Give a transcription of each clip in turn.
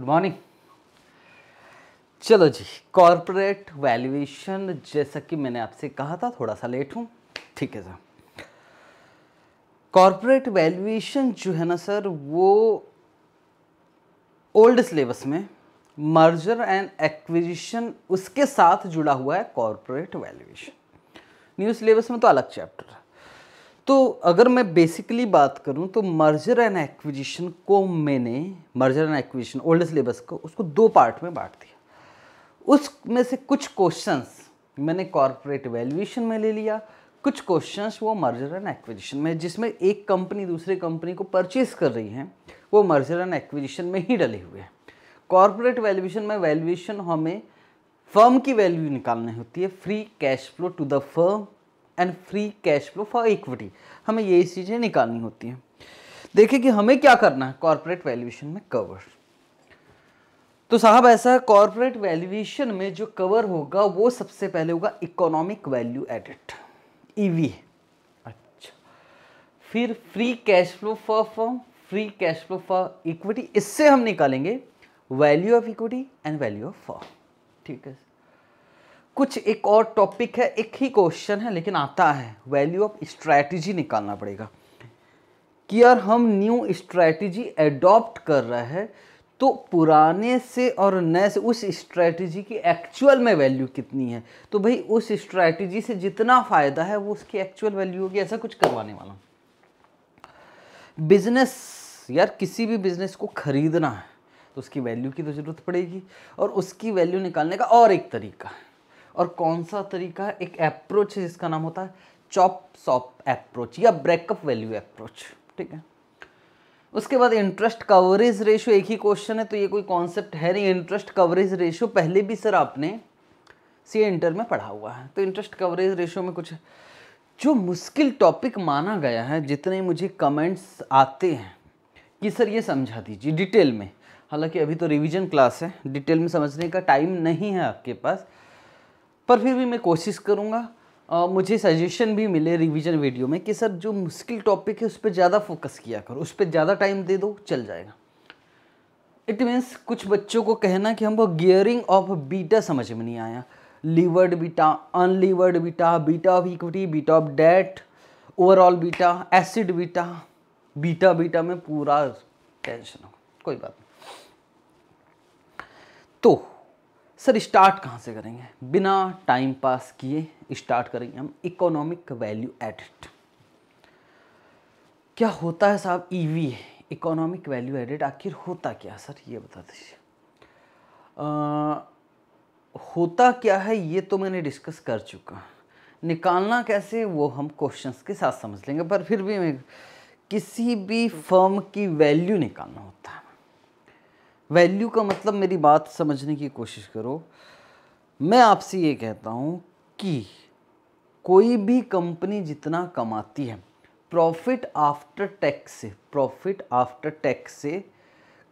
Good morning चलो जी corporate valuation जैसा कि मैंने आपसे कहा था थोड़ा सा लेट हूँ ठीक है सर कॉरपोरेट वैल्यूएशन जो है ना सर वो ओल्ड सिलेबस में मर्जर एंड एक्विजिशन उसके साथ जुड़ा हुआ है कॉरपोरेट वैल्यूएशन न्यू सिलेबस में तो अलग चैप्टर है तो अगर मैं बेसिकली बात करूं तो मर्जर एंड एक्विजिशन को मैंने merger and acquisition old syllabus को उसको दो पार्ट में बांट दिया उसमें से कुछ क्वेश्चंस मैंने कॉरपोरेट वैल्यूएशन में ले लिया कुछ क्वेश्चंस वो मर्जर एंड एक्विजिशन में जिसमें एक कंपनी दूसरे कंपनी को परचेज कर रही है वो मर्जर एंड एक्विजिशन में ही डले हुए हैं कॉरपोरेट वैल्यूएशन में वैल्यूएशन हमें फर्म की वैल्यू निकालनी होती है free cash flow to the firm and free cash flow for equity हमें ये चीज़ें निकालनी होती हैं देखिए कि हमें क्या करना है कॉरपोरेट वैल्यूएशन में कवर तो साहब ऐसा है कॉरपोरेट वैल्यूएशन में जो कवर होगा वो सबसे पहले होगा इकोनॉमिक वैल्यू एडिट ईवी अच्छा फिर free cash flow for form free cash flow for equity इससे हम निकालेंगे value of equity and value of form ठीक है कुछ एक और टॉपिक है एक ही क्वेश्चन है लेकिन आता है वैल्यू ऑफ स्ट्रैटेजी निकालना पड़ेगा कि यार हम न्यू स्ट्रैटेजी एडॉप्ट कर रहे हैं तो पुराने से और नए से उस स्ट्रैटेजी की एक्चुअल में वैल्यू कितनी है तो भाई उस स्ट्रैटेजी से जितना फ़ायदा है वो उसकी एक्चुअल वैल्यू होगी ऐसा कुछ करवाने वाला बिजनेस यार किसी भी बिजनेस को खरीदना है तो उसकी वैल्यू की तो ज़रूरत पड़ेगी और उसकी वैल्यू निकालने का और एक तरीका है और कौन सा तरीका एक अप्रोच है जिसका नाम होता है चॉप सॉप अप्रोच या ब्रेकअप वैल्यू अप्रोच ठीक है उसके बाद इंटरेस्ट कवरेज रेशियो एक ही क्वेश्चन है तो ये कोई कॉन्सेप्ट है नहीं इंटरेस्ट कवरेज रेशियो पहले भी सर आपने सी इंटर में पढ़ा हुआ है तो इंटरेस्ट कवरेज रेशियो में कुछ जो मुश्किल टॉपिक माना गया है जितने मुझे कमेंट्स आते हैं कि सर ये समझा दीजिए डिटेल में हालांकि अभी तो रिवीजन क्लास है डिटेल में समझने का टाइम नहीं है आपके पास पर फिर भी मैं कोशिश करूँगा मुझे सजेशन भी मिले रिवीजन वीडियो में कि सर जो मुश्किल टॉपिक है उस पर ज़्यादा फोकस किया करो उस पर ज़्यादा टाइम दे दो चल जाएगा इट मीन्स कुछ बच्चों को कहना कि हमको गियरिंग ऑफ बीटा समझ में नहीं आया levered beta unlevered beta beta of equity beta of debt overall beta asset beta beta beta में पूरा टेंशन हो कोई बात नहीं तो सर स्टार्ट कहाँ से करेंगे बिना टाइम पास किए स्टार्ट करेंगे हम इकोनॉमिक वैल्यू एडिट क्या होता है साहब ईवी इकोनॉमिक वैल्यू एडिट आखिर होता क्या सर ये बता दीजिए होता क्या है ये तो मैंने डिस्कस कर चुका निकालना कैसे वो हम क्वेश्चंस के साथ समझ लेंगे पर फिर भी मैं किसी भी फर्म की वैल्यू निकालना होता वैल्यू का मतलब मेरी बात समझने की कोशिश करो मैं आपसे ये कहता हूँ कि कोई भी कंपनी जितना कमाती है प्रॉफिट आफ्टर टैक्स से प्रॉफिट आफ्टर टैक्स से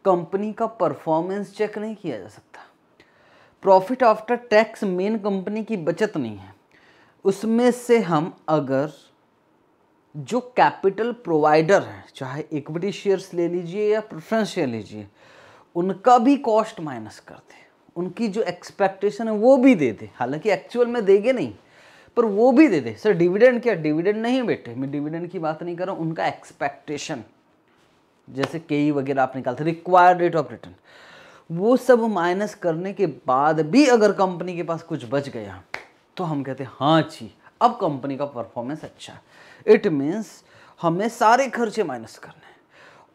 कंपनी का परफॉर्मेंस चेक नहीं किया जा सकता प्रॉफिट आफ्टर टैक्स मेन कंपनी की बचत नहीं है उसमें से हम अगर जो कैपिटल प्रोवाइडर है चाहे इक्विटी शेयर्स ले लीजिए या प्रेफरेंस शेयर लीजिए उनका भी कॉस्ट माइनस कर दे उनकी जो एक्सपेक्टेशन है वो भी दे दें हालांकि एक्चुअल में देंगे नहीं पर वो भी दे दे सर डिविडेंड क्या डिविडेंड नहीं बेटे मैं डिविडेंड की बात नहीं कर रहा हूँ उनका एक्सपेक्टेशन जैसे के ई e वगैरह आप निकालते रिक्वायर्ड रेट ऑफ रिटर्न वो सब माइनस करने के बाद भी अगर कंपनी के पास कुछ बच गया तो हम कहते हैं हाँ जी अब कंपनी का परफॉर्मेंस अच्छा है इट मीन्स हमें सारे खर्चे माइनस करने हैं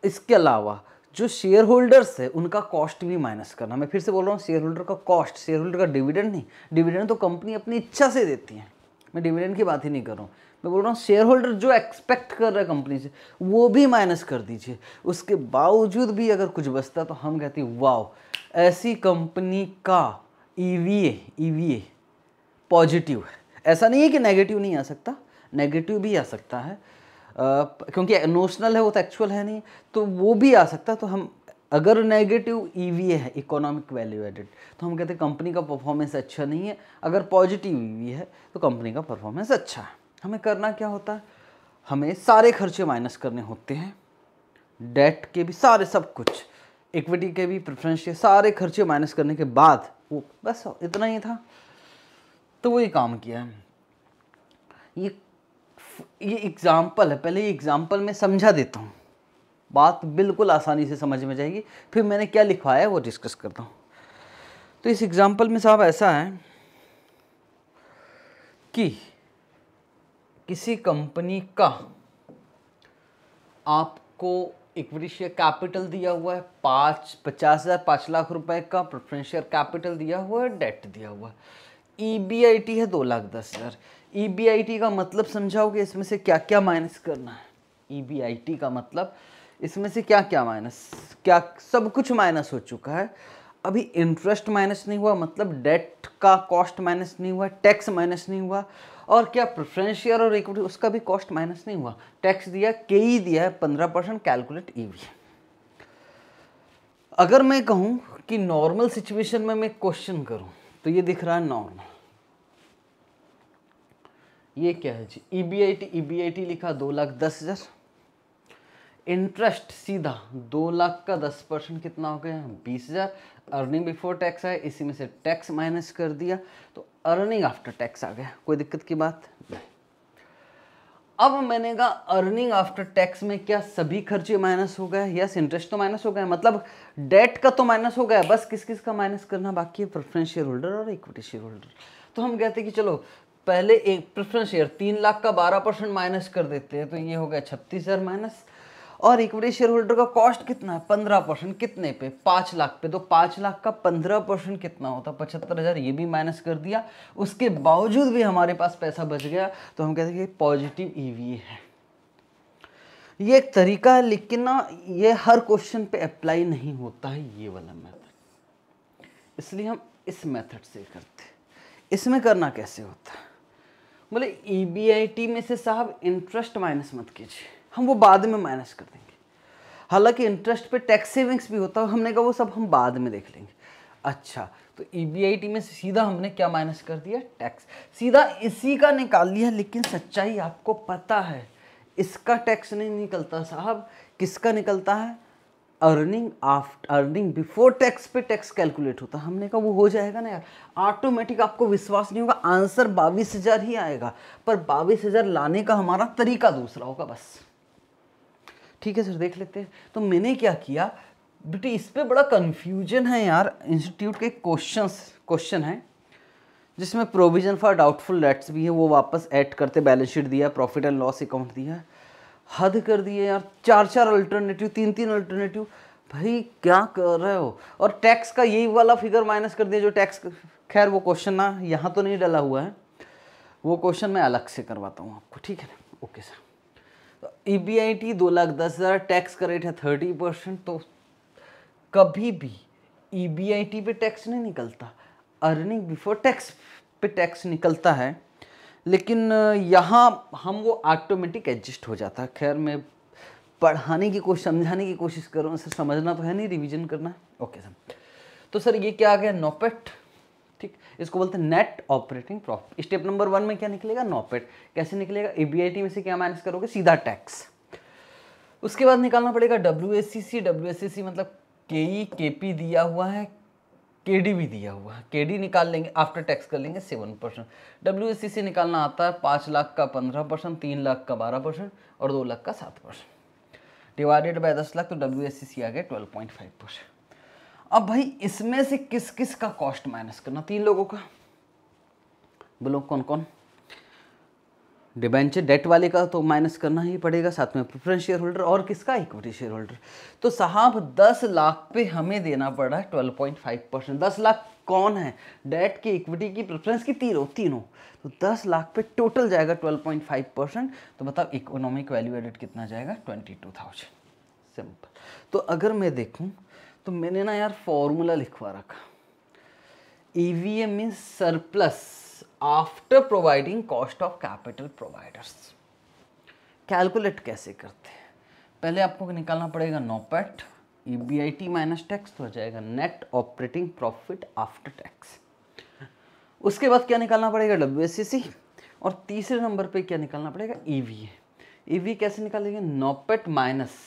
इसके अलावा जो शेयर होल्डर्स है उनका कॉस्ट भी माइनस करना मैं फिर से बोल रहा हूँ शेयर होल्डर का कॉस्ट शेयर होल्डर का डिविडेंड नहीं डिविडेंड तो कंपनी अपनी इच्छा से देती है मैं डिविडेंड की बात ही नहीं कर रहा हूँ मैं बोल रहा हूँ शेयर होल्डर जो एक्सपेक्ट कर रहा है कंपनी से वो भी माइनस कर दीजिए उसके बावजूद भी अगर कुछ बचता तो हम कहते हैं ऐसी कंपनी का ई वी पॉजिटिव है ऐसा नहीं है कि नेगेटिव नहीं आ सकता नेगेटिव भी आ सकता है क्योंकि इमोशनल है वो तो एक्चुअल है नहीं तो वो भी आ सकता है तो हम अगर नेगेटिव ईवीए e है इकोनॉमिक वैल्यू एडेड तो हम कहते हैं कंपनी का परफॉर्मेंस अच्छा नहीं है अगर पॉजिटिव ईवी e है तो कंपनी का परफॉर्मेंस अच्छा है हमें करना क्या होता है हमें सारे खर्चे माइनस करने होते हैं डेट के भी सारे सब कुछ इक्विटी के भी प्रेफरेंस के सारे खर्चे माइनस करने के बाद वो बस इतना ही था तो वही काम किया है ये ये एग्ज़ाम्पल है पहले ये एग्ज़ाम्पल मैं समझा देता हूँ बात बिल्कुल आसानी से समझ में जाएगी फिर मैंने क्या लिखवाया वो डिस्कस करता हूँ तो इस एग्ज़ाम्पल में साहब ऐसा है कि किसी कंपनी का आपको इक्विटी शेयर कैपिटल दिया हुआ है पाँच पचास हज़ार पाँच लाख रुपए का प्रेफरेंस शेयर कैपिटल दिया हुआ है डेट दिया हुआ है ई बी आई टी है दो लाख दस हज़ार ई e का मतलब समझाओगे इसमें से क्या क्या माइनस करना है ई e का मतलब इसमें से क्या क्या माइनस क्या सब कुछ माइनस हो चुका है अभी इंटरेस्ट माइनस नहीं हुआ मतलब डेट का कॉस्ट माइनस नहीं हुआ टैक्स माइनस नहीं हुआ और क्या प्रेफरेंस शेयर और इक्विटी उसका भी कॉस्ट माइनस नहीं हुआ टैक्स दिया के ही e दिया है पंद्रह परसेंट कैलकुलेट ई अगर मैं कहूँ कि नॉर्मल सिचुएशन में मैं क्वेश्चन करूँ तो ये दिख रहा है नॉर्मल ये क्या है जी E B I T E B I T लिखा दो लाख दस हज़ार इंटरेस्ट सीधा दो लाख का दस परसेंट कितना हो गया बीस हज़ार अर्निंग बिफोर टैक्स आया इसी में से टैक्स माइनस कर दिया तो अर्निंग आफ्टर टैक्स आ गया कोई दिक्कत की बात नहीं अब मैंने कहा अर्निंग आफ्टर टैक्स में क्या सभी खर्चे माइनस हो गए यस इंटरेस्ट तो माइनस हो गया मतलब डेट का तो माइनस हो गया बस किस किस का माइनस करना बाकी है प्रेफरेंस शेयर होल्डर और इक्विटी शेयर होल्डर तो हम कहते हैं कि चलो पहले एक प्रेफरेंस शेयर तीन लाख का बारह परसेंट माइनस कर देते हैं तो ये हो गया छत्तीस हज़ार माइनस और इक्विटी शेयर होल्डर का कॉस्ट कितना है पंद्रह परसेंट कितने पे पाँच लाख पे तो पाँच लाख का पंद्रह परसेंट कितना होता है पचहत्तर हज़ार ये भी माइनस कर दिया उसके बावजूद भी हमारे पास पैसा बच गया तो हम कहते हैं कि पॉजिटिव ई e है ये एक तरीका है लेकिन ना ये हर क्वेश्चन पे अप्लाई नहीं होता है ये वाला मेथड इसलिए हम इस मेथड से करते इसमें करना कैसे होता है बोले ई e में से साहब इंटरेस्ट माइनस मत कीजिए हम वो बाद में माइनस कर देंगे हालांकि इंटरेस्ट पे टैक्स सेविंग्स भी होता है हमने कहा वो सब हम बाद में देख लेंगे अच्छा तो ई e में से सीधा हमने क्या माइनस कर दिया टैक्स सीधा इसी का निकाल लिया लेकिन सच्चाई आपको पता है इसका टैक्स नहीं निकलता साहब किसका निकलता है earning after earning before tax पे टैक्स कैलकुलेट होता है हमने कहा वो हो जाएगा ना यार ऑटोमेटिक आपको विश्वास नहीं होगा आंसर बाईस हज़ार ही आएगा पर बाईस हज़ार लाने का हमारा तरीका दूसरा होगा बस ठीक है सर देख लेते हैं तो मैंने क्या किया बेटी इस पर बड़ा कन्फ्यूजन है यार इंस्टीट्यूट के क्वेश्चन क्वेश्चन है जिसमें प्रोविज़न फॉर डाउटफुल डेट्स भी है वो वापस ऐड करते बैलेंस शीट दिया प्रॉफिट एंड लॉस अकाउंट दिया हद कर दिए यार चार चार अल्टरनेटिव तीन तीन अल्टरनेटिव भाई क्या कर रहे हो और टैक्स का यही वाला फिगर माइनस कर दिया जो टैक्स खैर वो क्वेश्चन ना यहाँ तो नहीं डला हुआ है वो क्वेश्चन मैं अलग से करवाता हूँ आपको ठीक है ना okay sir E B I T दो लाख दस हज़ार टैक्स का रेट है थर्टी परसेंट तो कभी भी ई बी आई टी पर टैक्स नहीं निकलता अर्निंग बिफोर टैक्स पे टैक्स निकलता है लेकिन यहाँ हम वो ऑटोमेटिक एडजस्ट हो जाता है खैर मैं पढ़ाने की कोशिश समझाने की कोशिश कर रहा हूँ सर समझना तो है नहीं रिविजन करना है ओके सर तो सर ये क्या आ गया नोपेट ठीक इसको बोलते हैं net operating profit step number one में क्या निकलेगा नोपेट कैसे निकलेगा ए में से क्या माइनस करोगे सीधा टैक्स उसके बाद निकालना पड़ेगा W S C C W S C C मतलब के ई के पी दिया हुआ है के डी भी दिया हुआ है के डी निकाल लेंगे आफ्टर टैक्स कर लेंगे seven percent W S C से निकालना आता है पाँच लाख का पंद्रह परसेंट तीन लाख का बारह परसेंट और दो लाख का सात परसेंट डिवाइडेड बाय दस लाख तो डब्ल्यू एस सी सी आ गया ट्वेल्व पॉइंट फाइव परसेंट अब भाई इसमें से किस किस का कॉस्ट माइनस करना तीन लोगों का बोलो कौन कौन डिबेंचर डेट वाले का तो माइनस करना ही पड़ेगा साथ में प्रेफरेंस शेयर होल्डर और किसका इक्विटी शेयर होल्डर तो साहब दस लाख पे हमें देना पड़ा है ट्वेल्व पॉइंट फाइव परसेंट दस लाख कौन है डेट की इक्विटी की प्रेफरेंस की तीनों तीनों तो दस लाख पे टोटल जाएगा ट्वेल्व पॉइंट फाइव परसेंट तो बताओ इकोनॉमिक वैल्यू एडेड कितना जाएगा ट्वेंटी टू थाउजेंड सिंपल तो अगर मैं देखूँ तो मैंने ना यार फॉर्मूला लिखवा रखा E V M means surplus after providing cost of capital providers calculate कैसे करते हैं पहले आपको निकालना पड़ेगा nopat E B I T minus tax तो हो जाएगा net operating profit after tax उसके बाद क्या निकालना पड़ेगा डब्ल्यू एस सी और तीसरे नंबर पे क्या निकालना पड़ेगा ई वी ए ई वी कैसे निकालेंगे नोपेट माइनस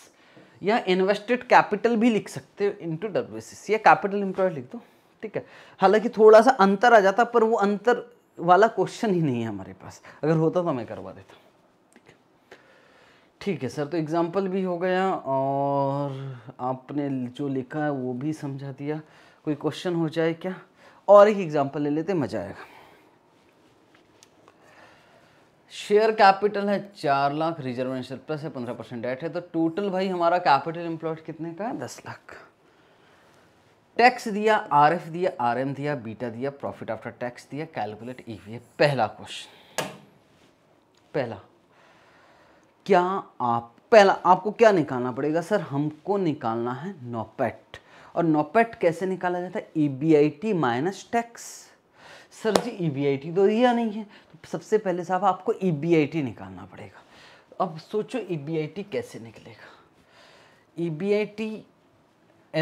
या इन्वेस्टेड कैपिटल भी लिख सकते हो टू डब्ल्यू सी सी या कैपिटल इंप्लॉय लिख दो ठीक है हालांकि थोड़ा सा अंतर आ जाता पर वो अंतर वाला क्वेश्चन ही नहीं है हमारे पास अगर होता तो मैं करवा देता ठीक है सर तो एग्ज़ाम्पल भी हो गया और आपने जो लिखा है वो भी समझा दिया कोई क्वेश्चन हो जाए क्या और एक एग्ज़ाम्पल ले लेते मज़ा आएगा शेयर कैपिटल है चार लाख रिजर्वेशन प्लस है पंद्रह परसेंट डेट है तो टोटल भाई हमारा कैपिटल एम्प्लॉयड कितने का है दस लाख टैक्स दिया आरएफ दिया आरएम दिया बीटा दिया प्रॉफिट आफ्टर टैक्स दिया कैलकुलेट ईवीए पहला क्वेश्चन पहला क्या आप पहला आपको क्या निकालना पड़ेगा सर हमको निकालना है नोपेट और नोपेट कैसे निकाला जाता है E B I T minus tax sir ji E B I T तो दिया नहीं है तो सबसे पहले साहब आपको ई बी आई टी निकालना पड़ेगा अब सोचो ई बी आई टी कैसे निकलेगा ई बी आई टी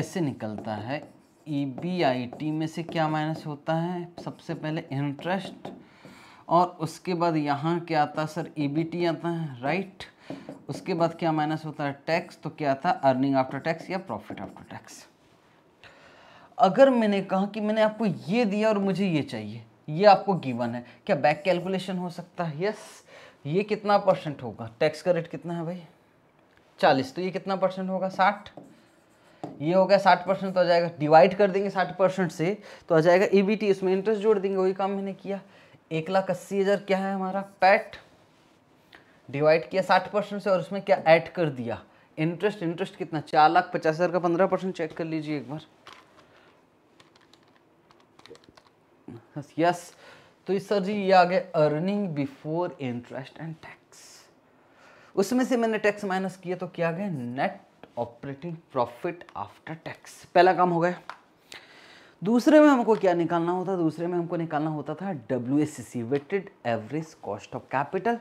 ऐसे निकलता है ई बी आई टी में से क्या माइनस होता है सबसे पहले इंटरेस्ट और उसके बाद यहाँ क्या आता है सर ई बी टी आता है राइट उसके बाद क्या माइनस होता है टैक्स तो क्या आता है अर्निंग आफ्टर टैक्स या प्रॉफिट आफ्टर टैक्स अगर मैंने कहा कि मैंने आपको ये दिया और मुझे ये चाहिए ये आपको गिवन है क्या बैक कैलकुलेशन हो सकता है यस ये कितना परसेंट होगा टैक्स का रेट कितना है भाई चालीस तो ये कितना परसेंट होगा साठ ये हो गया साठ परसेंट तो आ जाएगा डिवाइड कर देंगे साठ परसेंट से तो आ जाएगा ई बी टी उसमें इंटरेस्ट जोड़ देंगे वही काम मैंने किया एक लाख अस्सी हज़ार क्या है हमारा पैट डिवाइड किया साठ परसेंट से और उसमें क्या ऐड कर दिया इंटरेस्ट इंटरेस्ट कितना चार लाख पचास हज़ार का पंद्रह परसेंट चेक कर लीजिए एक बार यस तो इस सर जी ये आ गया earning before interest and tax उसमें से मैंने टैक्स माइनस किया तो क्या गया net operating profit after tax पहला काम हो गया दूसरे में हमको क्या निकालना होता दूसरे में हमको निकालना होता था W S C weighted average cost of capital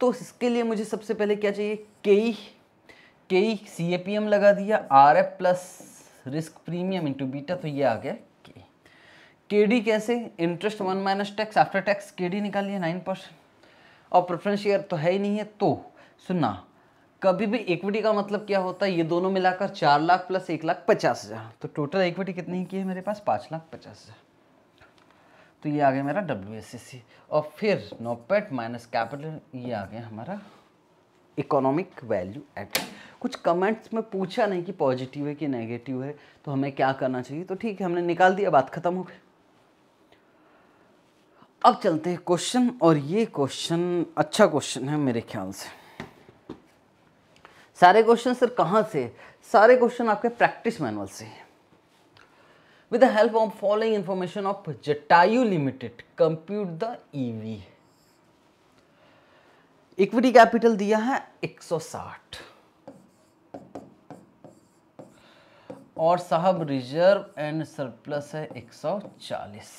तो इसके लिए मुझे सबसे पहले क्या चाहिए केई केई सी ए पी एम लगा दिया R F plus risk premium into beta तो ये आ गया के के डी कैसे interest one minus tax after tax के डी निकालिए नाइन परसेंट और प्रेफरेंस शेयर तो है ही नहीं है तो सुनना कभी भी इक्विटी का मतलब क्या होता है ये दोनों मिलाकर चार लाख प्लस एक लाख पचास हज़ार तो टोटल इक्विटी कितनी की है मेरे पास पाँच लाख पचास हज़ार तो ये आ गया मेरा डब्ल्यू e और फिर नोपेट माइनस कैपिटल ये आ गया हमारा इकोनॉमिक वैल्यू एट कुछ कमेंट्स में पूछा नहीं कि पॉजिटिव है कि नेगेटिव है तो हमें क्या करना चाहिए तो ठीक है हमने निकाल दिया बात खत्म हो गई अब चलते हैं क्वेश्चन और ये क्वेश्चन अच्छा क्वेश्चन है मेरे ख्याल से सारे क्वेश्चन सर कहाँ से सारे क्वेश्चन आपके प्रैक्टिस मैनुअल से हैं with help of following following of of limited compute compute the equity e capital दिया है 160 और साहब रिजर्व एंड सरप्लस है 140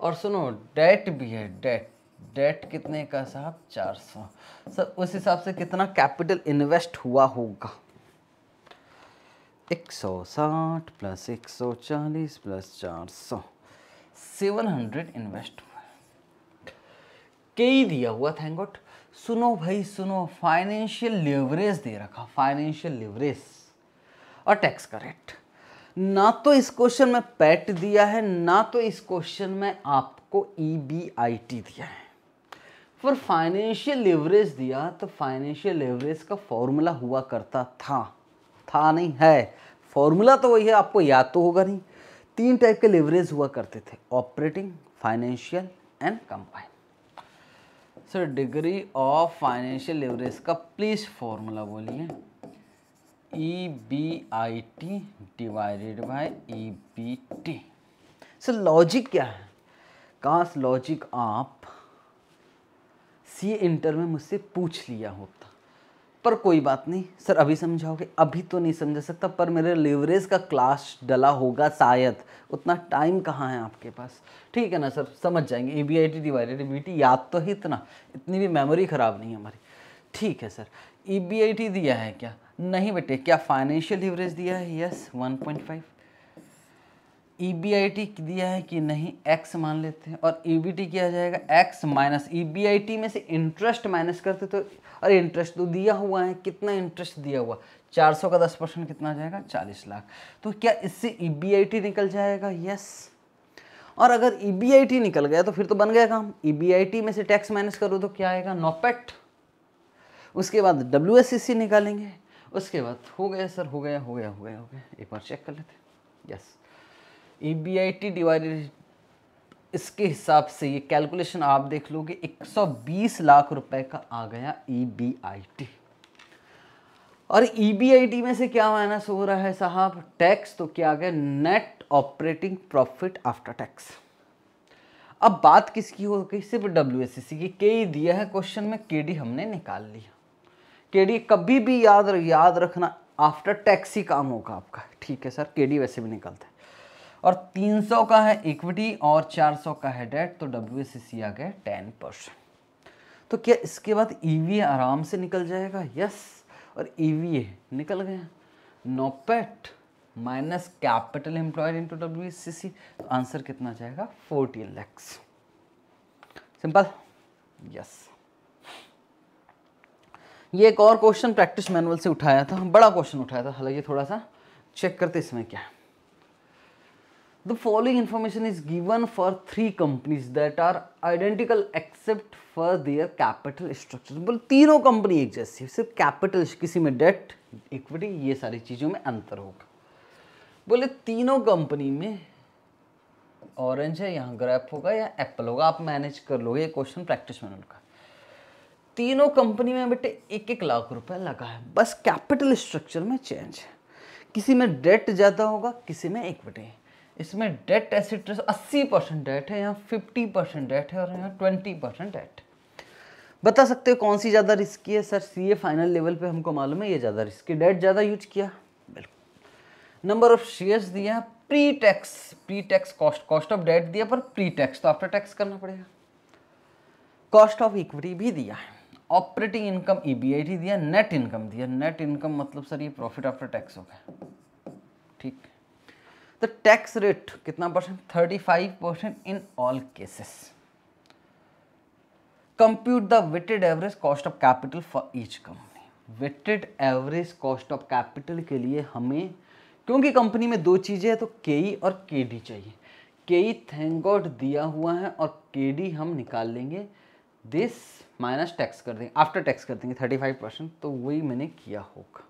और सुनो डेट भी है डेट डेट कितने का साहब 400 सर उस हिसाब से कितना कैपिटल इन्वेस्ट हुआ होगा 160 प्लस 140 प्लस 400 700 इन्वेस्ट हुआ कई दिया हुआ थैंक गॉड सुनो भाई सुनो फाइनेंशियल लिवरेज दे रखा फाइनेंशियल लिवरेज और टैक्स का रेट ना तो इस क्वेश्चन में पैट दिया है ना तो इस क्वेश्चन में आपको ई बी आई टी दिया है फिर फाइनेंशियल लेवरेज दिया तो फाइनेंशियल लेवरेज का फॉर्मूला हुआ करता था था नहीं है फॉर्मूला तो वही है आपको याद तो होगा नहीं तीन टाइप के लेवरेज हुआ करते थे operating financial and combine sir degree of financial leverage का प्लीज फॉर्मूला बोलिए E B I T divided by E B T sir logic क्या है कहा लॉजिक आप सी इंटर में मुझसे पूछ लिया होता पर कोई बात नहीं सर अभी समझाओगे अभी तो नहीं समझा सकता पर मेरे लिवरेज का क्लास डला होगा शायद उतना टाइम कहाँ है आपके पास ठीक है ना सर समझ जाएंगे A B I T divided B T याद तो ही इतना इतनी भी मेमोरी ख़राब नहीं है हमारी ठीक है sir E B I T दिया है क्या नहीं बेटे क्या फाइनेंशियल लिवरेज दिया है yes one point five E B I T दिया है कि नहीं एक्स मान लेते हैं और ई बी टी किया जाएगा X minus E B I T में से इंटरेस्ट माइनस करते तो अरे इंटरेस्ट तो दिया हुआ है कितना इंटरेस्ट दिया हुआ चार सौ का दस परसेंट कितना जाएगा चालीस लाख तो क्या इससे ई बी आई टी निकल जाएगा यस और अगर ई बी आई टी निकल गया तो फिर तो बन गया काम ई बी आई टी में से टैक्स माइनस करो तो क्या आएगा नोपेट उसके बाद डब्ल्यू एस सी सी निकालेंगे उसके बाद हो गया सर हो गया हो गया हो गया हो गया एक बार चेक कर लेते yes yes E B I T divided इसके हिसाब से ये कैलकुलेशन आप देख लोगे 120 लाख रुपए का आ गया ई बी आई टी और ई बी आई टी में से क्या माइनस हो रहा है साहब टैक्स तो क्या आ गया net operating profit after tax अब बात किसकी हो गई सिर्फ डब्ल्यू एस सी की के ही e दिया है क्वेश्चन में के डी हमने निकाल लिया के डी कभी भी याद याद रखना आफ्टर टैक्स ही काम होगा आपका ठीक है सर के डी वैसे भी निकलता है और 300 का है इक्विटी और 400 का है डेट तो डब्ल्यू आ गया टेन परसेंट तो क्या इसके बाद ई e आराम से निकल जाएगा यस और ई e निकल गया nopat minus capital employed to W तो आंसर कितना जाएगा फोर्टी लैक्स सिंपल यस ये एक और क्वेश्चन प्रैक्टिस मैनुअल से उठाया था बड़ा क्वेश्चन उठाया था हालांकि थोड़ा सा चेक करते इसमें क्या है the following information is given for three companies that are identical except for their capital structure बोल तीनों कंपनी एक जैसी है सिर्फ कैपिटल किसी में डेट इक्विटी ये सारी चीज़ों में अंतर होगा बोले तीनों कंपनी में ऑरेंज है यहाँ ग्रैप होगा या एप्पल होगा आप मैनेज कर लोगे ये क्वेश्चन प्रैक्टिस में उनका तीनों कंपनी में बेटे एक एक लाख रुपए लगा है बस कैपिटल स्ट्रक्चर में चेंज है किसी में डेट ज़्यादा होगा किसी में इक्विटी इसमें डेट एसिड रेशो अस्सी परसेंट डेट है यहाँ फिफ्टी परसेंट डेट है और यहाँ ट्वेंटी परसेंट डेट बता सकते हो कौन सी ज़्यादा रिस्की है sir C A final level पे हमको मालूम है ये ज़्यादा रिस्की डेट ज़्यादा यूज किया बिल्कुल नंबर ऑफ शेयर्स दिया pre tax pre tax cost cost of debt दिया पर प्री टैक्स तो आफ्टर टैक्स करना पड़ेगा कॉस्ट ऑफ इक्विटी भी दिया है ऑपरेटिंग इनकम ई दिया नेट इनकम दिया नेट इनकम मतलब सर ये प्रॉफिट आफ्टर टैक्स हो गया ठीक द टैक्स रेट कितना percent thirty five percent in all cases compute the weighted average cost of capital for each company weighted average cost of capital के लिए हमें क्योंकि कंपनी में दो चीज़ें हैं तो के और के डी चाहिए के ई थैंक गॉड दिया हुआ है और के डी हम निकाल लेंगे दिस माइनस टैक्स कर देंगे आफ्टर टैक्स कर देंगे थर्टी फाइव परसेंट तो वही मैंने किया होगा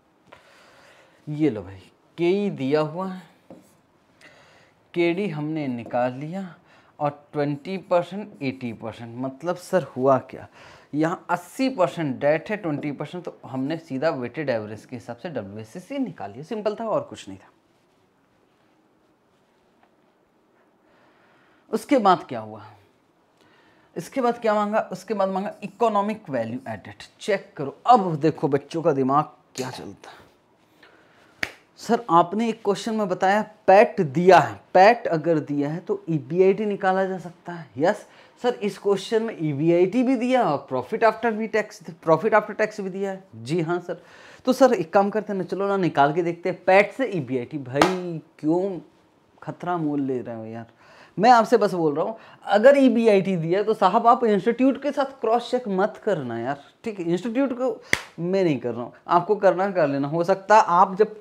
ये लो भाई के ई दिया हुआ है केडी हमने निकाल लिया और 20 परसेंट एटी परसेंट मतलब सर हुआ क्या यहाँ 80 परसेंट डेट है 20 परसेंट तो हमने सीधा वेटेड एवरेज के हिसाब से डब्ल्यू एस सी निकाल लिया सिंपल था और कुछ नहीं था उसके बाद क्या हुआ इसके बाद क्या मांगा उसके बाद मांगा इकोनॉमिक वैल्यू एडेड चेक करो अब देखो बच्चों का दिमाग क्या चलता है सर आपने एक क्वेश्चन में बताया पैट दिया है पैट अगर दिया है तो ई e निकाला जा सकता है यस सर इस क्वेश्चन में ई e भी दिया और प्रॉफिट आफ्टर भी टैक्स प्रॉफिट आफ्टर टैक्स भी दिया है जी हाँ सर तो सर एक काम करते हैं ना चलो ना निकाल के देखते हैं पैट से ई e भाई क्यों खतरा मोल ले रहे हो यार मैं आपसे बस बोल रहा हूँ अगर ई बी आई टी दिया तो साहब आप इंस्टीट्यूट के साथ क्रॉस चेक मत करना यार ठीक है इंस्टीट्यूट को मैं नहीं कर रहा हूँ आपको करना कर लेना हो सकता आप जब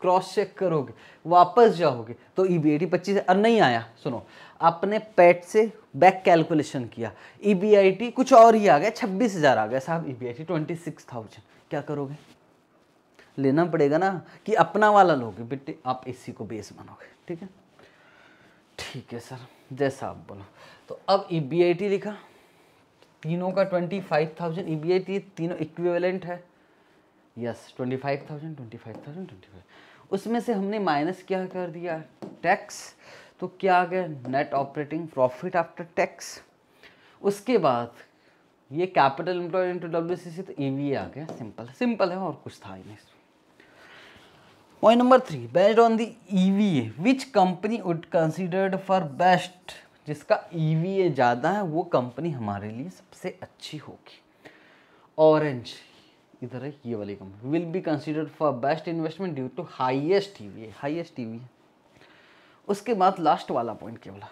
क्रॉस चेक करोगे वापस जाओगे तो ई बी आई टी पच्चीस नहीं आया सुनो आपने पैट से बैक कैलकुलेशन किया ई बी आई टी कुछ और ही आ गया छब्बीस हज़ार आ गया साहब E B I T twenty six thousand क्या करोगे लेना पड़ेगा ना कि अपना वाला लोगे बेटे आप इसी को बेस मानोगे ठीक है ठीक है सर जैसा आप बोलो तो अब ई बी आई टी लिखा तीनों का twenty five thousand E B I T तीनों इक्विवेलेंट है yes twenty five thousand twenty five thousand twenty five उसमें से हमने माइनस क्या कर दिया टैक्स तो क्या आ गया net operating profit after tax उसके बाद ये capital employed into W C C तो ई e वी आ गया सिंपल सिंपल है और कुछ था ही नहीं point number three based on the E V A which company would considered for best जिसका ई e वी ए ज़्यादा है वो कंपनी हमारे लिए सबसे अच्छी होगी ऑरेंज इधर है ये वाली company will be considered for best investment due to highest T V highest T V उसके बाद लास्ट वाला पॉइंट क्या बोला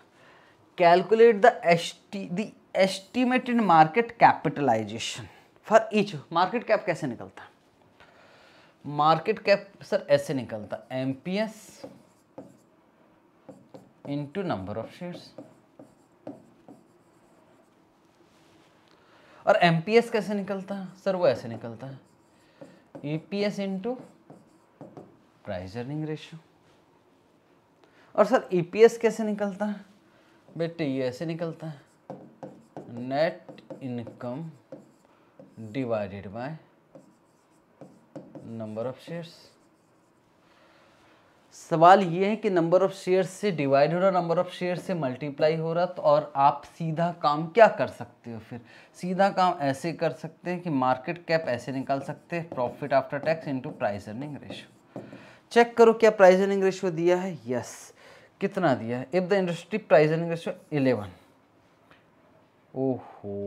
कैलकुलेट द एस्टी T the estimated market capitalization for each market cap कैसे निकलता मार्केट कैप सर ऐसे निकलता M P S into number of shares और एम कैसे निकलता है सर वो ऐसे निकलता है E P S into price earning ratio और सर ई पी एस कैसे निकलता है बेटे ये ऐसे निकलता है net income divided by number of shares सवाल ये है कि नंबर ऑफ शेयर्स से डिवाइड हो रहा नंबर ऑफ शेयर से मल्टीप्लाई हो रहा तो और आप सीधा काम क्या कर सकते हो फिर सीधा काम ऐसे कर सकते हैं कि मार्केट कैप ऐसे निकाल सकते हैं profit after tax into price earning ratio check करो क्या प्राइस अर्निंग रेशियो दिया है यस कितना दिया है if the industry price earning ratio eleven ओहो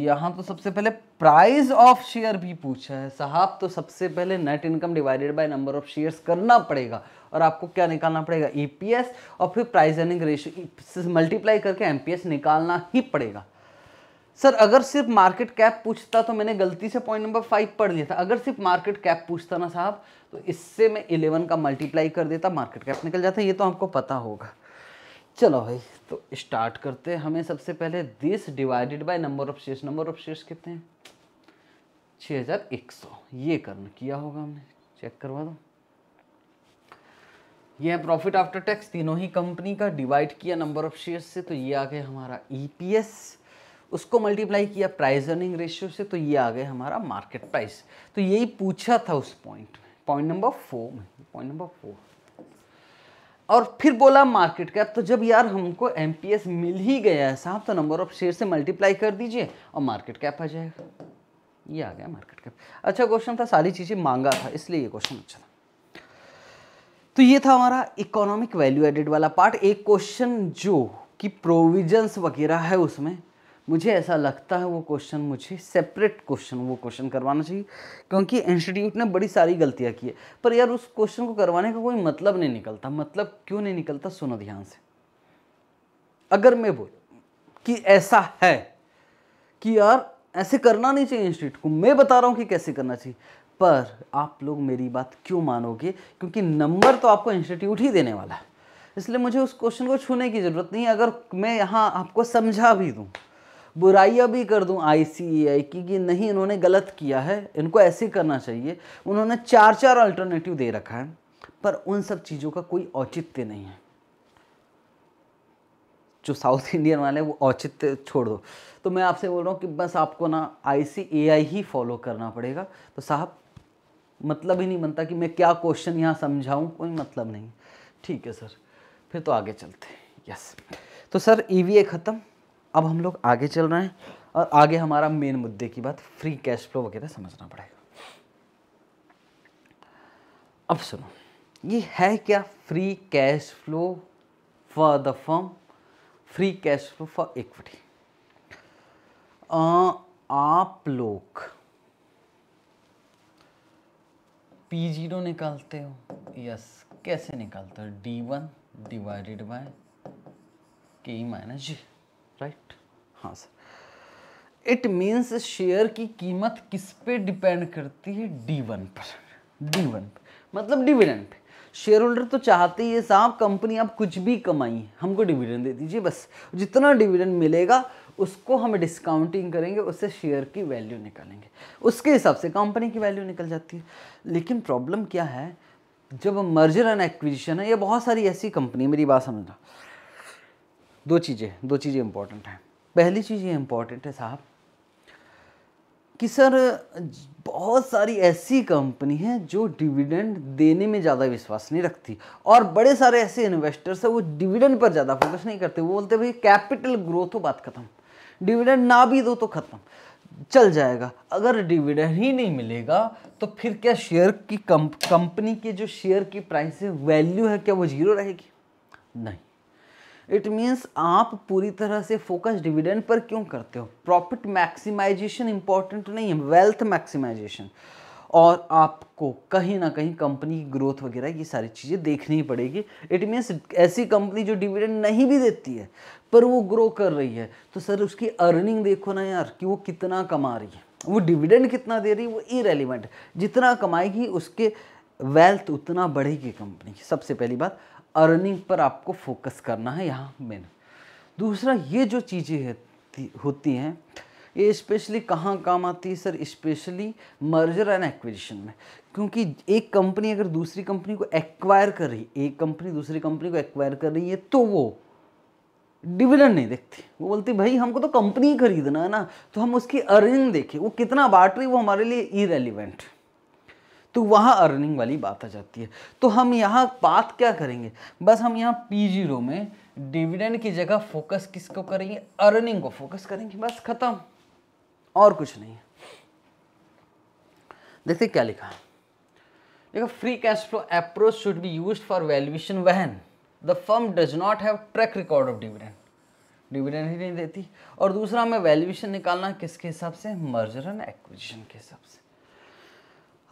यहाँ तो सबसे पहले प्राइस ऑफ शेयर भी पूछा है साहब तो सबसे पहले net income divided by number of shares करना पड़ेगा और आपको क्या निकालना पड़ेगा ईपीएस e और फिर प्राइस अर्निंग रेशियो मल्टीप्लाई करके एमपीएस निकालना ही पड़ेगा सर अगर सिर्फ मार्केट कैप पूछता तो मैंने गलती से पॉइंट नंबर फाइव पढ़ लिया था अगर सिर्फ मार्केट कैप पूछता ना साहब तो इससे मैं इलेवन का मल्टीप्लाई कर देता मार्केट कैप निकल जाता ये तो आपको पता होगा चलो भाई तो स्टार्ट करते हैं हमें सबसे पहले this divided by number of shares number of shares कितने हैं 6100 हज़ार एक सौ ये करना किया होगा हमने चेक करवा दो ये है प्रॉफिट आफ्टर टैक्स तीनों ही कंपनी का डिवाइड किया नंबर ऑफ शेयर्स से तो ये आ गया हमारा ईपीएस e उसको मल्टीप्लाई किया प्राइस अर्निंग रेशियो से तो ये आ गया हमारा मार्केट प्राइस तो यही पूछा था उस पॉइंट में पॉइंट नंबर फोर में पॉइंट नंबर फोर और फिर बोला मार्केट कैप तो जब यार हमको एम मिल ही गया है साहब तो नंबर ऑफ शेयर से मल्टीप्लाई कर दीजिए और मार्केट कैप आ जाएगा ये आ गया मार्केट कैप अच्छा क्वेश्चन था सारी चीज़ें मांगा था इसलिए ये क्वेश्चन अच्छा था तो ये था हमारा इकोनॉमिक वैल्यू एडेड वाला पार्ट एक क्वेश्चन जो कि प्रोविजन्स वगैरह है उसमें मुझे ऐसा लगता है वो क्वेश्चन मुझे सेपरेट क्वेश्चन वो क्वेश्चन करवाना चाहिए क्योंकि इंस्टीट्यूट ने बड़ी सारी गलतियाँ की है पर यार उस क्वेश्चन को करवाने का कोई मतलब नहीं निकलता मतलब क्यों नहीं निकलता सुनो ध्यान से अगर मैं बोल कि ऐसा है कि यार ऐसे करना नहीं चाहिए इंस्टीट्यूट को मैं बता रहा हूँ कि कैसे करना चाहिए पर आप लोग मेरी बात क्यों मानोगे क्योंकि नंबर तो आपको इंस्टीट्यूट ही देने वाला है इसलिए मुझे उस क्वेश्चन को छूने की ज़रूरत नहीं है अगर मैं यहाँ आपको समझा भी दूँ बुराइयाँ भी कर दूँ आई e की कि नहीं इन्होंने गलत किया है इनको ऐसे करना चाहिए उन्होंने चार चार अल्टरनेटिव दे रखा है पर उन सब चीज़ों का कोई औचित्य नहीं है जो साउथ इंडियन वाले हैं वो औचित्य छोड़ दो तो मैं आपसे बोल रहा हूँ कि बस आपको ना आई e ही फॉलो करना पड़ेगा तो साहब मतलब ही नहीं बनता कि मैं क्या क्वेश्चन यहाँ समझाऊँ कोई मतलब नहीं ठीक है सर फिर तो आगे चलते हैं यस तो सर ई e ख़त्म अब हम लोग आगे चल रहे हैं और आगे हमारा मेन मुद्दे की बात फ्री कैश फ्लो वगैरह समझना पड़ेगा अब सुनो ये है क्या free cash flow for the firm free cash flow for equity आप लोग पी जीरो निकालते हो यस कैसे निकालते हो D one divided by K minus G right हाँ सर इट मीन्स शेयर की कीमत किस पे डिपेंड करती है डी वन पर डी वन पर मतलब डिविडेंड पे शेयर होल्डर तो चाहते ही है साहब कंपनी आप कुछ भी कमाई हमको डिविडेंड दे दीजिए बस जितना डिविडेंड मिलेगा उसको हम डिस्काउंटिंग करेंगे उससे शेयर की वैल्यू निकालेंगे उसके हिसाब से कंपनी की वैल्यू निकल जाती है लेकिन प्रॉब्लम क्या है जब मर्जर एंड एक्विजिशन है या बहुत सारी ऐसी कंपनी मेरी बात समझना दो चीज़ें दो चीज़ें इम्पॉर्टेंट हैं पहली चीज़ ये इम्पॉर्टेंट है साहब कि सर बहुत सारी ऐसी कंपनी है जो डिविडेंड देने में ज़्यादा विश्वास नहीं रखती और बड़े सारे ऐसे इन्वेस्टर्स हैं वो डिविडेंड पर ज़्यादा फोकस नहीं करते वो बोलते भाई कैपिटल ग्रोथ हो बात खत्म डिविडेंड ना भी दो तो खत्म चल जाएगा अगर डिविडेंड ही नहीं मिलेगा तो फिर क्या शेयर की कंपनी के जो शेयर की प्राइस है वैल्यू है क्या वो जीरो रहेगी नहीं इट मीन्स आप पूरी तरह से फोकस डिविडेंड पर क्यों करते हो प्रॉफिट मैक्सिमाइजेशन इंपॉर्टेंट नहीं है वेल्थ मैक्सिमाइजेशन और आपको कहीं ना कहीं कंपनी की ग्रोथ वगैरह ये सारी चीज़ें देखनी पड़ेगी इट मीन्स ऐसी कंपनी जो डिविडेंड नहीं भी देती है पर वो ग्रो कर रही है तो सर उसकी अर्निंग देखो ना यार कि वो कितना कमा रही है वो डिविडेंड कितना दे रही है वो इरेलीवेंट जितना कमाएगी उसके वेल्थ उतना बढ़ेगी कंपनी की सबसे पहली बात अर्निंग पर आपको फोकस करना है यहाँ मेन दूसरा ये जो चीज़ें है, होती हैं ये स्पेशली कहाँ काम आती है sir specially merger and acquisition में क्योंकि एक कंपनी अगर दूसरी कंपनी को एक्वायर कर रही है एक कंपनी दूसरी कंपनी को एक्वायर कर रही है तो वो डिविडेंड नहीं देखती वो बोलती भाई हमको तो कंपनी ही खरीदना है ना तो हम उसकी अर्निंग देखें वो कितना बांट रही वो हमारे लिए इरेलीवेंट तो वहाँ अर्निंग वाली बात आ जाती है तो हम यहाँ बात क्या करेंगे बस हम यहाँ पी जीरो में डिविडेंड की जगह फोकस किसको करेंगे अर्निंग को फोकस करेंगे बस ख़त्म और कुछ नहीं है देखते क्या लिखा है देखो free cash flow approach should be use for valuation when the firm does not have track record of dividend dividend ही नहीं देती और दूसरा हमें वैल्यूएशन निकालना किसके हिसाब से मर्जर एंड एक्विजिशन के हिसाब से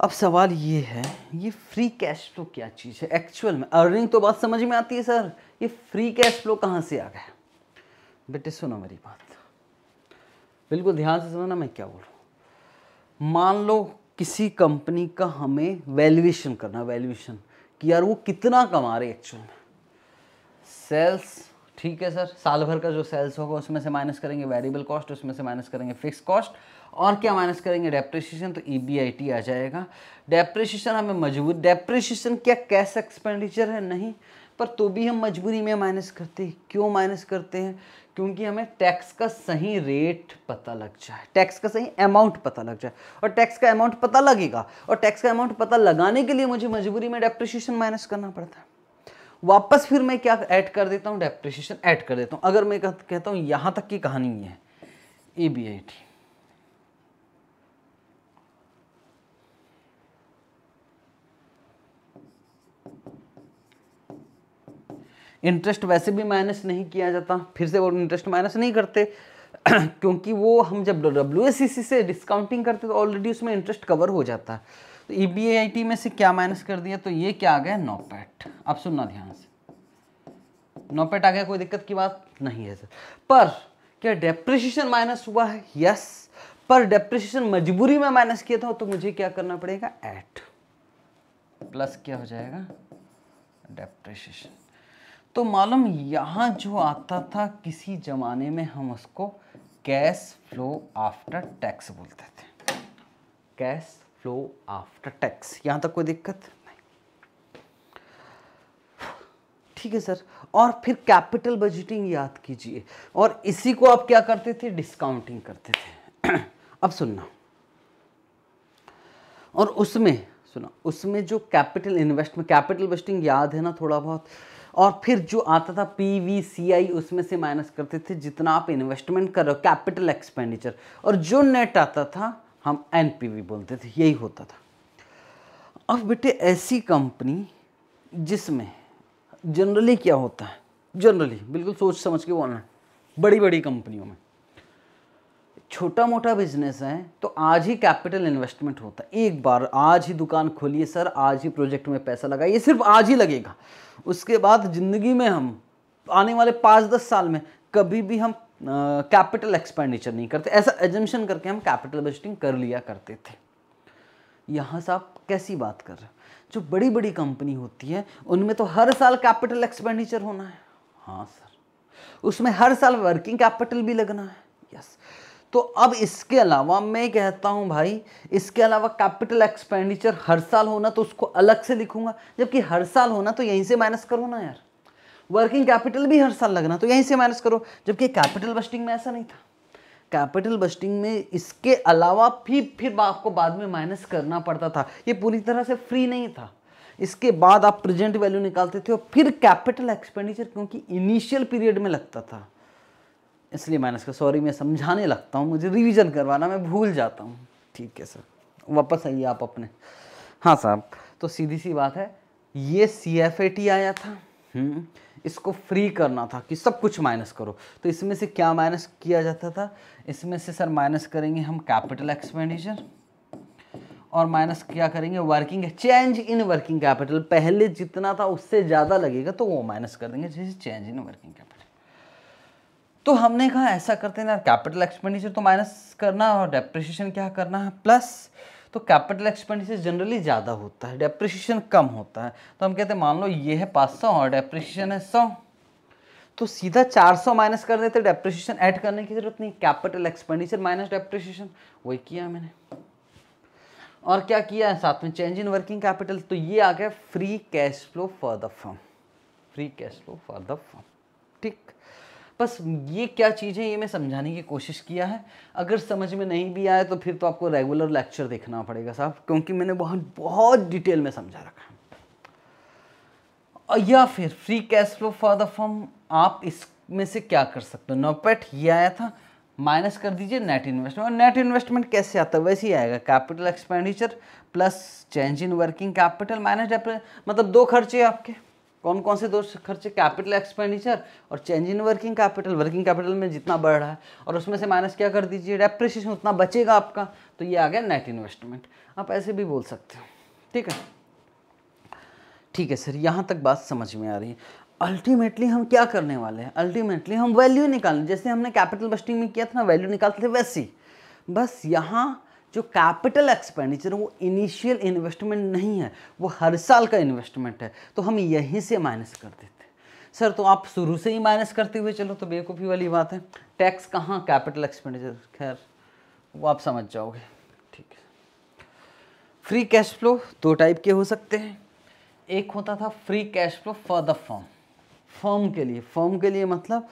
अब सवाल ये है ये फ्री कैश फ्लो क्या चीज़ है एक्चुअल में अर्निंग तो बात समझ में आती है सर ये फ्री कैश फ्लो कहाँ से आ गया बेटे सुनो मेरी बात बिल्कुल ध्यान से सुनो ना मैं क्या बोलूँ मान लो किसी कंपनी का हमें वैल्यूएशन करना वैल्यूएशन कि यार वो कितना कमा रहे एक्चुअल में सेल्स ठीक है सर साल भर का जो सेल्स होगा उसमें से माइनस करेंगे वेरिएबल कॉस्ट उसमें से माइनस करेंगे फिक्स कॉस्ट और क्या माइनस करेंगे डेप्रिसिएशन तो ई e आ जाएगा डेप्रिसिएशन हमें मजबूर डेप्रिसिएशन क्या कैश एक्सपेंडिचर है नहीं पर तो भी हम मजबूरी में माइनस करते हैं क्यों माइनस करते हैं क्योंकि हमें टैक्स का सही रेट पता लग जाए टैक्स का सही अमाउंट पता लग जाए और टैक्स का अमाउंट पता लगेगा और टैक्स का अमाउंट पता लगाने के लिए मुझे मजबूरी में डेप्रेशिएशन माइनस करना पड़ता है वापस फिर मैं क्या ऐड कर देता हूँ डेप्रेशिएशन ऐड कर देता हूँ अगर मैं कहता हूँ यहाँ तक की कहानी है E B I T interest वैसे भी माइनस नहीं किया जाता फिर से वो इंटरेस्ट माइनस नहीं करते क्योंकि वो हम जब डब्ल्यू से डिस्काउंटिंग करते तो ऑलरेडी उसमें इंटरेस्ट कवर हो जाता है तो ई e में से क्या माइनस कर दिया तो ये क्या आ गया नोपैट अब सुनना ध्यान से नोपैट आ गया कोई दिक्कत की बात नहीं है सर पर क्या डेप्रिशिएशन माइनस हुआ है यस पर डेप्रिशिएशन मजबूरी में माइनस किया था तो मुझे क्या करना पड़ेगा एट प्लस क्या हो जाएगा डेप्रिशिएशन तो मालूम यहाँ जो आता था किसी ज़माने में हम उसको कैश फ्लो आफ्टर टैक्स बोलते थे कैश फ्लो आफ्टर टैक्स यहाँ तक कोई दिक्कत ठीक है सर और फिर कैपिटल बजटिंग याद कीजिए और इसी को आप क्या करते थे डिस्काउंटिंग करते थे अब सुनना और उसमें सुना उसमें जो कैपिटल इन्वेस्टमेंट कैपिटल बजटिंग याद है ना थोड़ा बहुत और फिर जो आता था पी उसमें से माइनस करते थे जितना आप इन्वेस्टमेंट कर रहे हो कैपिटल एक्सपेंडिचर और जो नेट आता था हम एन बोलते थे यही होता था अब बेटे ऐसी कंपनी जिसमें जनरली क्या होता है जनरली बिल्कुल सोच समझ के बोलना बड़ी बड़ी कंपनियों में छोटा मोटा बिजनेस है तो आज ही कैपिटल इन्वेस्टमेंट होता है एक बार आज ही दुकान खोलिए सर आज ही प्रोजेक्ट में पैसा लगाइए सिर्फ आज ही लगेगा उसके बाद ज़िंदगी में हम आने वाले पाँच दस साल में कभी भी हम कैपिटल एक्सपेंडिचर नहीं करते ऐसा एजम्पन करके हम कैपिटल बजटिंग कर लिया करते थे यहाँ से आप कैसी बात कर रहे हो जो बड़ी बड़ी कंपनी होती है उनमें तो हर साल कैपिटल एक्सपेंडिचर होना है हाँ सर उसमें हर साल वर्किंग कैपिटल भी लगना है यस तो अब इसके अलावा मैं कहता हूँ भाई इसके अलावा कैपिटल एक्सपेंडिचर हर साल होना तो उसको अलग से लिखूंगा जबकि हर साल होना तो यहीं से माइनस करो ना यार वर्किंग कैपिटल भी हर साल लगना तो यहीं से माइनस करो जबकि कैपिटल बस्टिंग में ऐसा नहीं था कैपिटल बस्टिंग में इसके अलावा भी फिर आपको बाद में माइनस करना पड़ता था ये पूरी तरह से फ्री नहीं था इसके बाद आप प्रेजेंट वैल्यू निकालते थे और फिर कैपिटल एक्सपेंडिचर क्योंकि इनिशियल पीरियड में लगता था इसलिए माइनस का सॉरी मैं समझाने लगता हूँ मुझे रिवीजन करवाना मैं भूल जाता हूँ ठीक है सर वापस आइए आप अपने हाँ साहब तो सीधी सी बात है ये सी एफ ए टी आया था हम्म, इसको फ्री करना था कि सब कुछ माइनस करो तो इसमें से क्या माइनस किया जाता था इसमें से सर माइनस करेंगे हम कैपिटल एक्सपेंडिचर और माइनस क्या करेंगे working change in working capital पहले जितना था उससे ज़्यादा लगेगा तो वो माइनस कर देंगे जैसे चेंज इन वर्किंग कैपिटल तो हमने कहा ऐसा करते हैं ना कैपिटल एक्सपेंडिचर तो माइनस करना और डेप्रिसिएशन क्या करना है प्लस तो कैपिटल एक्सपेंडिचर जनरली ज़्यादा होता है डेप्रिसिएशन कम होता है तो हम कहते हैं मान लो ये है पाँच सौ और डेप्रिसिएशन है सौ तो सीधा चार सौ माइनस कर देते डेप्रिसिएशन ऐड करने की जरूरत नहीं कैपिटल एक्सपेंडिचर माइनस डेप्रिसिएशन वही किया मैंने और क्या किया है साथ में चेंज इन वर्किंग कैपिटल तो ये आ गया free cash flow for the firm free cash flow for the firm बस ये क्या चीज़ है ये मैं समझाने की कोशिश किया है अगर समझ में नहीं भी आया तो फिर तो आपको रेगुलर लेक्चर देखना पड़ेगा साहब क्योंकि मैंने बहुत बहुत डिटेल में समझा रखा है या फिर free cash flow for the form आप इसमें से क्या कर सकते हो नोपेट ये आया था माइनस कर दीजिए नेट इन्वेस्टमेंट और नेट इन्वेस्टमेंट कैसे आता है वैसे ही आएगा capital expenditure plus change in working capital minus मतलब दो खर्चे आपके कौन कौन से दो खर्चे कैपिटल एक्सपेंडिचर और change in working capital working capital में जितना बढ़ रहा है और उसमें से माइनस क्या कर दीजिए डेप्रिसिएशन उतना बचेगा आपका तो ये आ गया नेट इन्वेस्टमेंट आप ऐसे भी बोल सकते हो ठीक है ठीक है सर यहाँ तक बात समझ में आ रही है अल्टीमेटली हम क्या करने वाले हैं अल्टीमेटली हम वैल्यू निकालने जैसे हमने कैपिटल बस्टिंग में किया था ना वैल्यू निकालते थे वैसे बस यहाँ जो कैपिटल एक्सपेंडिचर वो इनिशियल इन्वेस्टमेंट नहीं है वो हर साल का इन्वेस्टमेंट है तो हम यहीं से माइनस कर देते हैं सर तो आप शुरू से ही माइनस करते हुए चलो तो बेवकूफ़ी वाली बात है टैक्स कहाँ कैपिटल एक्सपेंडिचर खैर वो आप समझ जाओगे ठीक है फ्री कैश फ्लो दो टाइप के हो सकते हैं एक होता था free cash flow for the form form के लिए फॉर्म के लिए मतलब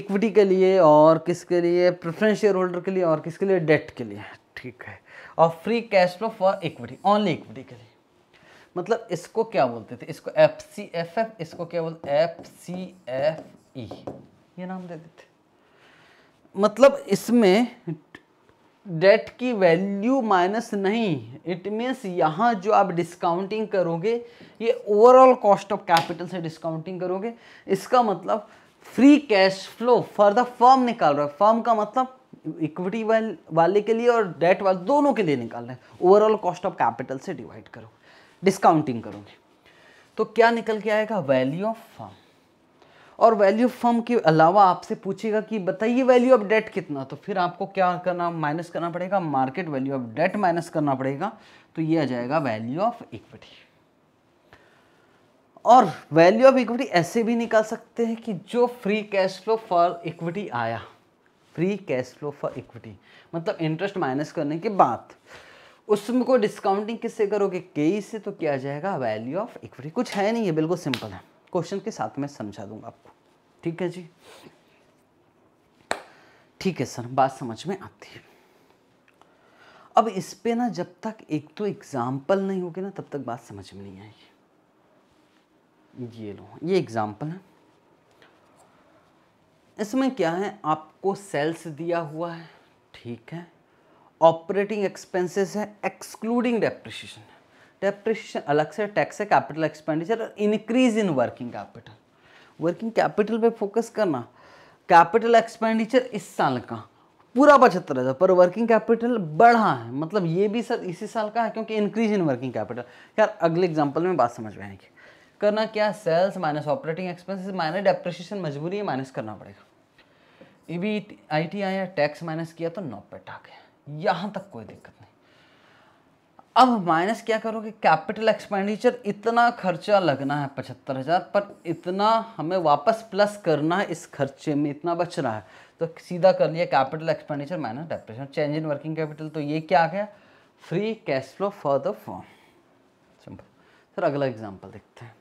इक्विटी के लिए और किसके लिए प्रेफरेंस शेयर होल्डर के लिए और किसके लिए डेट के लिए ठीक है और free cash flow for equity only equity के लिए मतलब इसको क्या बोलते थे इसको एफ सी एफ एफ इसको क्या बोलते एफ सी एफ ई ये नाम दे देते मतलब इसमें डेट की वैल्यू माइनस नहीं इट मीन्स यहाँ जो आप डिस्काउंटिंग करोगे ये ओवरऑल कॉस्ट ऑफ कैपिटल से डिस्काउंटिंग करोगे इसका मतलब free cash flow for the firm निकाल रहा है फर्म का मतलब इक्विटी वाल, वाले के लिए और डेट वाले दोनों के लिए रहे हैं ओवरऑल कॉस्ट ऑफ कैपिटल से डिवाइड करो डिस्काउंटिंग करोगे तो क्या निकल के आएगा वैल्यू ऑफ फर्म और वैल्यू ऑफ फर्म के अलावा आपसे पूछेगा कि बताइए वैल्यू ऑफ डेट कितना तो फिर आपको क्या करना माइनस करना पड़ेगा market value of debt minus करना पड़ेगा तो ये आ जाएगा वैल्यू ऑफ इक्विटी और वैल्यू ऑफ इक्विटी ऐसे भी निकाल सकते हैं कि जो free cash flow for equity आया free cash flow for equity मतलब इंटरेस्ट माइनस करने के बाद को डिस्काउंटिंग किससे करोगे के से तो किया जाएगा वैल्यू ऑफ इक्विटी कुछ है नहीं है बिल्कुल सिंपल है क्वेश्चन के साथ में समझा दूंगा आपको ठीक है जी ठीक है सर बात समझ में आती है अब इस पे ना जब तक एक तो एग्जाम्पल नहीं होगी ना तब तक बात समझ में नहीं आएगी ये लो ये एग्जाम्पल है इसमें क्या है आपको सेल्स दिया हुआ है ठीक है ऑपरेटिंग एक्सपेंसेस है एक्सक्लूडिंग डेप्रिशिएशन डेप्रिशिएशन अलग से टैक्स है कैपिटल एक्सपेंडिचर और increase in working capital working capital पे फोकस करना कैपिटल एक्सपेंडिचर इस साल का पूरा पचहत्तर हज़ार पर वर्किंग कैपिटल बढ़ा है मतलब ये भी सर इसी साल का है क्योंकि इंक्रीज इन वर्किंग कैपिटल यार अगले एग्जांपल में बात समझ में आएगी करना क्या sales minus operating expenses minus depreciation मजबूरी है माइनस करना पड़ेगा ई बी आई टी आया टैक्स माइनस किया तो नौ पे टाक है यहाँ तक कोई दिक्कत नहीं अब माइनस क्या करोगे कैपिटल एक्सपेंडिचर इतना खर्चा लगना है पचहत्तर हज़ार पर इतना हमें वापस प्लस करना है इस खर्चे में इतना बच रहा है तो सीधा कर लिया capital expenditure minus depression change in working capital तो ये क्या आ गया free cash flow for the form simple sir अगला एग्जाम्पल देखते हैं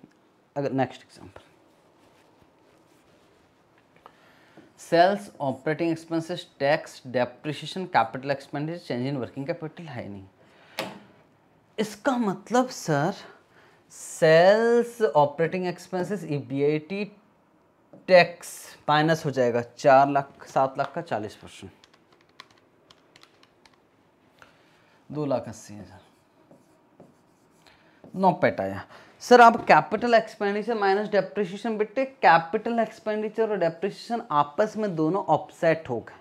अगर next example sales operating expenses tax depreciation capital expenditure change in working capital है नहीं इसका मतलब sir sales operating expenses E tax minus हो जाएगा चार लाख सात लाख का चालीस परसेंट दो लाख अस्सी हज़ार नौ पेट आया सर आप कैपिटल एक्सपेंडिचर माइनस डेप्रिसिएशन बेटे कैपिटल एक्सपेंडिचर और डेप्रिसिएशन आपस में दोनों ऑपसेट होगा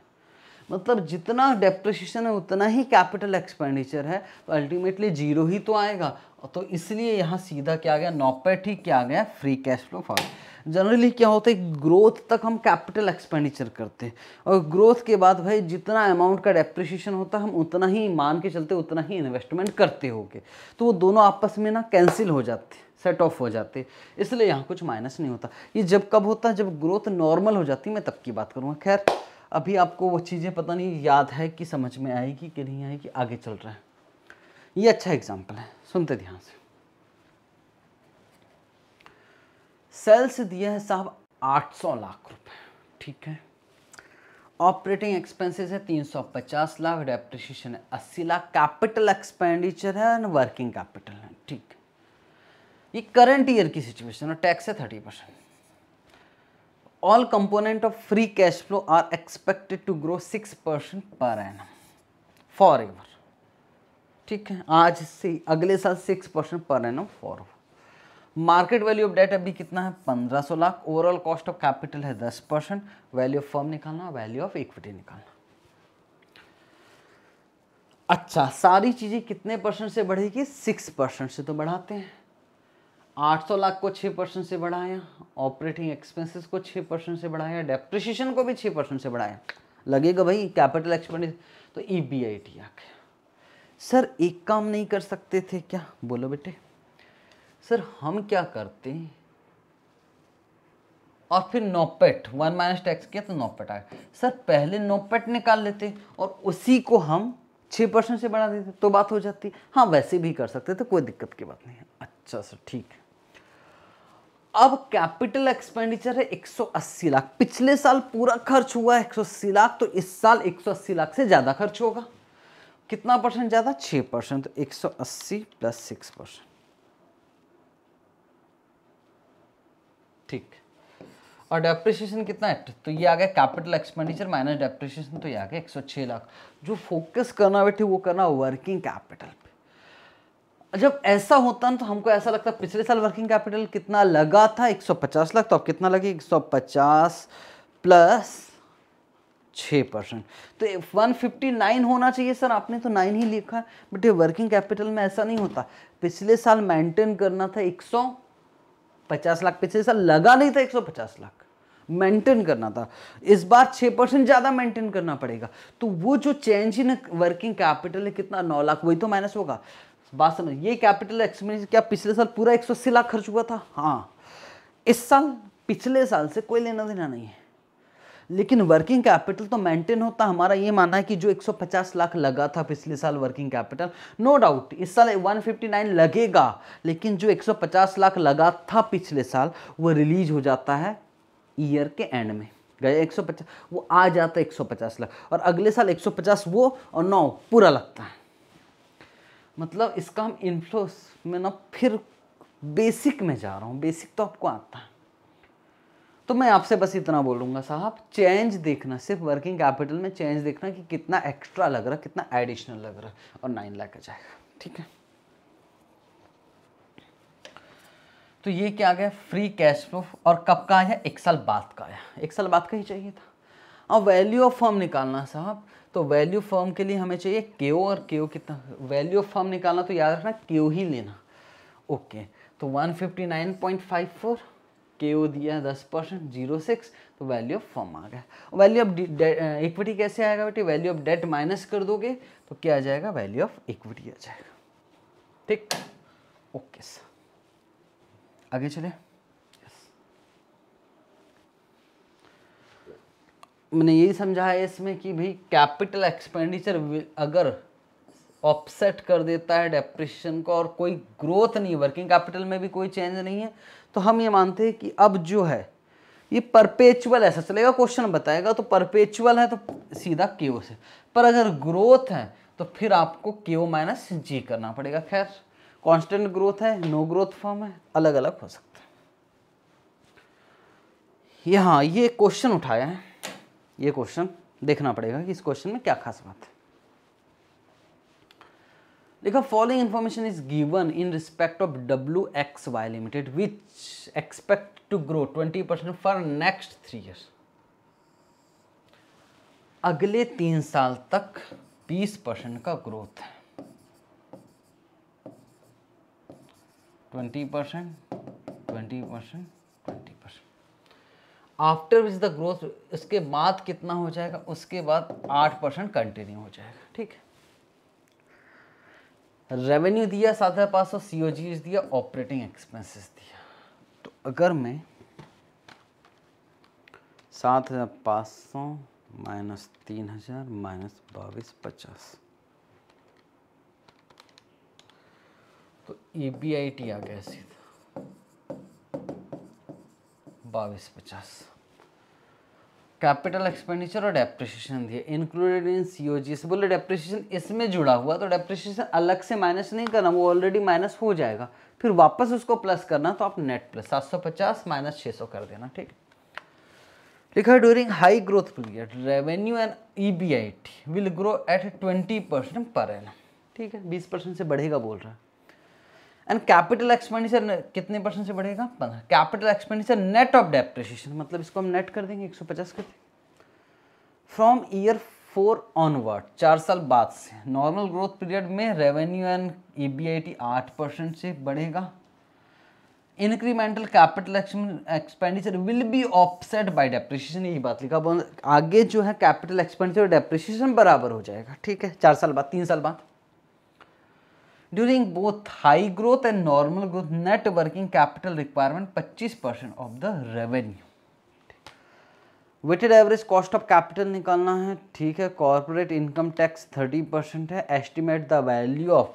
मतलब जितना डेप्रिसिएशन है उतना ही कैपिटल एक्सपेंडिचर है तो अल्टीमेटली जीरो ही तो आएगा तो इसलिए यहाँ सीधा क्या आ गया नॉपेट ही क्या आ गया free cash flow for generally क्या होता है ग्रोथ तक हम कैपिटल एक्सपेंडिचर करते हैं और ग्रोथ के बाद भाई जितना अमाउंट का डेप्रिशिएशन होता है हम उतना ही मान के चलते उतना ही इन्वेस्टमेंट करते होगे तो वो दोनों आपस में ना कैंसिल हो जाते हैं सेट ऑफ हो जाते इसलिए यहाँ कुछ माइनस नहीं होता ये जब कब होता है जब ग्रोथ नॉर्मल हो जाती मैं तब की बात करूँगा खैर अभी आपको वो चीज़ें पता नहीं याद है कि समझ में आएगी कि नहीं आएगी आगे चल रहा है ये अच्छा एग्जाम्पल है सुनते ध्यान से सेल्स दिया है साहब 800 लाख रुपए ठीक है ऑपरेटिंग एक्सपेंसेस है 350 लाख डेप्रिशिएशन है अस्सी लाख कैपिटल एक्सपेंडिचर है एंड वर्किंग कैपिटल है ठीक ये करंट ईयर की सिचुएशन है टैक्स है thirty percent all component of free cash flow are expected to grow 6% per annum forever ठीक है आज से अगले साल 6% परसेंट पर forever market value of debt अभी कितना है 1500 lakh overall cost of capital है 10 परसेंट वैल्यू ऑफ फर्म निकालना वैल्यू ऑफ इक्विटी निकालना अच्छा सारी चीज़ें कितने परसेंट से बढ़ेगी सिक्स परसेंट से तो बढ़ाते हैं 800 लाख को 6 परसेंट से बढ़ाया ऑपरेटिंग एक्सपेंसेस को 6 परसेंट से बढ़ाया डेप्रिसिएशन को भी 6 परसेंट से बढ़ाया लगेगा भाई कैपिटल एक्सपेंडिचर तो ई बी आई टी आ गया सर एक काम नहीं कर सकते थे क्या बोलो बेटे सर हम क्या करते हैं और फिर नोपेट वन माइनस टैक्स किया तो नोपेट आया सर पहले नोपेट निकाल लेते और उसी को हम छः परसेंट से बढ़ा देते तो बात हो जाती हाँ वैसे भी कर सकते तो कोई दिक्कत की बात नहीं है अच्छा सर ठीक है अब कैपिटल एक्सपेंडिचर है 180 लाख पिछले साल पूरा खर्च हुआ है 180 लाख तो इस साल 180 लाख से ज़्यादा खर्च होगा कितना परसेंट ज़्यादा 6 परसेंट तो 180 प्लस सिक्स परसेंट ठीक और डेप्रिसिएशन कितना है तो ये आ गया कैपिटल एक्सपेंडिचर माइनस डेप्रिसिएशन तो ये आ गया 106 लाख जो फोकस करना बैठे वो करना वर्किंग कैपिटल पे जब ऐसा होता है तो हमको ऐसा लगता है पिछले साल वर्किंग कैपिटल कितना लगा था 150 लाख तो अब कितना लगे 150 प्लस 6 परसेंट तो 159 होना चाहिए सर आपने तो नाइन ही लिखा बट ये वर्किंग कैपिटल में ऐसा नहीं होता पिछले साल मेंटेन करना था 150 लाख पिछले साल लगा नहीं था 150 लाख मेंटेन करना था इस बार छः परसेंट ज़्यादा मेंटेन करना पड़ेगा तो वो जो चेंज इन वर्किंग कैपिटल है कितना नौ लाख वही तो माइनस होगा बात समझ ये कैपिटल एक्सपेंडिचर क्या पिछले साल पूरा एक लाख खर्च हुआ था हाँ इस साल पिछले साल से कोई लेना देना नहीं है लेकिन वर्किंग कैपिटल तो मेंटेन होता हमारा ये मानना है कि जो 150 लाख लगा था पिछले साल वर्किंग कैपिटल नो डाउट इस साल 159 लगेगा लेकिन जो 150 लाख लगा था पिछले साल वो रिलीज हो जाता है ईयर के एंड में गए 150 वो आ जाता है 150 लाख और अगले साल 150 वो और नौ पूरा लगता है मतलब इसका हम इनफ्लो में ना फिर बेसिक में जा रहा हूँ बेसिक तो आपको आता है तो मैं आपसे बस इतना बोलूँगा साहब चेंज देखना सिर्फ वर्किंग कैपिटल में चेंज देखना कि कितना एक्स्ट्रा लग रहा है कितना एडिशनल लग रहा है और नाइन लाख का जाएगा ठीक है तो ये क्या आ गया फ्री कैश फ्लो और कब का आया एक साल बाद का आया एक साल बाद का ही चाहिए था और वैल्यू ऑफ फॉर्म निकालना साहब तो वैल्यू फॉर्म के लिए हमें चाहिए के और के कितना वैल्यू ऑफ फॉर्म निकालना तो याद रखना के ही लेना ओके पॉइंट तो 159.54 के दिया 10 परसेंट जीरो सिक्स तो वैल्यू ऑफ फॉर्म आ गया वैल्यू ऑफ इक्विटी कैसे आएगा बेटे वैल्यू ऑफ डेट माइनस कर दोगे तो क्या आ जाएगा वैल्यू ऑफ इक्विटी आ जाएगा ठीक ओके सर आगे चले मैंने यही है इसमें कि भाई कैपिटल एक्सपेंडिचर अगर ऑफसेट कर देता है डेप्रेशन को और कोई ग्रोथ नहीं वर्किंग कैपिटल में भी कोई चेंज नहीं है तो हम ये मानते हैं कि अब जो है ये परपेचुअल ऐसा चलेगा क्वेश्चन बताएगा तो परपेचुअल है तो सीधा के से पर अगर ग्रोथ है तो फिर आपको के ओ माइनस जी करना पड़ेगा खैर कांस्टेंट ग्रोथ है नो ग्रोथ फॉर्म है अलग अलग हो सकता है यहाँ ये क्वेश्चन उठाया है ये क्वेश्चन देखना पड़ेगा कि इस क्वेश्चन में क्या खास बात है देखा following information is given in respect of W X Y limited which expect to grow twenty percent for next three years अगले तीन साल तक बीस परसेंट का ग्रोथ है twenty percent twenty percent twenty percent after which the growth उसके बाद कितना हो जाएगा उसके बाद आठ परसेंट कंटिन्यू हो जाएगा ठीक है रेवेन्यू दिया सात हज़ार पाँच सौ सी ओ जी दिया ऑपरेटिंग एक्सपेंसेस दिया तो अगर मैं सात हज़ार पाँच सौ माइनस तीन हज़ार माइनस बाईस पचास तो ई बी आई टी आ गया सीधा बाईस पचास कैपिटल एक्सपेंडिचर और डेप्रिसिएशन दिए included in C O G से बोले डेप्रिसिएशन इसमें जुड़ा हुआ तो डेप्रिसिएशन अलग से माइनस नहीं करना वो ऑलरेडी माइनस हो जाएगा फिर वापस उसको प्लस करना तो आप नेट प्लस सात सौ पचास माइनस छः सौ कर देना ठीक लिखा है during high growth period revenue and E B I T will grow at twenty percent पर एन ठीक है बीस परसेंट से बढ़ेगा बोल रहा है एंड कैपिटल एक्सपेंडिचर कितने परसेंट से बढ़ेगा पंद्रह capital expenditure net of depreciation मतलब इसको हम नेट कर देंगे 150 के फ्रॉम ईयर फोर ऑनवर्ड चार साल बाद से नॉर्मल ग्रोथ पीरियड में revenue and E B I T आठ परसेंट से बढ़ेगा incremental capital expenditure will be offset by depreciation यही बात लिखा आगे जो है कैपिटल एक्सपेंडिचर डेप्रिशिएशन बराबर हो जाएगा ठीक है चार साल बाद तीन साल बाद during both high growth and normal growth net capital requirement पच्चीस 25% of the revenue weighted average cost of capital निकालना है ठीक है कॉरपोरेट इनकम टैक्स 30 परसेंट है estimate the value of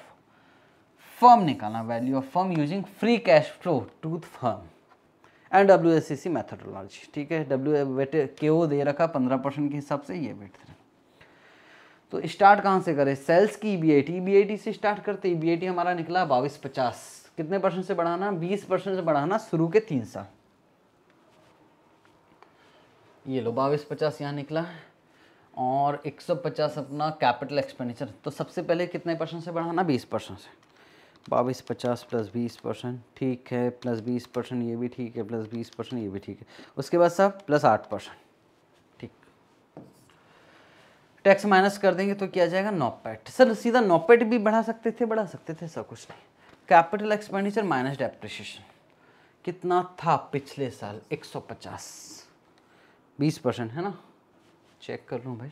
firm निकालना value of firm using free cash flow to firm and W S C C methodology ठीक है W wait के ओ दे रखा पंद्रह परसेंट के हिसाब से ये वेट तो स्टार्ट कहाँ से करें सेल्स की ई बी से स्टार्ट करते ई बी हमारा निकला बाईस पचास कितने परसेंट से बढ़ाना बीस परसेंट से बढ़ाना शुरू के तीन साल ये लो बाईस पचास यहाँ निकला और एक सौ पचास अपना कैपिटल एक्सपेंडिचर तो सबसे पहले कितने परसेंट से बढ़ाना बीस परसेंट से बाईस पचास प्लस बीस परसेंट ठीक है प्लस बीस परसेंट ये भी ठीक है प्लस बीस परसेंट ये भी ठीक है उसके बाद सब प्लस आठ परसेंट टैक्स माइनस कर देंगे तो किया जाएगा नॉपैट सर सीधा नोपेट भी बढ़ा सकते थे बढ़ा सकते थे सब कुछ नहीं कैपिटल एक्सपेंडिचर माइनस डेप्रिसिएशन कितना था पिछले साल 150 20 परसेंट है ना चेक कर लूँ भाई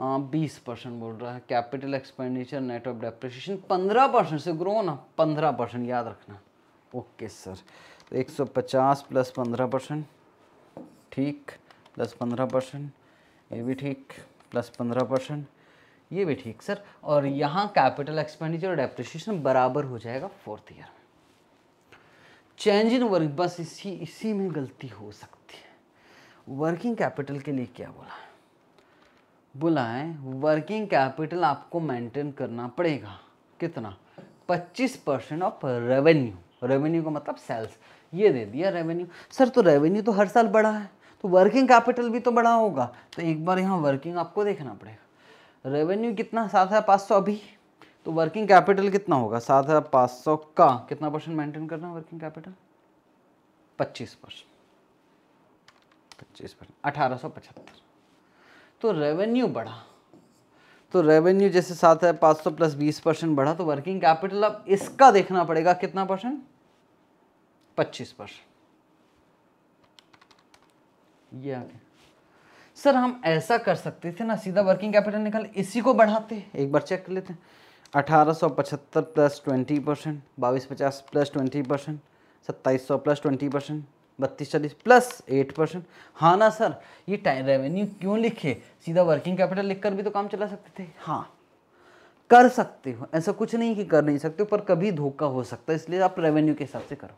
आ, 20 परसेंट बोल रहा है capital expenditure net of depreciation 15 percent से ग्रो ना 15 परसेंट याद रखना ओके सर तो 150 प्लस 15 परसेंट ठीक प्लस 15 परसेंट ये भी ठीक प्लस पंद्रह परसेंट ये भी ठीक सर और यहाँ कैपिटल एक्सपेंडिचर और डेप्रिशिएशन बराबर हो जाएगा फोर्थ ईयर में चेंज इन वर्क बस इसी इसी में गलती हो सकती है वर्किंग कैपिटल के लिए क्या बोला है बोला है वर्किंग कैपिटल आपको मेंटेन करना पड़ेगा कितना 25 परसेंट ऑफ रेवेन्यू रेवेन्यू का मतलब सेल्स ये दे दिया रेवेन्यू सर तो रेवेन्यू तो हर साल बढ़ा है तो वर्किंग कैपिटल भी तो बड़ा होगा तो एक बार यहाँ वर्किंग आपको देखना पड़ेगा रेवेन्यू कितना सात हज़ार पाँच सौ अभी तो वर्किंग कैपिटल कितना होगा सात हज़ार पाँच सौ का कितना परसेंट मेंटेन करना है वर्किंग कैपिटल पच्चीस परसेंट पच्चीस परसेंट अठारह सौ पचहत्तर तो रेवेन्यू बढ़ा तो रेवेन्यू जैसे सात हज़ार पाँच सौ प्लस बीस परसेंट बढ़ा तो वर्किंग कैपिटल अब इसका देखना पड़ेगा कितना परसेंट पच्चीस परसेंट ये आ गया सर हम ऐसा कर सकते थे ना सीधा वर्किंग कैपिटल निकाल इसी को बढ़ाते एक बार चेक कर लेते हैं अठारह सौ पचहत्तर प्लस ट्वेंटी परसेंट बाईस पचास प्लस ट्वेंटी परसेंट सत्ताईस सौ प्लस ट्वेंटी परसेंट बत्तीस चालीस प्लस एट परसेंट हाँ ना सर ये टाइम रेवेन्यू क्यों लिखे सीधा वर्किंग कैपिटल लिखकर भी तो काम चला सकते थे हाँ कर सकते हो ऐसा कुछ नहीं कि कर नहीं सकते हो पर कभी धोखा हो सकता है इसलिए आप रेवेन्यू के हिसाब से करो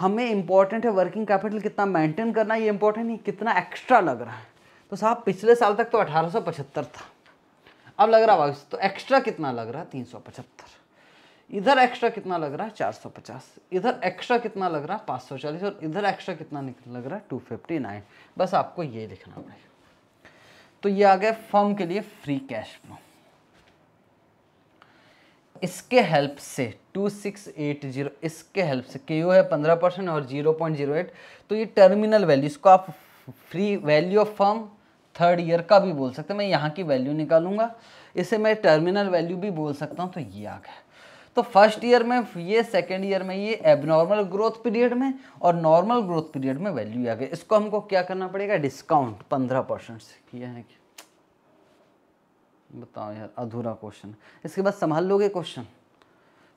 हमें इंपॉर्टेंट है वर्किंग कैपिटल कितना मेंटेन करना ये इंपॉर्टेंट नहीं कितना एक्स्ट्रा लग रहा है तो साहब पिछले साल तक तो अठारह था अब लग रहा है तो एक्स्ट्रा कितना लग रहा है तीन इधर एक्स्ट्रा कितना लग रहा है पचास इधर एक्स्ट्रा कितना लग रहा है चालीस और इधर एक्स्ट्रा कितना लग रहा है नाइन बस आपको ये लिखना पड़ेगा तो ये आ गया फॉर्म के लिए फ्री कैश फ्रॉम इसके हेल्प से 2680 इसके हेल्प से के है 15 परसेंट और 0.08 तो ये टर्मिनल वैल्यू इसको आप free value of firm third year का भी बोल सकते हैं मैं यहाँ की वैल्यू निकालूंगा इसे मैं टर्मिनल वैल्यू भी बोल सकता हूँ तो ये आ गया तो फर्स्ट ईयर में ये सेकेंड ईयर में ये एबनॉर्मल ग्रोथ पीरियड में और नॉर्मल ग्रोथ पीरियड में वैल्यू आ गया इसको हमको क्या करना पड़ेगा डिस्काउंट पंद्रह परसेंट से किया है क्या बताओ यार अधूरा क्वेश्चन इसके बाद संभाल लोगे क्वेश्चन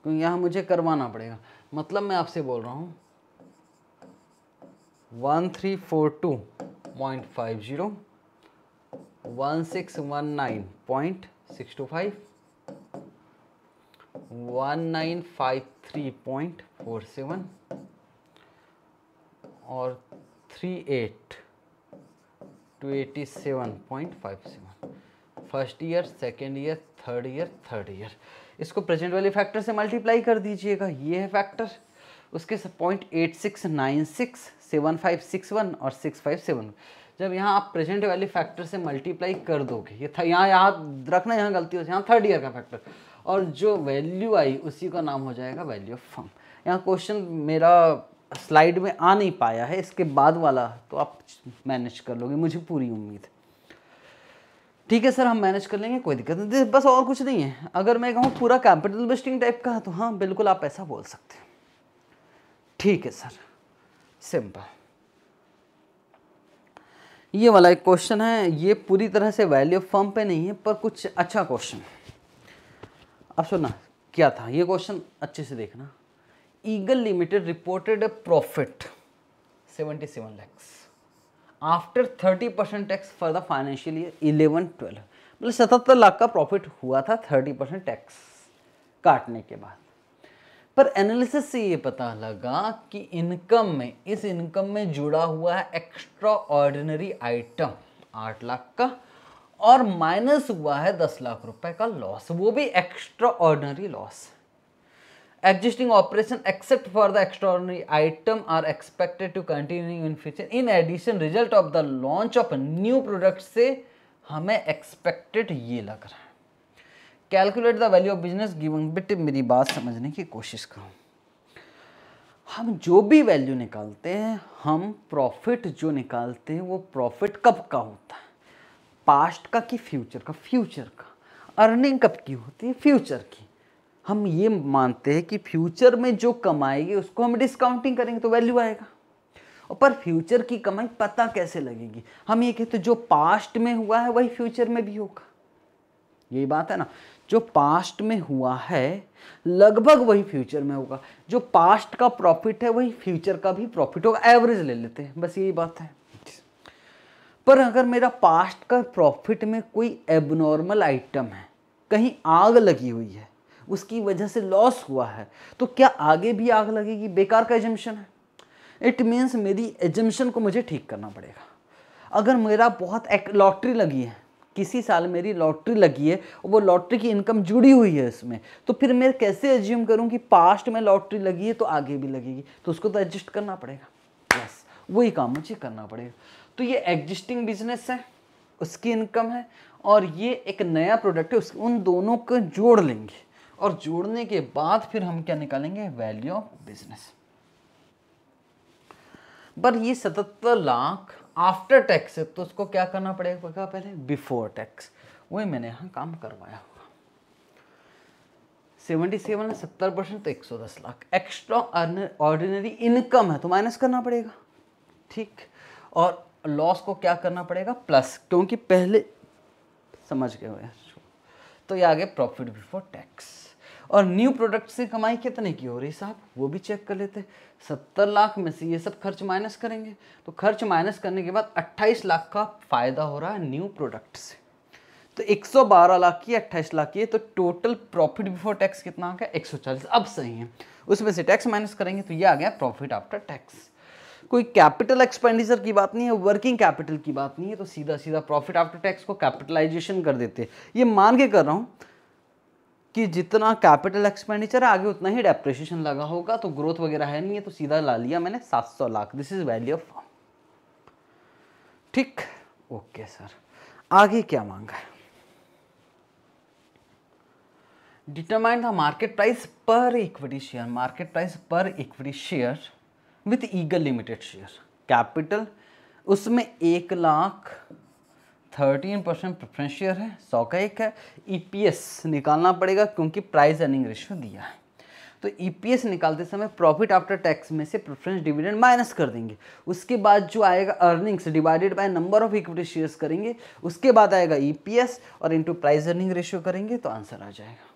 क्योंकि यहाँ मुझे करवाना पड़ेगा मतलब मैं आपसे बोल रहा हूँ one three four two point five zero one six one nine point six two five one nine five three point four seven और three eight two eighty seven point five seven first year second year third year third year इसको present वाले factor से multiply कर दीजिएगा ये है factor उसके point eight six nine six seven five six one और सिक्स फाइव सेवन जब यहाँ आप प्रेजेंट वाले फैक्टर से मल्टीप्लाई कर दोगे ये यहाँ यहाँ रखना यहाँ गलती हो यहाँ थर्ड ईयर का फैक्टर और जो वैल्यू आई उसी का नाम हो जाएगा वैल्यू ऑफ फर्म यहाँ क्वेश्चन मेरा स्लाइड में आ नहीं पाया है इसके बाद वाला तो आप मैनेज कर लोगे मुझे पूरी उम्मीद है ठीक है सर हम मैनेज कर लेंगे कोई दिक्कत नहीं बस और कुछ नहीं है अगर मैं कहूँ पूरा कैपिटल वेस्टिंग टाइप का है तो हाँ बिल्कुल आप ऐसा बोल सकते हैं ठीक है सर सिंपल ये वाला एक क्वेश्चन है ये पूरी तरह से वैल्यू ऑफ फॉर्म पे नहीं है पर कुछ अच्छा क्वेश्चन अब सुनना क्या था ये क्वेश्चन अच्छे से देखना Eagle limited reported profit seventy seven lakhs after thirty percent tax for the financial year eleven twelve मतलब सतहत्तर लाख का प्रॉफिट हुआ था थर्टी परसेंट टैक्स काटने के बाद पर एनालिसिस से ये पता लगा कि इनकम में इस इनकम में जुड़ा हुआ है एक्स्ट्रा ऑर्डिनरी आइटम आठ लाख का और माइनस हुआ है दस लाख रुपए का लॉस वो भी extraordinary loss existing operation except for the extraordinary item are expected to continue in future in addition result of the launch of new product से हमें expected ये लग रहा है calculate the value of business given bit मेरी बात समझने की कोशिश करूँ हम जो भी वैल्यू निकालते हैं हम प्रॉफिट जो निकालते हैं वो प्रॉफिट कब का होता है पास्ट का कि फ्यूचर का फ्यूचर का अर्निंग कब की होती है फ्यूचर की हम ये मानते हैं कि फ्यूचर में जो कमाएगी उसको हम डिस्काउंटिंग करेंगे तो वैल्यू आएगा और पर फ्यूचर की कमाई पता कैसे लगेगी हम ये कहते जो पास्ट में हुआ है वही फ्यूचर में भी होगा यही बात है ना जो पास्ट में हुआ है लगभग वही फ्यूचर में होगा जो पास्ट का प्रॉफिट है वही फ्यूचर का भी प्रॉफिट होगा एवरेज ले लेते हैं बस यही बात है पर अगर मेरा पास्ट का प्रॉफिट में कोई एबनॉर्मल आइटम है कहीं आग लगी हुई है उसकी वजह से लॉस हुआ है तो क्या आगे भी आग लगेगी बेकार का एजम्पन है इट मीन्स मेरी एजम्पन को मुझे ठीक करना पड़ेगा अगर मेरा बहुत एक लॉटरी लगी है किसी साल मेरी लॉटरी लगी है और वो लॉटरी की इनकम जुड़ी हुई है इसमें तो फिर मैं कैसे एज्यूम करूँ कि पास्ट में लॉटरी लगी है तो आगे भी लगेगी तो उसको तो एडजस्ट करना पड़ेगा यस वही काम मुझे करना पड़ेगा तो ये एग्जिस्टिंग बिजनेस है उसकी इनकम है और ये एक नया प्रोडक्ट है उस उन दोनों को जोड़ लेंगे और जोड़ने के बाद फिर हम क्या निकालेंगे वैल्यू ऑफ बिजनेस पर ये सतहत्तर लाख आफ्टर टैक्स है तो उसको क्या करना पड़ेगा पहले बिफोर टैक्स वही मैंने यहाँ काम करवाया होगा सेवेंटी सेवन है सत्तर परसेंट तो एक सौ दस लाख एक्स्ट्रा ऑर्डिनरी इनकम है तो माइनस करना पड़ेगा ठीक और लॉस को क्या करना पड़ेगा प्लस क्योंकि पहले समझ गए हो यार तो ये आगे प्रॉफिट बिफोर टैक्स और न्यू प्रोडक्ट से कमाई कितने की हो रही साहब वो भी चेक कर लेते सत्तर लाख में से ये सब खर्च माइनस करेंगे तो खर्च माइनस करने के बाद अट्ठाईस लाख का फ़ायदा हो रहा है न्यू प्रोडक्ट से तो 112 लाख की 28 लाख की तो टोटल प्रॉफिट बिफोर टैक्स कितना आ गया 140 अब सही है उसमें से टैक्स माइनस करेंगे तो ये आ गया प्रॉफिट आफ्टर टैक्स कोई कैपिटल एक्सपेंडिचर की बात नहीं है वर्किंग कैपिटल की बात नहीं है तो सीधा सीधा प्रॉफिट आफ्टर टैक्स को कैपिटलाइजेशन कर देते ये मान के कर रहा हूँ कि जितना कैपिटल एक्सपेंडिचर है आगे उतना ही डेप्रिशिएशन लगा होगा तो ग्रोथ वगैरह है नहीं है तो सीधा ला लिया मैंने 700 lakh this is value of form ठीक ओके सर आगे क्या मांगा है determine the market price per equity share market price per equity share with Eagle limited share capital उसमें एक lakh thirteen percent preference share है सौ का एक है ईपीएस e निकालना पड़ेगा क्योंकि प्राइस अर्निंग रेशियो दिया है तो ईपीएस e निकालते समय प्रॉफिट आफ्टर टैक्स में से प्रेफरेंस डिविडेंड माइनस कर देंगे उसके बाद जो आएगा earnings divided by number of equity shares करेंगे उसके बाद आएगा ईपीएस e और इनटू प्राइस अर्निंग रेशियो करेंगे तो आंसर आ जाएगा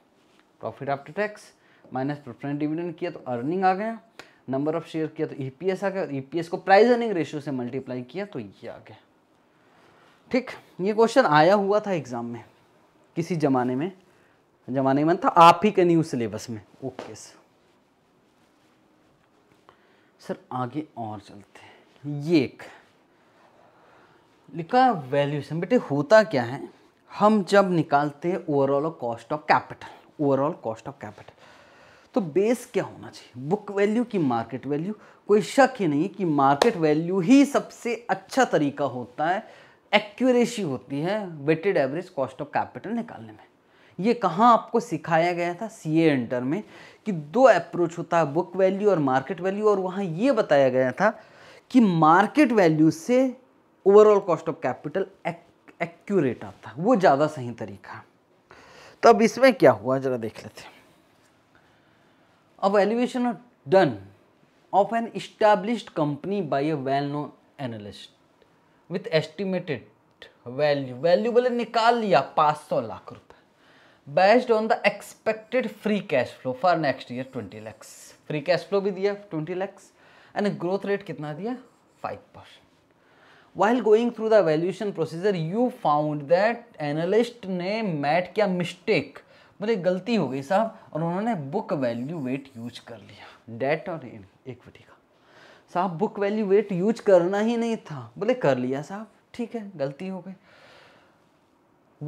profit after tax minus preference dividend किया तो अर्निंग आ गया नंबर ऑफ शेयर किया तो ई आ गया और ईपीएस को प्राइस अर्निंग रेशियो से मल्टीप्लाई किया तो ये आ गया ठीक ये क्वेश्चन आया हुआ था एग्ज़ाम में किसी ज़माने में ज़माने में था आप ही के न्यू सिलेबस में ओके सर सर आगे और चलते हैं ये एक लिखा वैल्यूएशन बेटे होता क्या है हम जब निकालते हैं overall cost of capital overall cost of capital तो बेस क्या होना चाहिए बुक वैल्यू की मार्केट वैल्यू कोई शक ही नहीं कि मार्केट वैल्यू ही सबसे अच्छा तरीका होता है एक्यूरेसी होती है weighted average cost of capital निकालने में ये कहाँ आपको सिखाया गया था सी ए इंटर में कि दो अप्रोच होता है बुक वैल्यू और मार्केट वैल्यू और वहाँ ये बताया गया था कि मार्केट वैल्यू से overall cost of capital accurate आता है वो ज़्यादा सही तरीका तो अब इसमें क्या हुआ ज़रा देख लेते हैं अब elevation done of an established company by a well known analyst with estimated value value बोले निकाल लिया पाँच सौ लाख रुपए based on the expected free cash flow for next year twenty lakhs free cash flow भी दिया twenty lakhs and growth rate कितना दिया five percent while going through the valuation procedure you found that analyst ने मैट किया मिस्टेक बोले गलती हो गई साहब और उन्होंने बुक वैल्यू वेट यूज कर लिया डेट और इक्विटी साहब बुक वैल्यू वेट यूज करना ही नहीं था बोले कर लिया साहब ठीक है गलती हो गई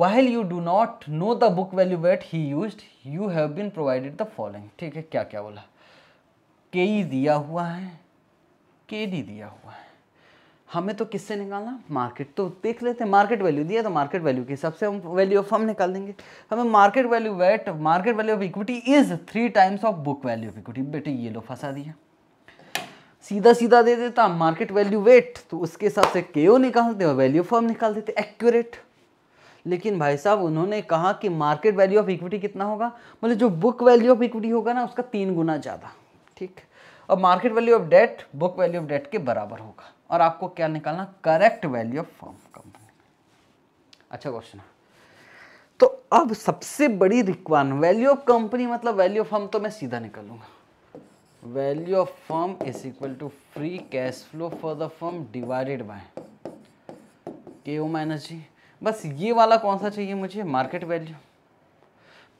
while you do not know the book value weight ही use you have been provided the following ठीक है क्या क्या बोला के ई e दिया हुआ है के डी दिया हुआ है हमें तो किससे निकालना मार्केट तो देख लेते हैं मार्केट वैल्यू दिया तो मार्केट वैल्यू के हिसाब से हम वैल्यू ऑफ हम निकाल देंगे हमें market value weight market value of equity is three times of book value of equity बेटे ये लो फंसा दिया सीधा सीधा दे देता मार्केट वैल्यू वेट तो उसके हिसाब से के ओ निकालते और वैल्यू फॉर्म निकाल देते एक्यूरेट लेकिन भाई साहब उन्होंने कहा कि मार्केट वैल्यू ऑफ इक्विटी कितना होगा मतलब जो बुक वैल्यू ऑफ इक्विटी होगा ना उसका तीन गुना ज़्यादा ठीक और market value of debt book value of debt के बराबर होगा और आपको क्या निकालना correct value of form company अच्छा क्वेश्चन तो अब सबसे बड़ी रिक्वायरमेंट वैल्यू ऑफ कंपनी मतलब वैल्यू ऑफ फॉर्म तो मैं सीधा निकालूंगा value of firm is equal to free cash flow for the firm divided by K O minus जी बस ये वाला कौन सा चाहिए मुझे मार्केट वैल्यू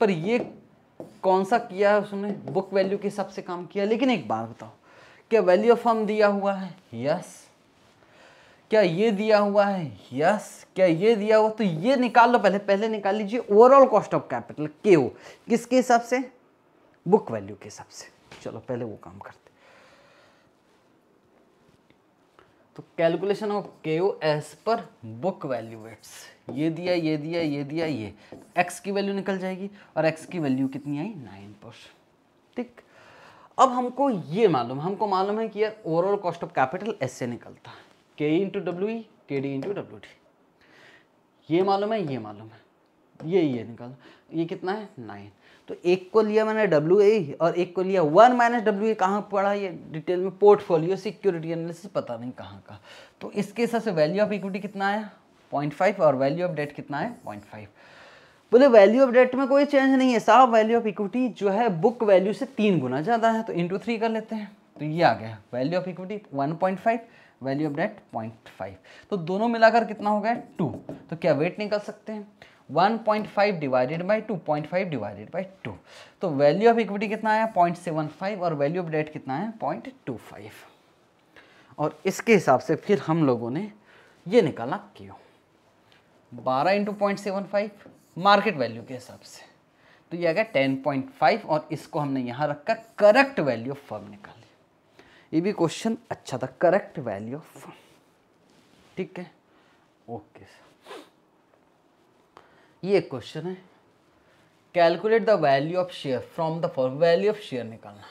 पर ये कौन सा किया है उसने बुक वैल्यू के हिसाब से काम किया लेकिन एक बात बताओ क्या वैल्यू ऑफ फर्म दिया हुआ है यस क्या ये दिया हुआ है यस क्या ये दिया हुआ तो ये निकाल लो पहले पहले निकाल लीजिए ओवरऑल कॉस्ट ऑफ कैपिटल के ओ किसके हिसाब से बुक वैल्यू के हिसाब से चलो पहले वो काम करते तो कैलकुलेशन ऑफ के ओ एस पर बुक वैल्यूएट्स ये दिया ये दिया ये दिया ये एक्स की वैल्यू निकल जाएगी और एक्स की वैल्यू कितनी आई नाइन परसेंट ठीक अब हमको ये मालूम हमको मालूम है कि यार ओवरऑल कॉस्ट ऑफ कैपिटल एस से निकलता है के ई इंटू डब्ल्यू ई के डी इंटू डब्ल्यू डी ये मालूम है ये मालूम है ये ये निकल ये कितना है नाइन तो एक को लिया मैंने डब्ल्यू और एक को लिया वन माइनस डब्ल्यू ए कहाँ पढ़ा ये डिटेल में पोर्टफोलियो सिक्योरिटी एनालिसिस पता नहीं कहाँ का तो इसके हिसाब से वैल्यू ऑफ इक्विटी कितना आया पॉइंट और वैल्यू ऑफ डेट कितना है पॉइंट बोले वैल्यू ऑफ डेट में कोई चेंज नहीं है साफ वैल्यू ऑफ इक्विटी जो है बुक वैल्यू से तीन गुना ज़्यादा है तो इंटू थ्री कर लेते हैं तो ये आ गया value of equity one point five value of debt point five तो दोनों मिलाकर कितना हो गया टू तो क्या वेट निकल सकते हैं 1.5 डिवाइडेड बाई 2.5 डिवाइडेड बाई 2 तो वैल्यू ऑफ इक्विटी कितना आया 0.75 और वैल्यू ऑफ डेट कितना है 0.25 और इसके हिसाब से फिर हम लोगों ने ये निकाला क्यों 12 इंटू पॉइंट मार्केट वैल्यू के हिसाब से तो ये आ गया 10.5 और इसको हमने यहाँ रखकर करेक्ट वैल्यू ऑफ फर्म निकाली ये भी क्वेश्चन अच्छा था करेक्ट वैल्यू ऑफ फर्म ठीक है ओके सर ये एक क्वेश्चन है calculate the value of share from the for value of share निकालना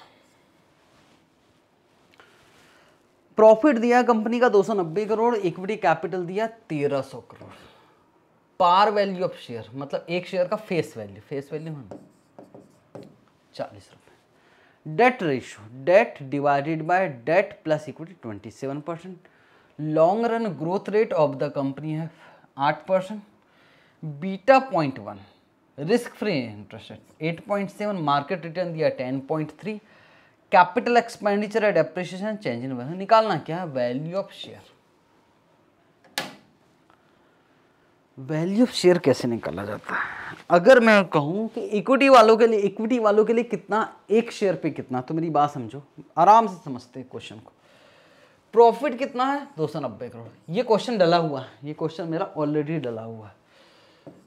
प्रॉफिट दिया कंपनी का नब्बे करोड़ इक्विटी कैपिटल दिया 1300 crore par value of share मतलब एक शेयर का फेस वैल्यू फेस वैल्यू है चालीस रुपये debt ratio debt divided by debt plus equity twenty seven percent long run growth rate of the company है आठ percent beta point one risk free interest rate eight point seven market return दिया ten point three capital expenditure and appreciation change in value निकालना क्या है value of share value of share कैसे निकाला जाता है अगर मैं कहूं कि इक्विटी वालों के लिए इक्विटी वालों के लिए कितना एक शेयर पे कितना तो मेरी बात समझो आराम से समझते हैं क्वेश्चन को प्रॉफिट कितना है दो सौ नब्बे करोड़ ये क्वेश्चन डला हुआ है ये क्वेश्चन मेरा ऑलरेडी डला हुआ है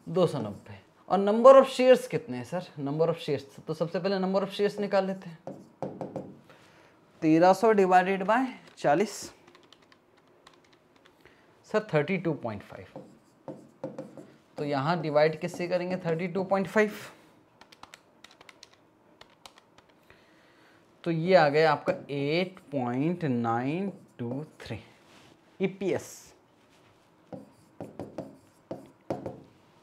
दो सौ नब्बे और नंबर ऑफ शेयर्स कितने हैं सर नंबर ऑफ शेयर्स तो सबसे पहले नंबर ऑफ शेयर्स निकाल लेते हैं तेरह सौ डिवाइडेड बाय चालीस sir thirty two point five तो यहां डिवाइड किससे करेंगे थर्टी टू पॉइंट फाइव तो ये आ गया आपका eight point nine two three E P S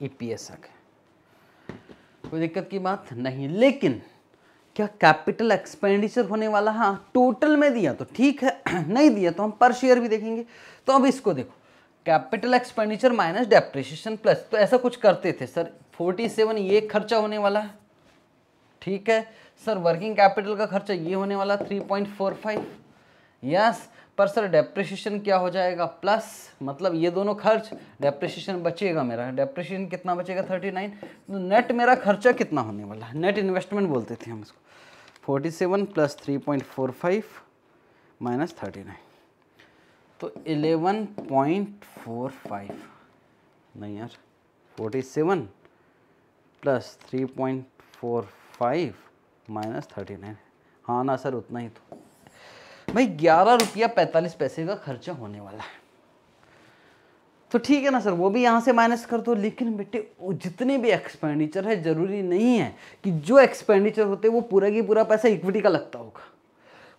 EPS तक है कोई दिक्कत की बात नहीं लेकिन क्या कैपिटल एक्सपेंडिचर होने वाला हाँ टोटल में दिया तो ठीक है नहीं दिया तो हम पर शेयर भी देखेंगे तो अब इसको देखो capital expenditure minus depreciation plus तो ऐसा कुछ करते थे सर 47 ये खर्चा होने वाला है ठीक है सर वर्किंग कैपिटल का खर्चा ये होने वाला 3.45 यस yes, पर सर डेप्रिसिएशन क्या हो जाएगा प्लस मतलब ये दोनों खर्च डेप्रिसिएशन बचेगा मेरा डेप्रिसिएशन कितना बचेगा थर्टी नाइन तो नेट मेरा खर्चा कितना होने वाला है नेट इन्वेस्टमेंट बोलते थे हम इसको forty seven plus three point four five minus thirty nine तो एलेवन पॉइंट फोर फाइव नहीं यार forty seven plus three point four five minus thirty nine हाँ ना सर उतना ही तो भाई ग्यारह रुपया पैंतालीस पैसे का खर्चा होने वाला है तो ठीक है ना सर वो भी यहाँ से माइनस कर दो लेकिन बेटे जितने भी एक्सपेंडिचर है ज़रूरी नहीं है कि जो एक्सपेंडिचर होते हैं वो पूरा की पूरा पैसा इक्विटी का लगता होगा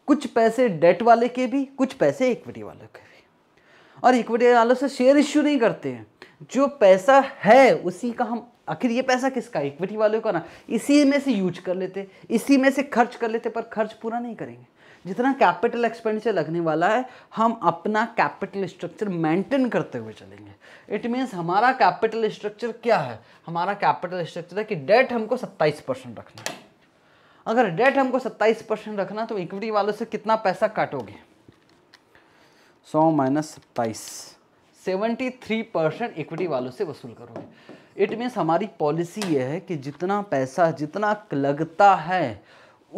कुछ पैसे डेट वाले के भी कुछ पैसे इक्विटी वाले के भी और इक्विटी वालों से शेयर इश्यू नहीं करते हैं जो पैसा है उसी का हम आखिर ये पैसा किसका इक्विटी वालों का ना इसी में से यूज कर लेते इसी में से खर्च कर लेते पर खर्च पूरा नहीं करेंगे जितना कैपिटल एक्सपेंडिचर लगने वाला है हम अपना कैपिटल स्ट्रक्चर मेंटेन करते हुए चलेंगे इट मीन्स हमारा कैपिटल स्ट्रक्चर क्या है हमारा कैपिटल स्ट्रक्चर है कि डेट हमको सत्ताईस परसेंट रखना है अगर डेट हमको सत्ताईस परसेंट रखना तो इक्विटी वालों से कितना पैसा काटोगे सौ माइनस सत्ताईस सेवेंटी थ्री परसेंट इक्विटी वालों से वसूल करोगे इट मीन्स हमारी पॉलिसी ये है कि जितना पैसा जितना लगता है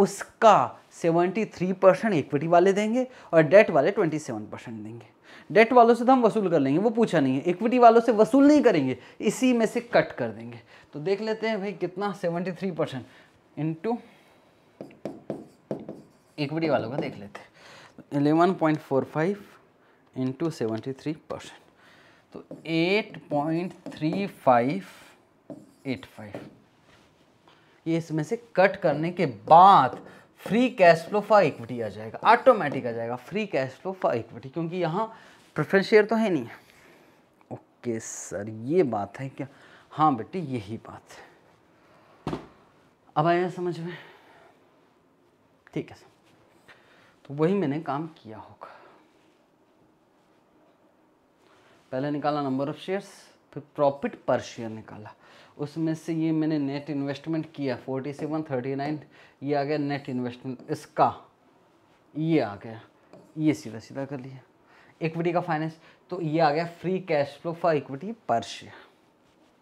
उसका 73 परसेंट इक्विटी वाले देंगे और डेट वाले 27 परसेंट देंगे डेट वालों से तो हम वसूल कर लेंगे वो पूछा नहीं है इक्विटी वालों से वसूल नहीं करेंगे इसी में से कट कर देंगे तो देख लेते हैं भाई कितना 73 परसेंट इंटू इक्विटी वालों का देख लेते हैं eleven point four five into seventy three percent तो eight point three five eight five ये इसमें से कट करने के बाद free cash flow for equity आ जाएगा ऑटोमेटिक आ जाएगा free cash flow for equity क्योंकि यहाँ प्रेफरेंस शेयर तो है नहीं है ओके सर ये बात है क्या हाँ बेटी यही बात है अब आया समझ में ठीक है सर तो वही मैंने काम किया होगा पहले निकाला नंबर ऑफ शेयर्स फिर प्रॉफिट पर शेयर निकाला उसमें से ये मैंने नेट इन्वेस्टमेंट किया फोर्टी सेवन थर्टी नाइन ये आ गया नेट इन्वेस्टमेंट इसका ये आ गया ये सीधा सीधा कर लिया इक्विटी का फाइनेंस तो ये आ गया free cash flow for equity per share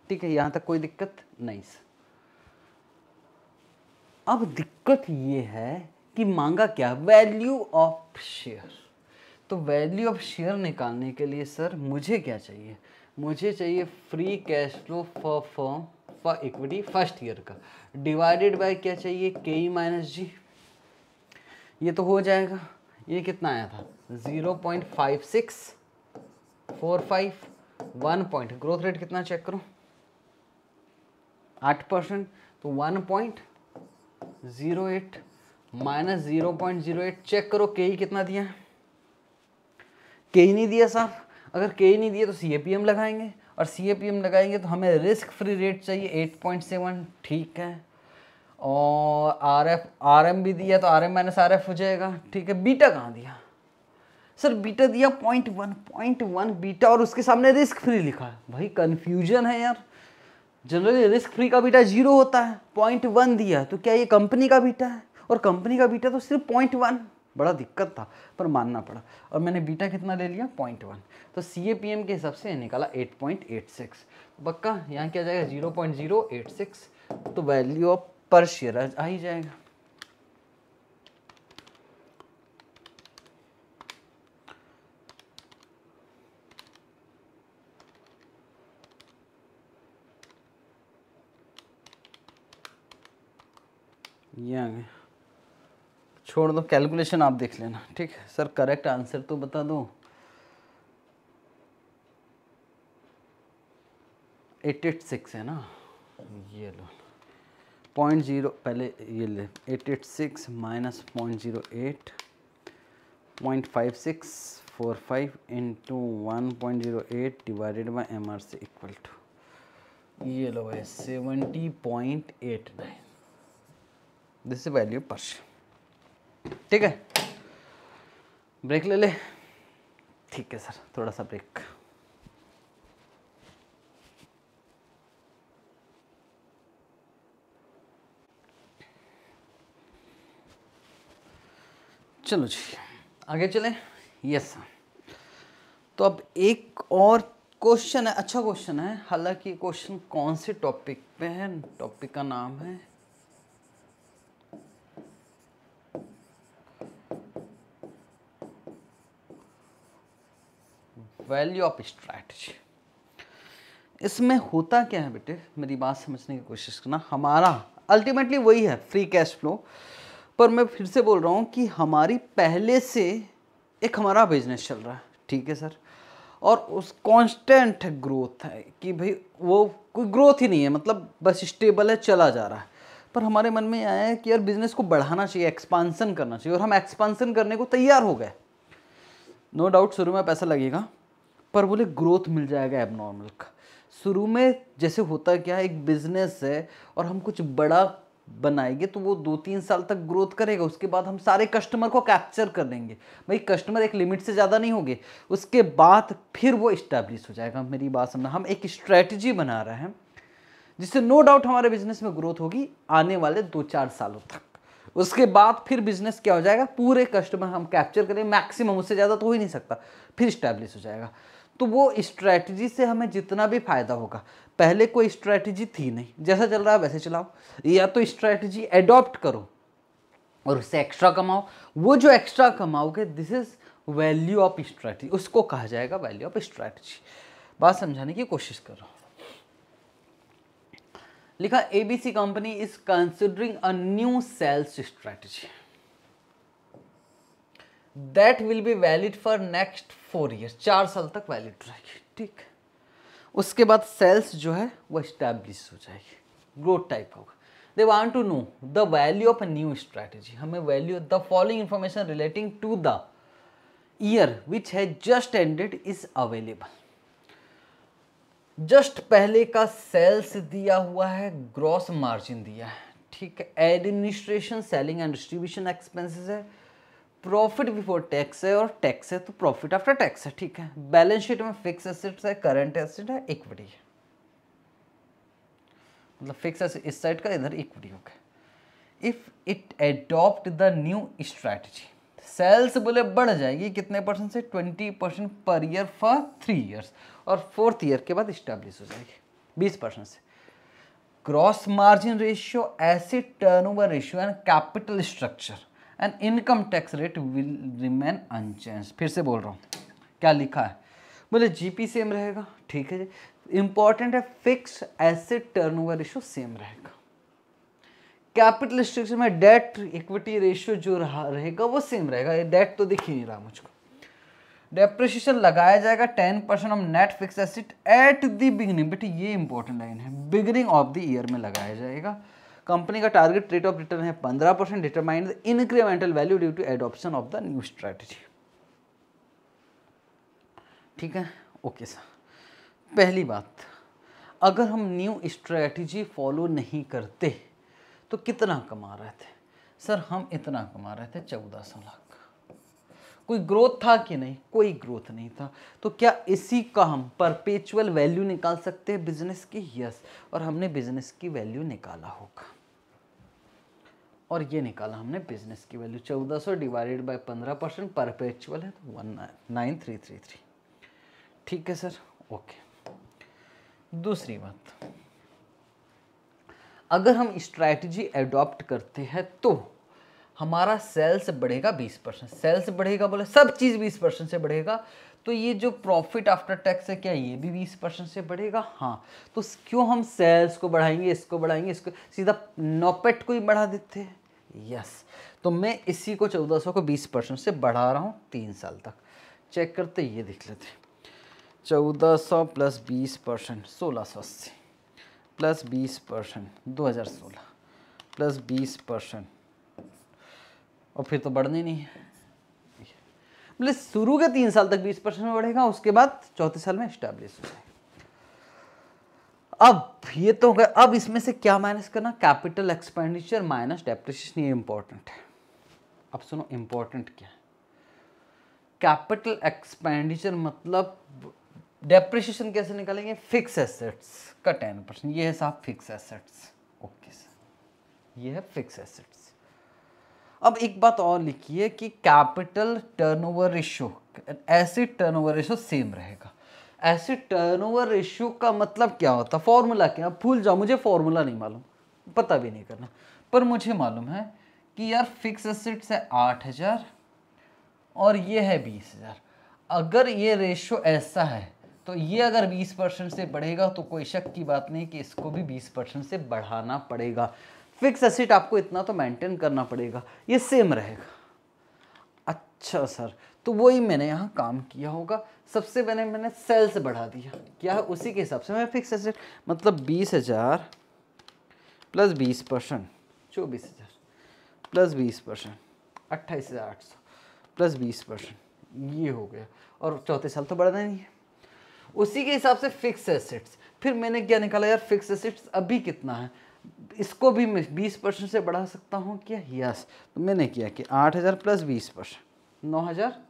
ठीक है यहाँ तक कोई दिक्कत नहीं सर अब दिक्कत ये है कि मांगा क्या वैल्यू ऑफ शेयर तो वैल्यू ऑफ शेयर निकालने के लिए सर मुझे क्या चाहिए मुझे चाहिए free cash flow for form for equity first year का डिवाइडेड बाय क्या चाहिए के ई माइनस जी ये तो हो जाएगा ये कितना आया था zero point five six four five one point growth rate कितना चेक करो आठ परसेंट तो one point zero eight minus zero point zero eight check करो के ही कितना दिया के ही नहीं दिया साहब अगर के नहीं दिए तो सी ए पी एम लगाएंगे और सी ए पी एम लगाएंगे तो हमें रिस्क फ्री रेट चाहिए एट पॉइंट सेवन ठीक है और आर एफ आर एम भी दिया तो R M minus R F हो जाएगा ठीक है बीटा कहाँ दिया सर बीटा दिया point one point one beta और उसके सामने रिस्क फ्री लिखा है भाई कन्फ्यूजन है यार जनरली रिस्क फ्री का बीटा जीरो होता है पॉइंट वन दिया तो क्या ये कंपनी का बीटा है और कंपनी का बीटा तो सिर्फ पॉइंट वन बड़ा दिक्कत था पर मानना पड़ा और मैंने बीटा कितना ले लिया पॉइंट वन तो सी ए पी एम के हिसाब से निकाला एट पॉइंट एट सिक्स तो पक्का यहाँ क्या जाएगा zero point zero eight six तो वैल्यू ऑफ पर शेयर आ ही जाएगा ये आ गया छोड़ दो कैलकुलेशन आप देख लेना ठीक है सर करेक्ट आंसर तो बता दो 886 है ना ये लो पॉइंट जीरो पहले ये ले 886 minus point zero eight point five six four five into one point zero eight divided by M R से इक्वल टू ये लो भाई seventy point eight nine this value पर ठीक है ब्रेक ले ले ठीक है सर थोड़ा सा ब्रेक चलो जी आगे चलें यस तो अब एक और क्वेश्चन है अच्छा क्वेश्चन है हालांकि क्वेश्चन कौन से टॉपिक पे है टॉपिक का नाम है वैल्यू ऑफ स्ट्रैटी इसमें होता क्या है बेटे मेरी बात समझने की कोशिश करना हमारा अल्टीमेटली वही है फ्री कैश फ्लो पर मैं फिर से बोल रहा हूँ कि हमारी पहले से एक हमारा बिजनेस चल रहा है ठीक है सर और उस कांस्टेंट ग्रोथ है कि भाई वो कोई ग्रोथ ही नहीं है मतलब बस स्टेबल है चला जा रहा है पर हमारे मन में आया है कि यार बिज़नेस को बढ़ाना चाहिए एक्सपांसन करना चाहिए और हम एक्सपांसन करने को तैयार हो गए नो डाउट शुरू में पैसा लगेगा पर बोले ग्रोथ मिल जाएगा एबनॉर्मल का शुरू में जैसे होता क्या है एक बिजनेस है और हम कुछ बड़ा बनाएंगे तो वो दो तीन साल तक ग्रोथ करेगा उसके बाद हम सारे कस्टमर को कैप्चर कर लेंगे भाई कस्टमर एक लिमिट से ज़्यादा नहीं होंगे उसके बाद फिर वो इस्टेब्लिश हो जाएगा मेरी बात समझना हम एक स्ट्रैटेजी बना रहे हैं जिससे नो डाउट हमारे बिजनेस में ग्रोथ होगी आने वाले दो चार सालों तक उसके बाद फिर बिजनेस क्या हो जाएगा पूरे कस्टमर हम कैप्चर करें मैक्सिमम उससे ज़्यादा तो हो ही नहीं सकता फिर इस्टेब्लिश हो जाएगा तो वो स्ट्रैटेजी से हमें जितना भी फ़ायदा होगा पहले कोई स्ट्रैटेजी थी नहीं जैसा चल रहा है वैसे चलाओ या तो स्ट्रैटेजी एडॉप्ट करो और उससे एक्स्ट्रा कमाओ वो जो एक्स्ट्रा कमाओगे this is value of strategy उसको कहा जाएगा वैल्यू ऑफ स्ट्रैटेजी बात समझाने की कोशिश कर रहा हूँ लिखा ABC company is considering a new sales strategy that will be valid for next four year चार साल तक वैलिड रहेगी ठीक उसके बाद सेल्स जो है वो इस्टेब्लिश हो जाएगी ग्रोथ टाइप होगा they want to know the value of a new strategy हमें value the following information relating to the year which है just ended is available just पहले का सेल्स दिया हुआ है ग्रॉस मार्जिन दिया है ठीक है administration selling and distribution expenses है प्रॉफिट बिफोर टैक्स है और टैक्स है तो प्रॉफिट आफ्टर टैक्स है ठीक है बैलेंस शीट में फिक्स एसेट्स है करंट एसेट है इक्विटी है मतलब फिक्स एसेट इस साइड का इधर इक्विटी हो गया if it adopt the new strategy sales बोले बढ़ जाएगी कितने परसेंट से twenty percent per year for three years और फोर्थ ईयर के बाद इस्टेब्लिश हो जाएगी बीस परसेंट से gross margin ratio acid turnover ratio and capital structure and income tax rate will remain unchange फिर से बोल रहा हूँ क्या लिखा है बोले जीपी सेम रहेगा ठीक है जी इंपॉर्टेंट है fix asset turnover ratio same रहेगा कैपिटल स्ट्रक्चर में डेट इक्विटी रेशियो जो रहेगा वो सेम रहेगा ये डेट तो दिख ही नहीं रहा मुझको डेप्रिशिएशन लगाया जाएगा ten percent of net fix asset at the beginning बेटे ये इंपॉर्टेंट लाइन है बिगनिंग ऑफ द ईयर में लगाया जाएगा कंपनी का टारगेट रेट ऑफ रिटर्न है पंद्रह percent determined the incremental value due to adoption of the new strategy ठीक है ओके सर पहली बात अगर हम न्यू स्ट्रैटेजी फॉलो नहीं करते तो कितना कमा रहे थे सर हम इतना कमा रहे थे चौदह सौ लाख कोई ग्रोथ था कि नहीं कोई ग्रोथ नहीं था तो क्या इसी का हम परपेचुअल वैल्यू निकाल सकते हैं बिजनेस की यस और हमने बिजनेस की वैल्यू निकाला होगा और ये निकाला हमने बिजनेस की वैल्यू चौदह सौ डिवाइडेड बाई पंद्रह परसेंट परपेचुअल है तो one nine three three three ठीक है सर ओके दूसरी बात अगर हम स्ट्रैटेजी एडॉप्ट करते हैं तो हमारा सेल्स बढ़ेगा बीस परसेंट सेल्स बढ़ेगा बोले सब चीज़ बीस परसेंट से बढ़ेगा तो ये जो प्रॉफिट आफ्टर टैक्स है क्या ये भी बीस परसेंट से बढ़ेगा हाँ तो क्यों हम सेल्स को बढ़ाएंगे इसको बढ़ाएंगे इसको सीधा नोपेट को ही बढ़ा देते हैं यस तो मैं इसी को चौदह सौ को बीस परसेंट से बढ़ा रहा हूँ तीन साल तक चेक करते ये देख लेते हैं चौदह सौ प्लस बीस परसेंट सोलह सौ अस्सी प्लस बीस परसेंट दो हज़ार सोलह प्लस बीस परसेंट और फिर तो बढ़ने नहीं है मतलब शुरू के तीन साल तक बीस परसेंट में बढ़ेगा उसके बाद चौथे साल में इस्टेब्लिश हो जाएगा अब ये तो हो गया अब इसमें से क्या माइनस करना कैपिटल एक्सपेंडिचर माइनस डेप्रिशिएशन ये इंपॉर्टेंट है अब सुनो इंपॉर्टेंट क्या है कैपिटल एक्सपेंडिचर मतलब डेप्रिशिएशन कैसे निकालेंगे फिक्स एसेट्स का टेन परसेंट यह है साहब फिक्स एसेट्स ओके सर यह है फिक्स एसेट्स अब एक बात और लिखिए कि capital turnover ratio acid turnover ratio same रहेगा ऐसे टर्नओवर रेशियो का मतलब क्या होता है फॉर्मूला क्या भूल जाओ मुझे फॉर्मूला नहीं मालूम पता भी नहीं करना पर मुझे मालूम है कि यार फिक्स एसेट्स है आठ हज़ार और ये है बीस हज़ार अगर ये रेशियो ऐसा है तो ये अगर 20 परसेंट से बढ़ेगा तो कोई शक की बात नहीं कि इसको भी 20 परसेंट से बढ़ाना पड़ेगा फिक्स एसिड आपको इतना तो मेंटेन करना पड़ेगा ये सेम रहेगा अच्छा सर तो वही मैंने यहाँ काम किया होगा सबसे पहले मैंने सेल्स बढ़ा दिया क्या है उसी के हिसाब से मैं फिक्स एसेट मतलब बीस हज़ार प्लस बीस परसेंट चौबीस हज़ार प्लस बीस परसेंट अट्ठाईस हज़ार आठ सौ प्लस बीस परसेंट ये हो गया और चौथे साल तो बढ़ना नहीं है उसी के हिसाब से फिक्स एसेट्स फिर मैंने क्या निकाला यार फिक्स एसेट्स अभी कितना है इसको भी मैं बीस परसेंट से बढ़ा सकता हूँ क्या यस तो मैंने किया कि आठ हज़ार प्लस बीस परसेंट नौ हज़ार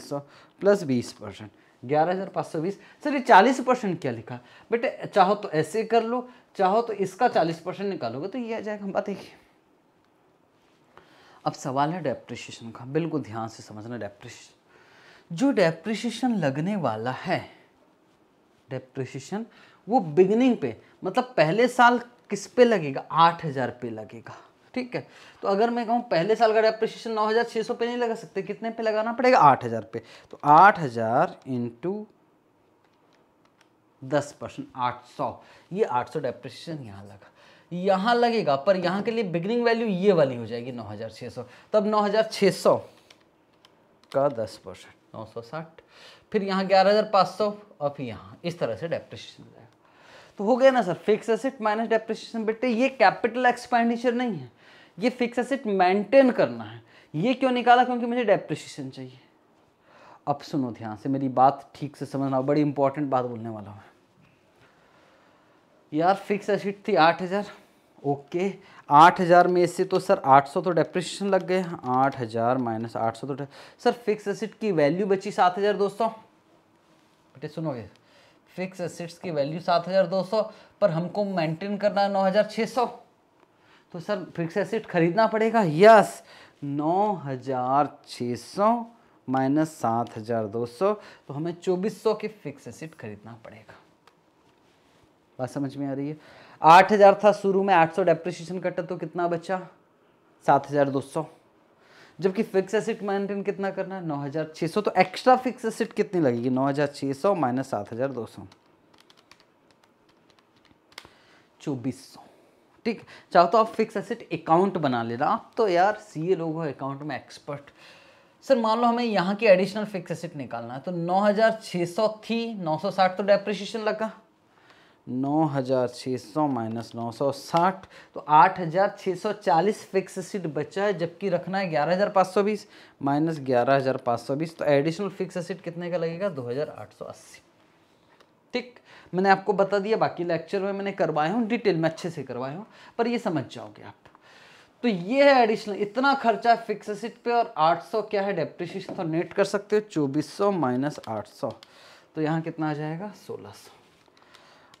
सौ प्लस बीस परसेंट ग्यारह हज़ार पाँच सौ बीस चलिए चालीस परसेंट क्या लिखा बेटे चाहो तो ऐसे कर लो चाहो तो इसका चालीस परसेंट निकालोगे तो ये आ जाएगा बात देखिए अब सवाल है डेप्रिशिएशन का बिल्कुल ध्यान से समझना डेप्रिसिएशन जो डेप्रिशिएशन लगने वाला है डेप्रिशिएशन वो बिगनिंग पे मतलब पहले साल किस पे लगेगा आठ हज़ार पे लगेगा ठीक है तो अगर मैं कहूँ पहले साल का डेप्रिसिएशन नौ हज़ार छः सौ पे नहीं लगा सकते कितने पे लगाना पड़ेगा आठ हज़ार पे तो आठ हज़ार इंटू दस परसेंट आठ सौ ये आठ सौ डेप्रिसिएशन यहाँ लगा यहाँ लगेगा पर यहाँ के लिए बिगनिंग वैल्यू ये वाली हो जाएगी नौ हज़ार छः सौ तब नौ हज़ार छः सौ का दस परसेंट नौ सौ साठ फिर यहाँ ग्यारह हज़ार पाँच सौ और फिर यहाँ इस तरह से डेप्रिसिएशन जाएगा तो हो गया ना sir fix asset minus depreciation बेटे ये कैपिटल एक्सपेंडिचर नहीं है ये फिक्स एसेट मेंटेन करना है ये क्यों निकाला क्योंकि मुझे डेप्रिसिएशन चाहिए अब सुनो ध्यान से मेरी बात ठीक से समझना बड़ी इंपॉर्टेंट बात बोलने वाला हूँ यार फिक्स एसेट थी आठ हज़ार ओके आठ हज़ार में से तो सर आठ सौ तो डेप्रिसिएशन लग गए आठ हज़ार माइनस आठ सौ तो सर फिक्स एसेट की वैल्यू बची सात हज़ार दोस्तों बेटे सुनोगे फिक्स एसेट्स की वैल्यू सात हज़ार दो सौ पर हमको मेंटेन करना है नौ हज़ार छः सौ तो सर फिक्स एसेट खरीदना पड़ेगा यस नौ हज़ार छः सौ माइनस सात हज़ार दो सौ तो हमें चौबीस सौ की फिक्स एसेट खरीदना पड़ेगा बात समझ में आ रही है आठ हज़ार था शुरू में आठ सौ डेप्रिसिएशन कटा तो कितना बचा सात हज़ार दो सौ जबकि फिक्स एसिड मेंटेन कितना करना है 9600 तो एक्स्ट्रा फिक्स एसिड कितनी लगेगी 9600 माइनस 7200 2400 ठीक चाहो तो आप फिक्स एसिड अकाउंट बना लेना आप तो यार सी ए लोग हो अकाउंट में एक्सपर्ट सर मान लो हमें यहाँ की एडिशनल फिक्स एसिड निकालना है तो सौ थी साठ तो डेप्रिशिएशन लगा नौ हज़ार छः सौ माइनस नौ सौ साठ तो आठ हज़ार छः सौ चालीस फिक्स सीट बचा है जबकि रखना है ग्यारह हज़ार पाँच सौ बीस माइनस ग्यारह हज़ार पाँच सौ बीस तो एडिशनल फिक्स सीट कितने का लगेगा दो हज़ार आठ सौ अस्सी ठीक मैंने आपको बता दिया बाकी लेक्चर में मैंने करवाया हूँ डिटेल में अच्छे से करवाया हूँ पर ये समझ जाओगे आप तो ये है एडिशनल इतना खर्चा है फिक्स सीट पे और 800 क्या है डेप्रिसिएशन तो नेट कर सकते हो चौबीस माइनस 800 तो यहाँ कितना आ जाएगा 1600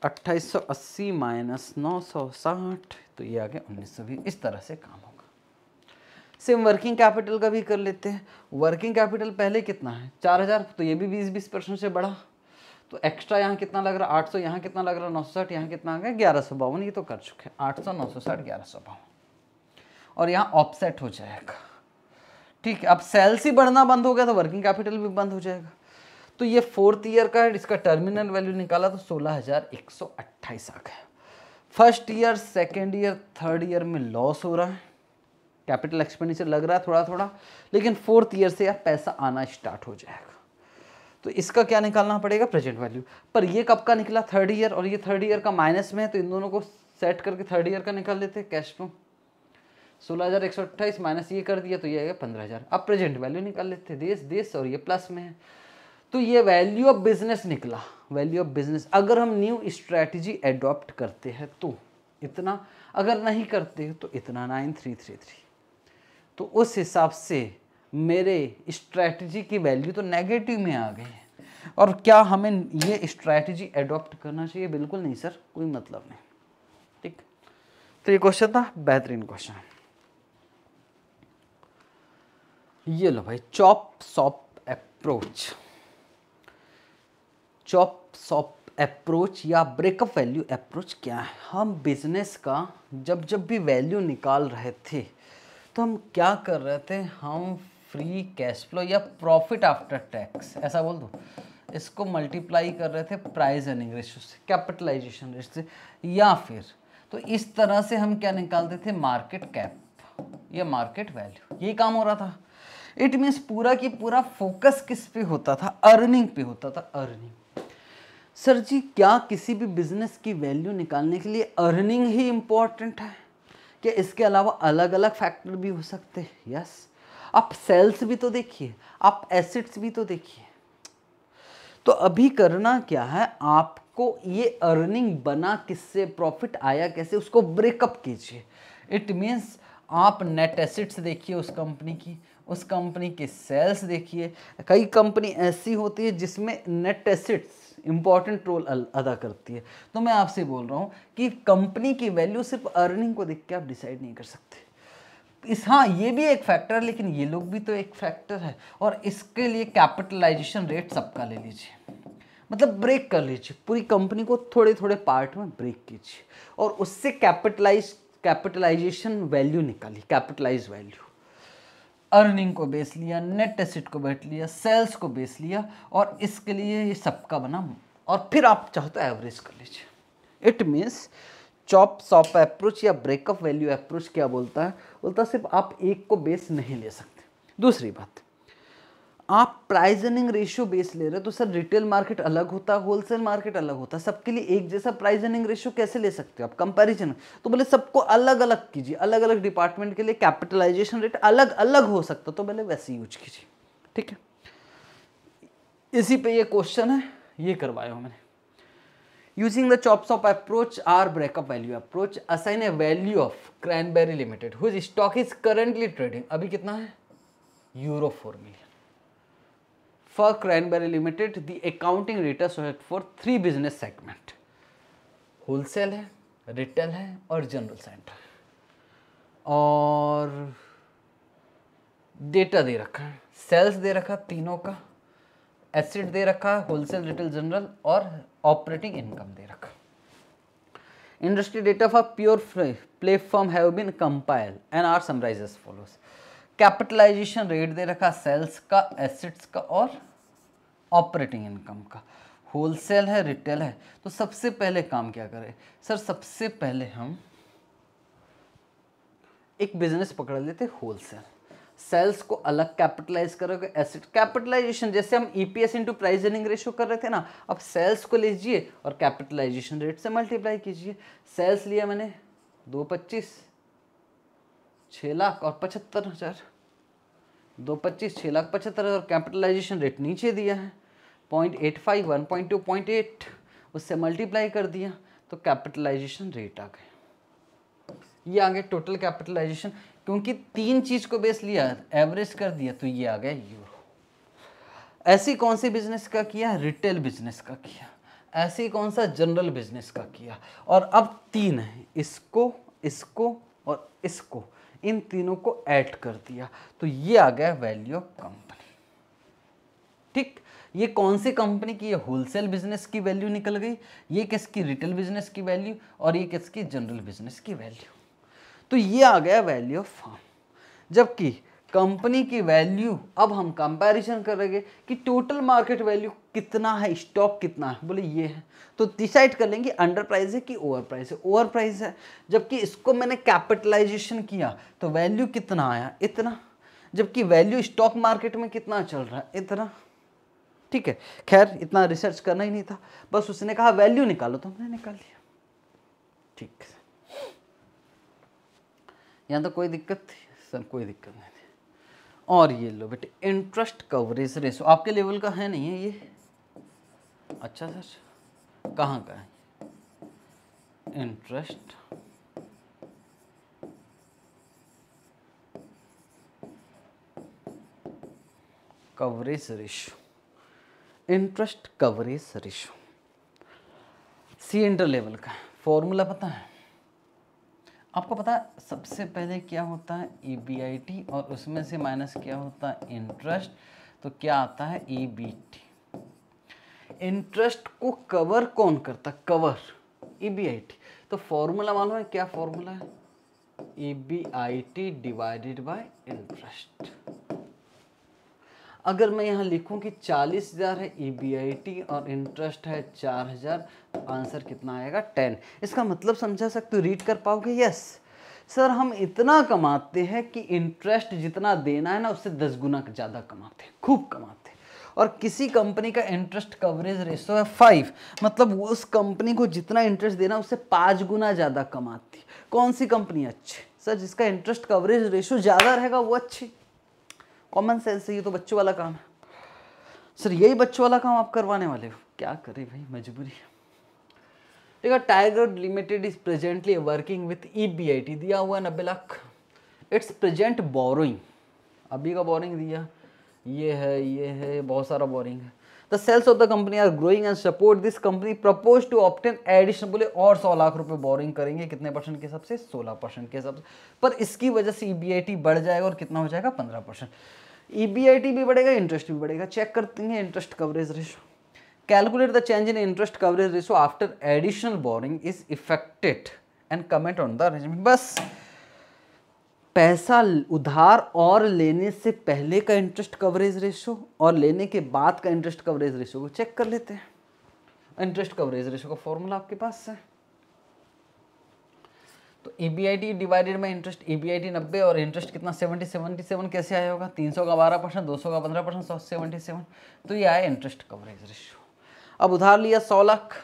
2880 माइनस नौ तो ये आ गया उन्नीस इस तरह से काम होगा सेम वर्किंग कैपिटल का भी कर लेते हैं वर्किंग कैपिटल पहले कितना है 4000 तो ये भी 20 20 परसेंट से बढ़ा तो एक्स्ट्रा यहाँ कितना लग रहा 800 सौ यहाँ कितना लग रहा नौ सौ साठ यहाँ कितना आ गया ग्यारह सौ बावन ये तो कर चुके हैं आठ सौ नौ सौ साठ ग्यारह सौ बावन और यहाँ ऑफसेट हो जाएगा ठीक है अब सेल्स ही बढ़ना बंद हो गया तो वर्किंग कैपिटल भी बंद हो जाएगा तो ये फोर्थ ईयर का है इसका टर्मिनल वैल्यू निकाला तो सोलह हज़ार एक सौ अट्ठाईस आ गया first year second year third year में लॉस हो रहा है कैपिटल एक्सपेंडिचर लग रहा है थोड़ा थोड़ा लेकिन फोर्थ ईयर से यार पैसा आना स्टार्ट हो जाएगा तो इसका क्या निकालना पड़ेगा प्रेजेंट वैल्यू पर ये कब का निकला थर्ड ईयर और ये थर्ड ईयर का माइनस में है तो इन दोनों को सेट करके थर्ड ईयर का निकाल लेते हैं कैश फ्लो सोलह हज़ार एक सौ अट्ठाईस माइनस ये कर दिया तो ये आएगा पंद्रह हज़ार अब प्रेजेंट वैल्यू निकाल लेते हैं देश देश और ये प्लस में है तो ये वैल्यू ऑफ बिजनेस निकला वैल्यू ऑफ बिजनेस अगर हम न्यू स्ट्रैटेजी एडॉप्ट करते हैं तो इतना अगर नहीं करते तो इतना नाइन थ्री थ्री थ्री तो उस हिसाब से मेरे स्ट्रैटेजी की वैल्यू तो नेगेटिव में आ गई है और क्या हमें ये स्ट्रैटेजी एडॉप्ट करना चाहिए बिल्कुल नहीं सर कोई मतलब नहीं ठीक तो ये क्वेश्चन था बेहतरीन क्वेश्चन ये लो भाई chop shop approach chop shop approach या ब्रेकअप वैल्यू अप्रोच क्या है हम बिजनेस का जब जब भी वैल्यू निकाल रहे थे तो हम क्या कर रहे थे हम फ्री कैश फ्लो या प्रॉफिट आफ्टर टैक्स ऐसा बोल दो इसको मल्टीप्लाई कर रहे थे प्राइस अर्निंग रेशो से कैपिटलाइजेशन रेशो से या फिर तो इस तरह से हम क्या निकालते थे मार्केट कैप या मार्केट वैल्यू यही काम हो रहा था इट मीन्स पूरा की पूरा फोकस किस पे होता था अर्निंग पे होता था अर्निंग सर जी क्या किसी भी बिजनेस की वैल्यू निकालने के लिए अर्निंग ही इम्पॉर्टेंट है क्या इसके अलावा अलग अलग फैक्टर भी हो सकते हैं यस आप सेल्स भी तो देखिए आप एसेट्स भी तो देखिए तो अभी करना क्या है आपको ये अर्निंग बना किससे प्रॉफिट आया कैसे उसको ब्रेकअप कीजिए इट मीन्स आप नेट एसेट्स देखिए उस कंपनी की उस कंपनी के सेल्स देखिए कई कंपनी ऐसी होती है जिसमें नेट एसेट्स इंपॉर्टेंट रोल अदा करती है तो मैं आपसे बोल रहा हूँ कि कंपनी की वैल्यू सिर्फ अर्निंग को देख के आप डिसाइड नहीं कर सकते इस हाँ ये भी एक फैक्टर है लेकिन ये लोग भी तो एक फैक्टर है और इसके लिए कैपिटलाइजेशन रेट सबका ले लीजिए मतलब ब्रेक कर लीजिए पूरी कंपनी को थोड़े थोड़े पार्ट में ब्रेक कीजिए और उससे कैपिटलाइज कैपिटलाइजेशन वैल्यू निकालिए कैपिटलाइज वैल्यू अर्निंग को बेच लिया नेट एसिड को बैठ लिया सेल्स को बेच लिया और इसके लिए ये सबका बना और फिर आप चाहो तो एवरेज कर लीजिए it means chop shop approach या ब्रेकअप वैल्यू अप्रोच क्या बोलता है बोलता सिर्फ आप एक को बेस नहीं ले सकते दूसरी बात आप प्राइस अर्निंग रेशियो बेस ले रहे हो तो सर रिटेल मार्केट अलग होता है होलसेल मार्केट अलग होता है सबके लिए एक जैसा प्राइस अर्निंग रेशियो कैसे ले सकते हो आप कंपैरिजन तो बोले सबको अलग अलग कीजिए अलग अलग डिपार्टमेंट के लिए कैपिटलाइजेशन रेट अलग अलग हो सकता तो बोले वैसे यूज कीजिए ठीक है इसी पे ये क्वेश्चन है ये करवाया हूँ मैंने using the chops of approach or breakup value approach assign a value of Cranberry Limited whose stock is currently trading अभी कितना है euro four million for Cranberry Limited the accounting data set for three business segment wholesale है retail है और general centre और data दे रखा है सेल्स दे रखा तीनों का एसिड दे रखा है होलसेल रिटेल जनरल और ऑपरेटिंग इनकम दे रखा industry data for pure platform have been compile and are summarise follows capitalisation rate दे रखा सेल्स का एसेट्स का और ऑपरेटिंग इनकम का होलसेल है रिटेल है तो सबसे पहले काम क्या करें सर सबसे पहले हम एक बिजनेस पकड़ लेते होलसेल सेल्स को अलग कैपिटलाइज करोगे एसेट कैपिटलाइजेशन जैसे हम EPS into price earning ratio कर रहे थे ना अब सेल्स को लीजिए और कैपिटलाइजेशन रेट से मल्टीप्लाई कीजिए सेल्स लिया मैंने दो पच्चीस छः लाख और पचहत्तर हज़ार दो पच्चीस छः लाख पचहत्तर हज़ार कैपिटलाइजेशन रेट नीचे दिया है point eight five one point two point eight उससे मल्टीप्लाई कर दिया तो कैपिटलाइजेशन रेट आ गए ये आ गए टोटल कैपिटलाइजेशन क्योंकि तीन चीज़ को बेस लिया एवरेज कर दिया तो ये आ गया यूरो ऐसी कौन सी बिजनेस का किया रिटेल बिजनेस का किया ऐसी कौन सा जनरल बिजनेस का किया और अब तीन है इसको इसको और इसको इन तीनों को ऐड कर दिया तो ये आ गया वैल्यू ऑफ कंपनी ठीक ये कौन सी कंपनी की ये होलसेल बिजनेस की वैल्यू निकल गई ये किसकी रिटेल बिजनेस की वैल्यू और ये किसकी जनरल बिजनेस की वैल्यू तो ये आ गया वैल्यू ऑफ फार्म जबकि कंपनी की वैल्यू अब हम कंपैरिजन करेंगे कि टोटल मार्केट वैल्यू कितना है स्टॉक कितना है बोले ये है तो डिसाइड कर लेंगे अंडर प्राइस है कि ओवर प्राइस है ओवर प्राइस है जबकि इसको मैंने कैपिटलाइजेशन किया तो वैल्यू कितना आया इतना जबकि वैल्यू स्टॉक मार्केट में कितना चल रहा है इतना ठीक है खैर इतना रिसर्च करना ही नहीं था बस उसने कहा वैल्यू निकालो तो हमने निकाल लिया ठीक है यहाँ तो कोई दिक्कत थी सर कोई दिक्कत नहीं और ये लो बेटे इंटरेस्ट कवरेज रेशो आपके लेवल का है नहीं है ये अच्छा सर कहाँ का है interest coverage ratio interest coverage ratio सी इंटर लेवल का फॉर्मूला पता है आपको पता है सबसे पहले क्या होता है ई e और उसमें से माइनस क्या होता है इंटरेस्ट तो क्या आता है ई e इंटरेस्ट को कवर कौन करता कवर ई e तो फॉर्मूला मालूम है क्या फॉर्मूला है ई डिवाइडेड बाय इंटरेस्ट अगर मैं यहाँ लिखूँ कि चालीस हज़ार है ई e और इंटरेस्ट है चार हज़ार आंसर कितना आएगा टेन इसका मतलब समझा सकते हो रीड कर पाओगे यस सर हम इतना कमाते हैं कि इंटरेस्ट जितना देना है ना उससे दस गुना ज़्यादा कमाते हैं खूब कमाते हैं और किसी कंपनी का इंटरेस्ट कवरेज रेशो है फाइव मतलब उस कंपनी को जितना इंटरेस्ट देना उससे पाँच गुना ज़्यादा कमाती कौन सी कंपनी अच्छी सर जिसका इंटरेस्ट कवरेज रेशो ज़्यादा रहेगा वो अच्छी कॉमन सेंस से ये तो बच्चों वाला काम है सर यही बच्चों वाला काम आप करवाने वाले हो क्या करें भाई मजबूरी देखो Tiger Limited is presently working with E दिया हुआ नब्बे लाख इट्स प्रेजेंट बोरोइंग अभी का बोरिंग दिया ये है ये है बहुत सारा बोरिंग है the sales of the company are growing and support this company propose to obtain addition बोले और सौ लाख रुपए बोरिंग करेंगे कितने परसेंट के हिसाब से सोलह परसेंट के हिसाब से पर इसकी वजह से ई e बढ़ जाएगा और कितना हो जाएगा पंद्रह परसेंट ई e भी बढ़ेगा इंटरेस्ट भी बढ़ेगा चेक करते हैं interest coverage ratio calculate the change in interest coverage ratio after additional borrowing is effected and comment on the arrangement बस पैसा उधार और लेने से पहले का इंटरेस्ट कवरेज रेशो और लेने के बाद का इंटरेस्ट कवरेज रेशो को चेक कर लेते हैं इंटरेस्ट कवरेज रेशो का फॉर्मूला आपके पास है ई डिवाइडेड में interest E B I T नब्बे और इंटरेस्ट कितना सेवेंटी सेवेंटी सेवन कैसे आया होगा तीन सौ का बारह परसेंट दो सौ का पंद्रह परसेंट सौ सेवेंटी सेवन तो ये आया इंटरेस्ट कवरेज रेशियो अब उधार लिया सौ लाख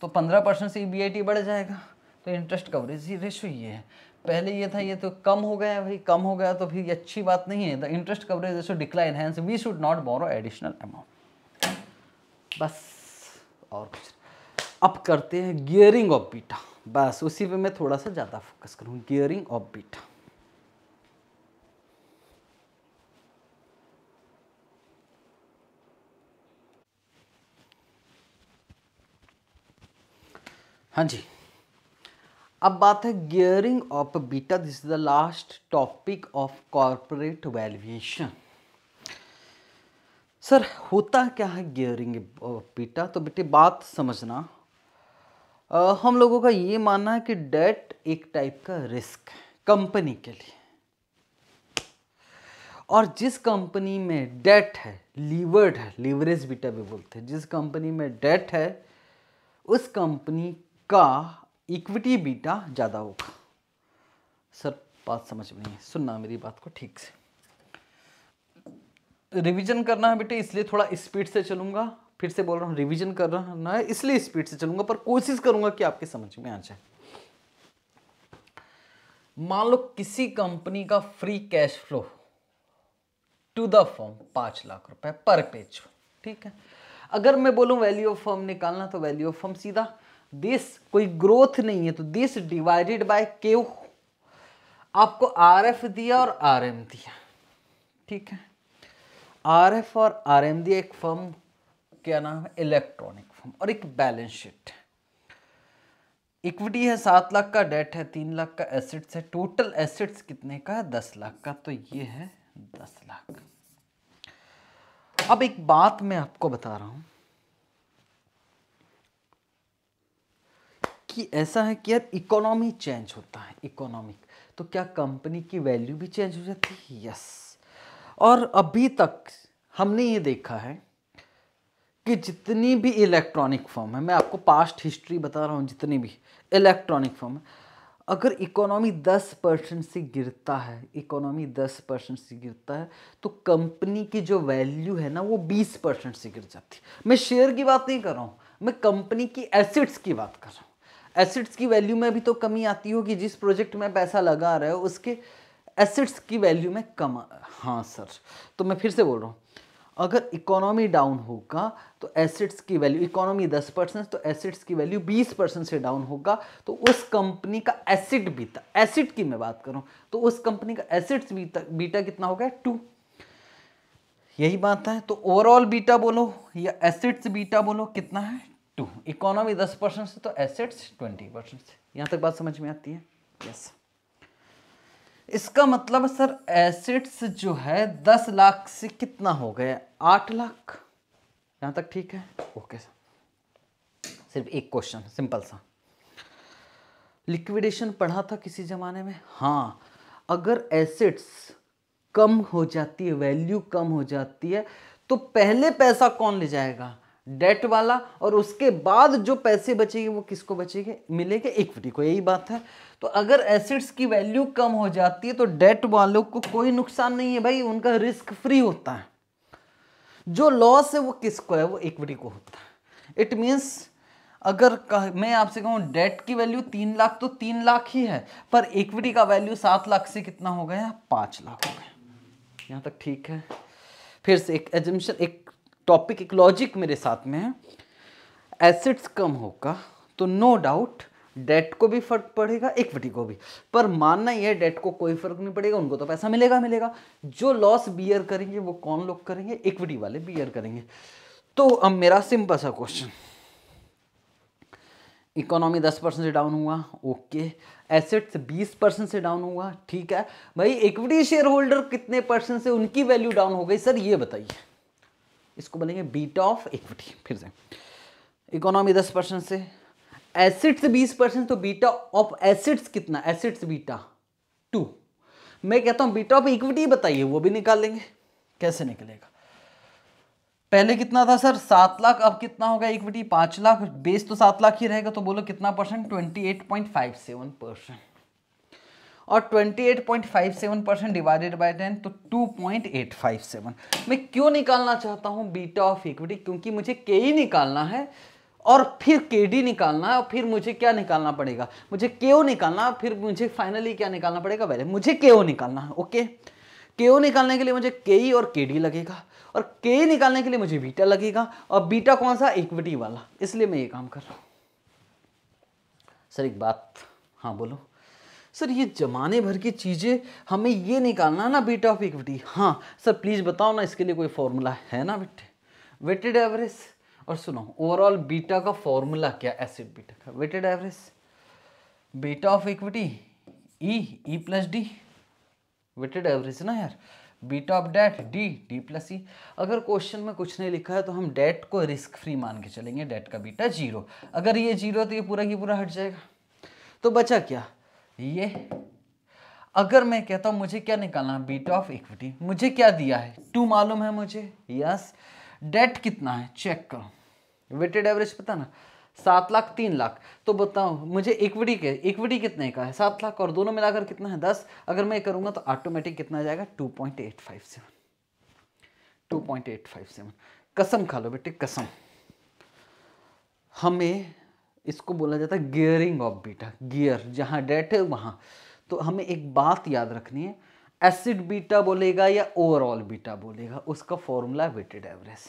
तो पंद्रह परसेंट से ई बी आई टी बढ़ जाएगा तो इंटरेस्ट कवरेज रेशियो ये है पहले ये था ये तो कम हो गया है भाई कम हो गया तो फिर ये अच्छी बात नहीं है the interest coverage ratio decline hence we should not borrow additional amount बस और कुछ अब करते हैं गियरिंग ऑफ बीटा बस उसी पे मैं थोड़ा सा ज़्यादा फोकस करूँ गियरिंग ऑफ बीट हाँ जी अब बात है gearing of beta this is the last topic of corporate valuation sir होता क्या है गियरिंग ऑफ बीटा तो बेटे बात समझना हम लोगों का ये मानना है कि डेट एक टाइप का रिस्क है कंपनी के लिए और जिस कंपनी में डेट है लीवर्ड है लीवरेज बीटा भी बोलते हैं जिस कंपनी में डेट है उस कंपनी का इक्विटी बीटा ज़्यादा होगा सर बात समझ में नहीं सुनना मेरी बात को ठीक से रिवीजन करना है बेटे इसलिए थोड़ा स्पीड से चलूँगा फिर से बोल रहा हूँ रिविजन कर रहा है इसलिए स्पीड से चलूंगा पर कोशिश करूंगा कि आपके समझ में आ जाए मान लो किसी कंपनी का free cash flow to the firm पांच लाख रुपए पर पेज ठीक है अगर मैं बोलूं वैल्यू ऑफ फॉर्म निकालना तो वैल्यू ऑफ फॉर्म सीधा दिस कोई ग्रोथ नहीं है तो दिस डिवाइडेड बाय के आपको आर एफ दिया और आर एम दिया ठीक है आर एफ और आर एम दिया एक फर्म क्या नाम है इलेक्ट्रॉनिक फॉर्म और एक बैलेंस शीट इक्विटी है सात लाख का डेट है तीन लाख का एसेट्स है टोटल एसेट्स कितने का है दस लाख का तो ये है दस लाख अब एक बात मैं आपको बता रहा हूं कि ऐसा है कि यार इकोनॉमी चेंज होता है इकोनॉमिक तो क्या कंपनी की वैल्यू भी चेंज हो जाती है यस और अभी तक हमने ये देखा है कि जितनी भी इलेक्ट्रॉनिक फॉर्म है मैं आपको पास्ट हिस्ट्री बता रहा हूँ जितनी भी इलेक्ट्रॉनिक फॉर्म है अगर इकोनॉमी दस परसेंट से गिरता है इकोनॉमी दस परसेंट से गिरता है तो कंपनी की जो वैल्यू है ना वो बीस परसेंट से गिर जाती है मैं शेयर की बात नहीं कर रहा हूँ मैं कंपनी की एसेट्स की बात कर रहा हूँ एसेट्स की वैल्यू में भी तो कमी आती होगी जिस प्रोजेक्ट में पैसा लगा रहे हो उसके एसेट्स की वैल्यू में कम हाँ सर तो मैं फिर से बोल रहा हूँ अगर इकोनॉमी डाउन होगा तो एसेट्स की वैल्यू इकोनॉमी 10 परसेंट तो एसेट्स की वैल्यू 20 परसेंट से डाउन होगा तो उस कंपनी का एसिड बीता एसिड की मैं बात करूं तो उस कंपनी का एसिड्स बीता बीटा कितना हो गया टू यही बात है तो ओवरऑल बीटा बोलो या एसिड्स बीटा बोलो कितना है टू इकोनॉमी दस परसेंट से तो एसेट्स ट्वेंटी परसेंट से यहाँ तक बात समझ में आती है यस yes. इसका मतलब सर एसेट्स जो है दस लाख से कितना हो गया आठ लाख यहाँ तक ठीक है ओके सर सिर्फ एक क्वेश्चन सिंपल सा लिक्विडेशन पढ़ा था किसी ज़माने में हाँ अगर एसेट्स कम हो जाती है वैल्यू कम हो जाती है तो पहले पैसा कौन ले जाएगा डेट वाला और उसके बाद जो पैसे बचेंगे वो किसको बचेंगे मिलेंगे इक्विटी को यही बात है तो अगर एसिड्स की वैल्यू कम हो जाती है तो डेट वालों को कोई नुकसान नहीं है भाई उनका रिस्क फ्री होता है जो लॉस है वो किसको है वो इक्विटी को होता है इट मीन्स अगर कह, मैं आपसे कहूँ डेट की वैल्यू तीन लाख तो तीन लाख ही है पर इक्विटी का वैल्यू सात लाख से कितना हो गया पाँच लाख हो गया यहाँ तक ठीक है फिर से एक एजम्पन एक टॉपिक एक लॉजिक मेरे साथ में है एसिड्स कम होगा तो नो no डाउट डेट को भी फर्क पड़ेगा इक्विटी को भी पर मानना ही है डेट को कोई फर्क नहीं पड़ेगा उनको तो पैसा मिलेगा मिलेगा जो लॉस बियर करेंगे वो कौन लोग करेंगे इक्विटी वाले बियर करेंगे तो अब मेरा सिंपल सा क्वेश्चन इकोनॉमी दस परसेंट से डाउन हुआ ओके एसेट्स बीस परसेंट से डाउन हुआ ठीक है भाई इक्विटी शेयर होल्डर कितने परसेंट से उनकी वैल्यू डाउन हो गई सर ये बताइए इसको बोलेंगे बीटा ऑफ इक्विटी फिर से इकोनॉमी दस परसेंट से एसिड्स 20 परसेंट तो बीटा ऑफ एसिड्स कितना एसिड्स बीटा टू मैं कहता हूं बीटा ऑफ इक्विटी बताइए वो भी निकाल लेंगे कैसे निकलेगा पहले कितना था सर सात लाख अब कितना होगा इक्विटी पांच लाख बेस तो सात लाख ही रहेगा तो बोलो कितना percent twenty eight point five seven percent और twenty eight point five seven percent divided by ten तो two point eight five seven मैं क्यों निकालना चाहता हूं बीटा ऑफ इक्विटी क्योंकि मुझे के ही निकालना है और फिर के डी निकालना है और फिर मुझे क्या निकालना पड़ेगा मुझे के ओ निकालना फिर मुझे फाइनली क्या निकालना पड़ेगा वैल्यू मुझे के ओ निकालना है ओके के ओ निकालने के लिए मुझे के ई और के डी लगेगा और के निकालने के लिए मुझे बीटा लगेगा और बीटा कौन सा इक्विटी वाला इसलिए मैं ये काम कर रहा हूँ सर एक बात हाँ बोलो सर ये जमाने भर की चीज़ें हमें ये निकालना ना बीटा ऑफ इक्विटी हाँ सर प्लीज़ बताओ ना इसके लिए कोई फॉर्मूला है ना बेटे वेटेड एवरेज और सुनो ओवरऑल बीटा का फॉर्मूला क्या एसिड बीटा का weighted average beta of equity E E plus D weighted average ना यार beta of debt D D plus E अगर क्वेश्चन में कुछ नहीं लिखा है तो हम डेट को रिस्क फ्री मान के चलेंगे डेट का बीटा जीरो अगर ये जीरो तो ये पूरा की पूरा हट जाएगा तो बचा क्या ये अगर मैं कहता हूँ मुझे क्या निकालना बीटा ऑफ इक्विटी मुझे क्या दिया है टू मालूम है मुझे यस yes. डेट कितना है चेक करो वेटेड एवरेज पता ना सात लाख तीन लाख तो बताओ मुझे इक्विटी के इक्विटी कितने का है सात लाख और दोनों मिलाकर कितना है दस अगर मैं करूँगा तो ऑटोमेटिक कितना जाएगा two point eight five seven two point eight five seven कसम खा लो बेटे कसम हमें इसको बोला जाता है गियरिंग ऑफ बीटा गियर जहाँ डेट है वहाँ तो हमें एक बात याद रखनी है एसिड बीटा बोलेगा या ओवरऑल बीटा बोलेगा उसका फॉर्मूला वेटेड एवरेज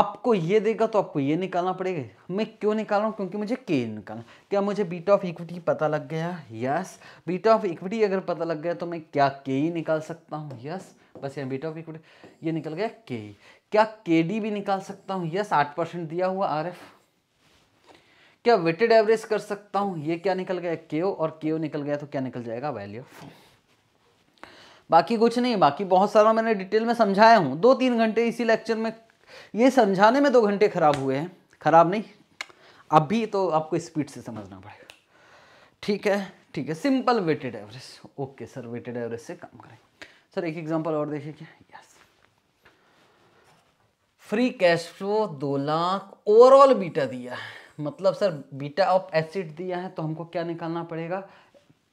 आपको ये देगा तो आपको ये निकालना पड़ेगा मैं क्यों निकाल रहा हूँ क्योंकि मुझे के निकालना क्या मुझे बीटा ऑफ इक्विटी पता लग गया यस बीटा ऑफ इक्विटी अगर पता लग गया तो मैं क्या के ही निकाल सकता हूँ यस बस यहाँ बीटा ऑफ इक्विटी ये निकल गया के क्या के डी भी निकाल सकता हूँ यस आठ परसेंट दिया हुआ आर एफ क्या वेटेड एवरेज कर सकता हूँ ये क्या निकल गया के ओ और के ओ निकल गया तो क्या निकल जाएगा वैल्यू ऑफ बाकी कुछ नहीं बाकी बहुत सारा मैंने डिटेल में समझाया हूँ दो तीन घंटे इसी लेक्चर में ये समझाने में दो घंटे ख़राब हुए हैं ख़राब नहीं अभी तो आपको स्पीड से समझना पड़ेगा ठीक है ठीक है simple weighted average okay sir weighted average से काम करें सर एक एग्जांपल और देखिए क्या यस फ्री कैश फ्लो दो लाख ओवरऑल बीटा दिया है मतलब सर बीटा ऑफ एसिड दिया है तो हमको क्या निकालना पड़ेगा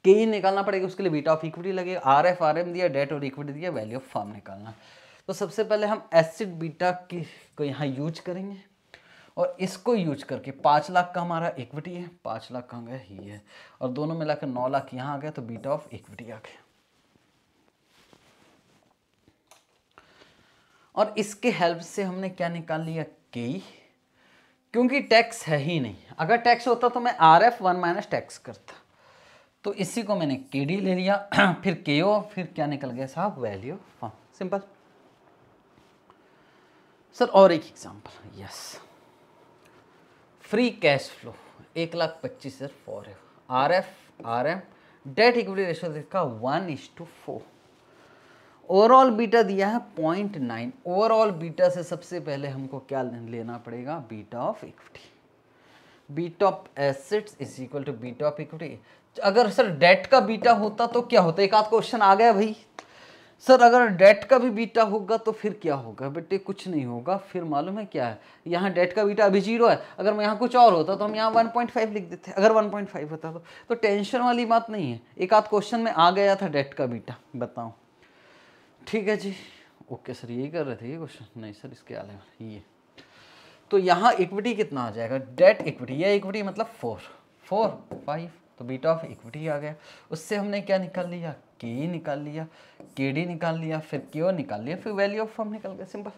के ही निकालना पड़ेगा उसके लिए बीटा ऑफ इक्विटी लगेगा आर एफ आर एम दिया डेट और इक्विटी दिया वैल्यू ऑफ फार्म निकालना तो सबसे पहले हम एसिड बीटा की को यहाँ यूज करेंगे और इसको यूज करके पाँच लाख का हमारा इक्विटी है पाँच लाख का गया ही है और दोनों मिलाकर नौ लाख यहाँ आ गया तो बीटा ऑफ इक्विटी आ गया और इसके हेल्प से हमने क्या निकाल लिया के क्योंकि टैक्स है ही नहीं अगर टैक्स होता तो मैं R F one minus tax करता तो इसी को मैंने के डी ले लिया फिर के ओ फिर क्या निकल गया साहब वैल्यू फॉर्म सिंपल सर और एक example yes free cash flow एक लाख पच्चीस हज़ार for R F R M debt equity ratio देखा one is to four overall beta दिया है पॉइंट नाइन ओवरऑल बीटा से सबसे पहले हमको क्या लेना पड़ेगा beta of equity beta of assets is equal to beta of equity अगर सर डेट का बीटा होता तो क्या होता एक आध क्वेश्चन आ गया भाई सर अगर डेट का भी बीटा होगा तो फिर क्या होगा बेटे कुछ नहीं होगा फिर मालूम है क्या है यहाँ डेट का बीटा अभी जीरो है अगर मैं यहाँ कुछ और होता तो हम यहाँ 1.5 लिख देते अगर 1.5 होता तो तो टेंशन वाली बात नहीं है एक आध क्वेश्चन में आ गया था डेट का बीटा बताओ ठीक है जी ओके सर यही कर रहे थे ये क्वेश्चन नहीं सर इसके आले ये तो यहाँ इक्विटी कितना आ जाएगा डेट इक्विटी या इक्विटी मतलब फोर फोर फाइव तो बीटा ऑफ इक्विटी आ गया उससे हमने क्या निकाल लिया के निकाल लिया के डी निकाल लिया फिर क्यों निकाल लिया फिर वैल्यू ऑफ फॉर्म निकाल गया सिंपल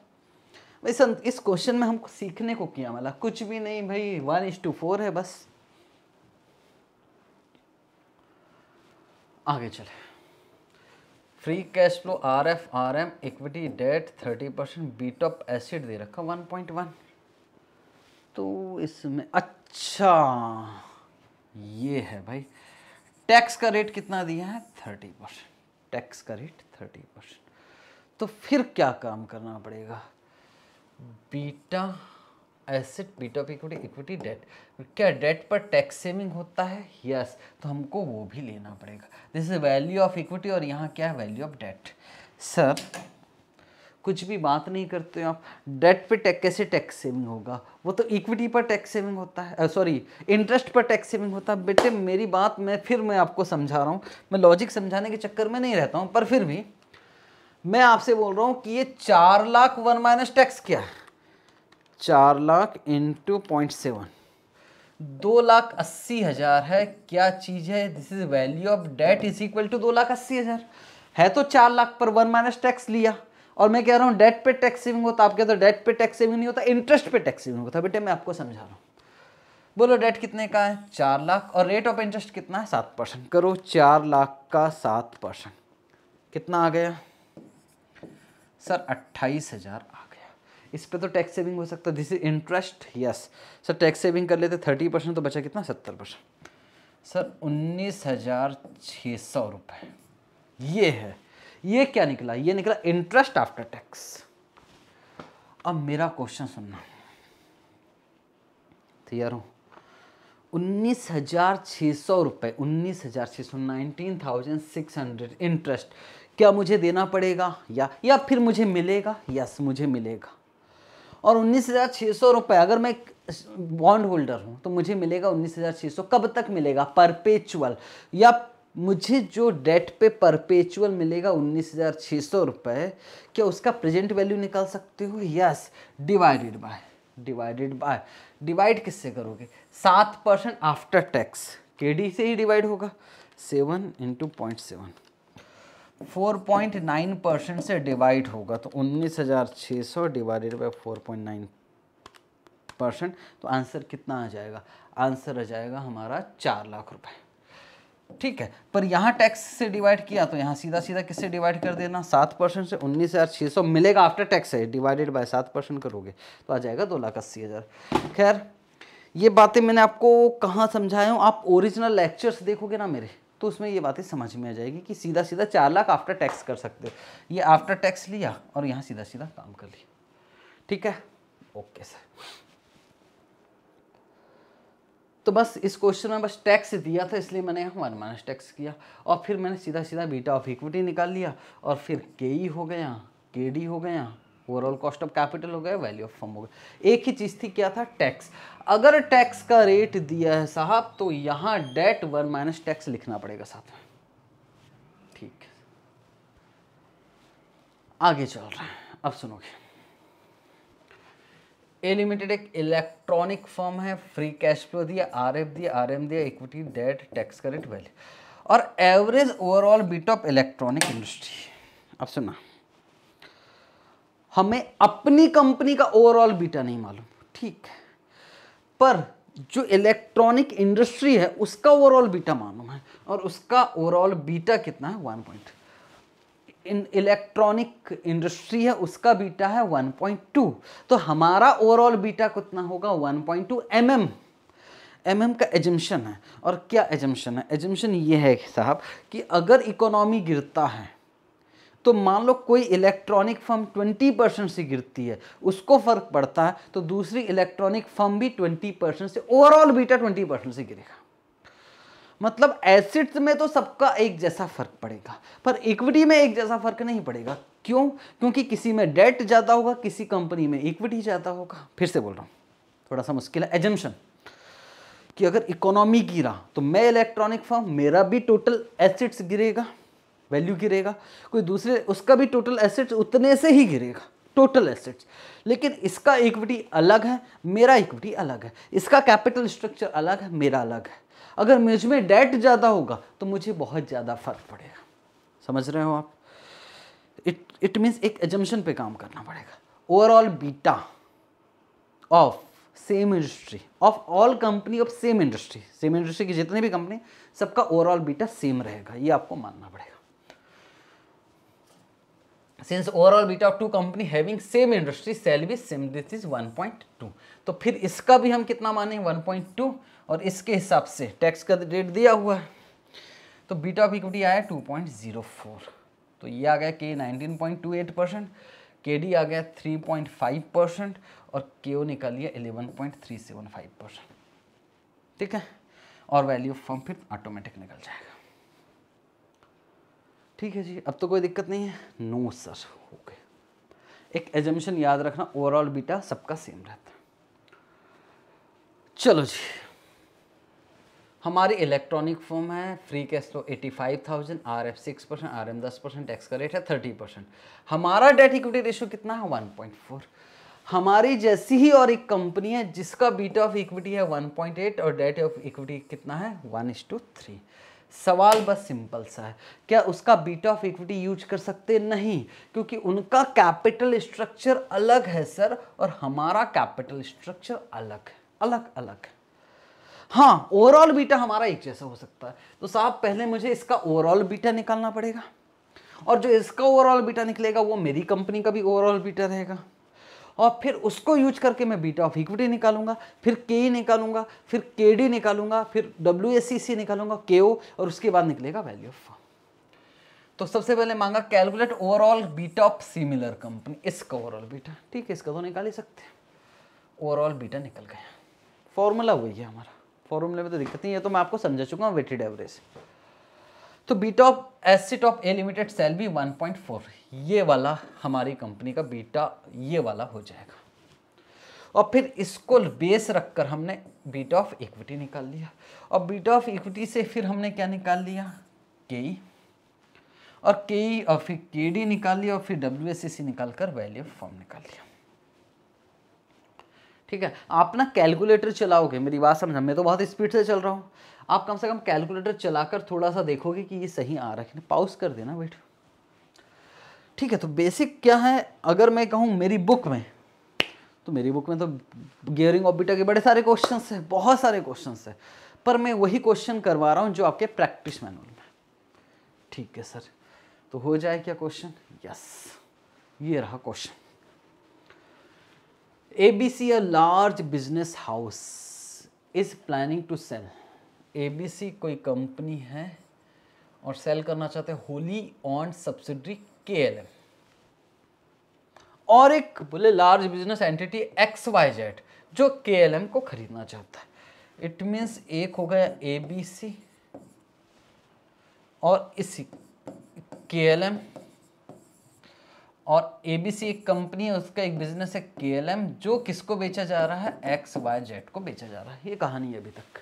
इस इस क्वेश्चन में हमको सीखने को किया वाला कुछ भी नहीं भाई वन इज टू फोर है बस आगे चले free cash flow R F R M equity debt thirty percent beta of assets दे रखा वन पॉइंट वन तो इसमें अच्छा ये है भाई टैक्स का रेट कितना दिया है थर्टी परसेंट टैक्स का रेट थर्टी परसेंट तो फिर क्या काम करना पड़ेगा beta asset beta of equity equity debt क्या डेट पर टैक्स सेविंग होता है यस yes. तो हमको वो भी लेना पड़ेगा this is value of equity और यहाँ क्या है वैल्यू ऑफ डेट सर कुछ भी बात नहीं करते हो आप डेट पे टैक्स कैसे टैक्स सेविंग होगा वो तो इक्विटी पर टैक्स सेविंग होता है सॉरी इंटरेस्ट पर टैक्स सेविंग होता है बेटे मेरी बात मैं फिर मैं आपको समझा रहा हूँ मैं लॉजिक समझाने के चक्कर में नहीं रहता हूँ पर फिर भी मैं आपसे बोल रहा हूँ कि ये चार लाख वन माइनस टैक्स क्या है चार लाख इंटू पॉइंट सेवन दो लाख अस्सी हज़ार है क्या चीज़ है this is value of debt is equal to दो लाख अस्सी हज़ार है तो चार लाख पर वन माइनस टैक्स लिया और मैं कह रहा हूँ डेट पे टैक्स सेविंग होता आपके तो डेट पे टैक्स सेविंग नहीं होता इंटरेस्ट पे टैक्स सेविंग होता बेटे मैं आपको समझा रहा हूँ बोलो डेट कितने का है चार लाख और रेट ऑफ इंटरेस्ट कितना है सात परसेंट करो चार लाख का सात परसेंट कितना आ गया सर अट्ठाईस हज़ार आ गया इस पर तो टैक्स सेविंग हो सकता this is interest yes sir tax saving कर लेते थर्टी परसेंट तो बचा कितना सत्तर परसेंट सर उन्नीस हज़ार छः सौ रुपये ये है ये क्या निकला ये निकला इंटरेस्ट आफ्टर टैक्स अब मेरा क्वेश्चन सुनना तैयार हो उन्नीस हज़ार छः सौ रुपए उन्नीस हज़ार छः सौ nineteen thousand six hundred interest क्या मुझे देना पड़ेगा या या फिर मुझे मिलेगा यस मुझे मिलेगा और उन्नीस हज़ार छह सौ रुपए अगर मैं बॉन्ड होल्डर हूं तो मुझे मिलेगा उन्नीस हज़ार छह सौ कब तक मिलेगा परपेचुअल या मुझे जो डेट पे परपेचुअल मिलेगा उन्नीस हज़ार छः सौ रुपये क्या उसका प्रेजेंट वैल्यू निकाल सकते हो yes divided by divided by divide किससे करोगे सात परसेंट आफ्टर टैक्स के डी से ही डिवाइड होगा seven into point seven four point nine percent से डिवाइड होगा तो उन्नीस हज़ार छः सौ divided by four point nine percent तो आंसर कितना आ जाएगा आंसर आ जाएगा हमारा चार लाख रुपए ठीक है पर यहाँ टैक्स से डिवाइड किया तो यहाँ सीधा सीधा किससे डिवाइड कर देना सात परसेंट से उन्नीस हज़ार छः सौ मिलेगा आफ्टर टैक्स है डिवाइडेड बाय सात परसेंट करोगे तो आ जाएगा दो लाख अस्सी हज़ार खैर ये बातें मैंने आपको कहाँ समझाया हूँ आप ओरिजिनल लेक्चर्स देखोगे ना मेरे तो उसमें ये बातें समझ में आ जाएगी कि सीधा सीधा चार लाख आफ्टर टैक्स कर सकते हो ये आफ्टर टैक्स लिया और यहाँ सीधा सीधा काम कर लिया ठीक है ओके सर तो बस इस क्वेश्चन में बस टैक्स दिया था इसलिए मैंने यहाँ वन माइनस टैक्स किया और फिर मैंने सीधा सीधा बीटा ऑफ इक्विटी निकाल लिया और फिर के ई e हो गया के डी हो गया ओवरऑल कॉस्ट ऑफ कैपिटल हो गया वैल्यू ऑफ फॉर्म हो गया एक ही चीज़ थी क्या था टैक्स अगर टैक्स का रेट दिया है साहब तो यहाँ डेट वन माइनस टैक्स लिखना पड़ेगा साथ में ठीक आगे चल रहे हैं अब सुनोगे ए लिमिटेड एक इलेक्ट्रॉनिक फॉर्म है फ्री कैश फ्लो दिया आर एफ दिया आर एम दिया equity debt tax current value और average overall beta of electronic industry अब सुना हमें अपनी कंपनी का ओवरऑल बीटा नहीं मालूम ठीक है पर जो इलेक्ट्रॉनिक इंडस्ट्री है उसका ओवरऑल बीटा मालूम है और उसका ओवरऑल बीटा कितना है one point in electronic industry है उसका बीटा है 1.2 तो हमारा ओवरऑल बीटा कितना होगा 1.2 पॉइंट mm. एम mm का एजम्पन है और क्या एजम्पन है एजम्पन ये है साहब कि अगर इकोनॉमी गिरता है तो मान लो कोई इलेक्ट्रॉनिक फर्म 20 परसेंट से गिरती है उसको फ़र्क पड़ता है तो दूसरी इलेक्ट्रॉनिक फर्म भी 20 परसेंट से ओवरऑल बीटा 20 परसेंट से गिरेगा मतलब एसिड्स में तो सबका एक जैसा फ़र्क पड़ेगा पर इक्विटी में एक जैसा फ़र्क नहीं पड़ेगा क्यों क्योंकि किसी में डेट ज़्यादा होगा किसी कंपनी में इक्विटी ज़्यादा होगा फिर से बोल रहा हूँ थोड़ा सा मुश्किल है एजम्पन कि अगर इकोनॉमी गिरा तो मैं इलेक्ट्रॉनिक फॉर्म मेरा भी टोटल एसिड्स गिरेगा वैल्यू गिरेगा कोई दूसरे उसका भी टोटल एसेट्स उतने से ही गिरेगा टोटल एसेट्स लेकिन इसका इक्विटी अलग है मेरा इक्विटी अलग है इसका कैपिटल स्ट्रक्चर अलग है मेरा अलग है अगर मुझ में डेट ज़्यादा होगा तो मुझे बहुत ज़्यादा फर्क पड़ेगा समझ रहे हो आप इट इट मीन्स एक एजम्पन पे काम करना पड़ेगा overall beta of same industry of all company of same industry same industry की जितनी भी कंपनी सबका ओवरऑल बीटा सेम रहेगा ये आपको मानना पड़ेगा since overall beta of two company having same industry shall be same this is 1.2 तो फिर इसका भी हम कितना माने 1.2 और इसके हिसाब से टैक्स का रेट दिया हुआ है तो बीटा ऑफ इक्विटी आया टू पॉइंट जीरो फोर तो ये आ गया K nineteen point two eight percent K D आ गया थ्री पॉइंट फाइव परसेंट और के ओ निकाल लिया eleven point three seven five percent ठीक है और वैल्यू ऑफ फॉर्म फिर ऑटोमेटिक निकल जाएगा ठीक है जी अब तो कोई दिक्कत नहीं है नो सर ओके एक एजम्पन याद रखना ओवरऑल बीटा सबका सेम रहता चलो जी हमारी इलेक्ट्रॉनिक फॉर्म है फ्री कैश तो eighty five thousand R F six percent R M दस परसेंट टैक्स का रेट है थर्टी परसेंट हमारा डेट इक्विटी रेशियो कितना है वन पॉइंट फोर हमारी जैसी ही और एक कंपनी है जिसका बीटा ऑफ इक्विटी है वन पॉइंट एट और डेट ऑफ इक्विटी कितना है वन इज टू थ्री सवाल बस सिंपल सा है क्या उसका बीटा ऑफ इक्विटी यूज कर सकते नहीं क्योंकि उनका कैपिटल स्ट्रक्चर अलग है सर और हमारा कैपिटल स्ट्रक्चर अलग है अलग अलग है हाँ ओवरऑल बीटा हमारा एक जैसा हो सकता है तो साहब पहले मुझे इसका ओवरऑल बीटा निकालना पड़ेगा और जो इसका ओवरऑल बीटा निकलेगा वो मेरी कंपनी का भी ओवरऑल बीटा रहेगा और फिर उसको यूज करके मैं बीटा ऑफ इक्विटी निकालूंगा फिर के निकालूंगा फिर के डी निकालूंगा फिर डब्ल्यू एस सी सी निकालूंगा के ओ और उसके बाद निकलेगा वैल्यू ऑफ तो सबसे पहले मांगा calculate overall beta of similar company इसका ओवरऑल बीटा ठीक है इसका तो निकाल ही सकते हैं ओवरऑल बीटा निकल गया फॉर्मूला वही है हमारा फॉर्मूले में तो दिक्कत नहीं है तो मैं आपको समझा चुका हूँ वेटेड एवरेज तो beta of asset of A Limited shall be 1.4 ये वाला हमारी कंपनी का बीटा ये वाला हो जाएगा और फिर इसको बेस रखकर हमने बीटा ऑफ इक्विटी निकाल लिया और बीटा ऑफ इक्विटी से फिर हमने क्या निकाल लिया के e। और के e और फिर के निकाल लिया और फिर डब्ल्यू निकाल कर वैल्यू फॉर्म निकाल लिया ठीक है आप ना कैलकुलेटर चलाओगे मेरी बात समझ मैं तो बहुत स्पीड से चल रहा हूँ आप कम से कम कैलकुलेटर चलाकर थोड़ा सा देखोगे कि ये सही आ रहा है पाउस कर देना बैठो ठीक है तो बेसिक क्या है अगर मैं कहूँ मेरी बुक में तो मेरी बुक में तो गियरिंग ऑबिटा के बड़े सारे क्वेश्चन है बहुत सारे क्वेश्चन है पर मैं वही क्वेश्चन करवा रहा हूँ जो आपके प्रैक्टिस मैनुअल में ठीक है सर तो हो जाए क्या क्वेश्चन यस ये रहा question ABC, a large business house, is planning to sell. ABC कोई कंपनी है और सेल करना चाहते हैं होली ऑन सब्सिडरी के और एक बोले large business entity X Y Z जो के को खरीदना चाहता है इट मीन्स एक हो गया ए बी सी और इसी के एल एम और ए बी सी एक कंपनी है उसका एक बिजनेस है के एल एम जो किसको बेचा जा रहा है एक्स वाई जेड को बेचा जा रहा है ये कहानी है अभी तक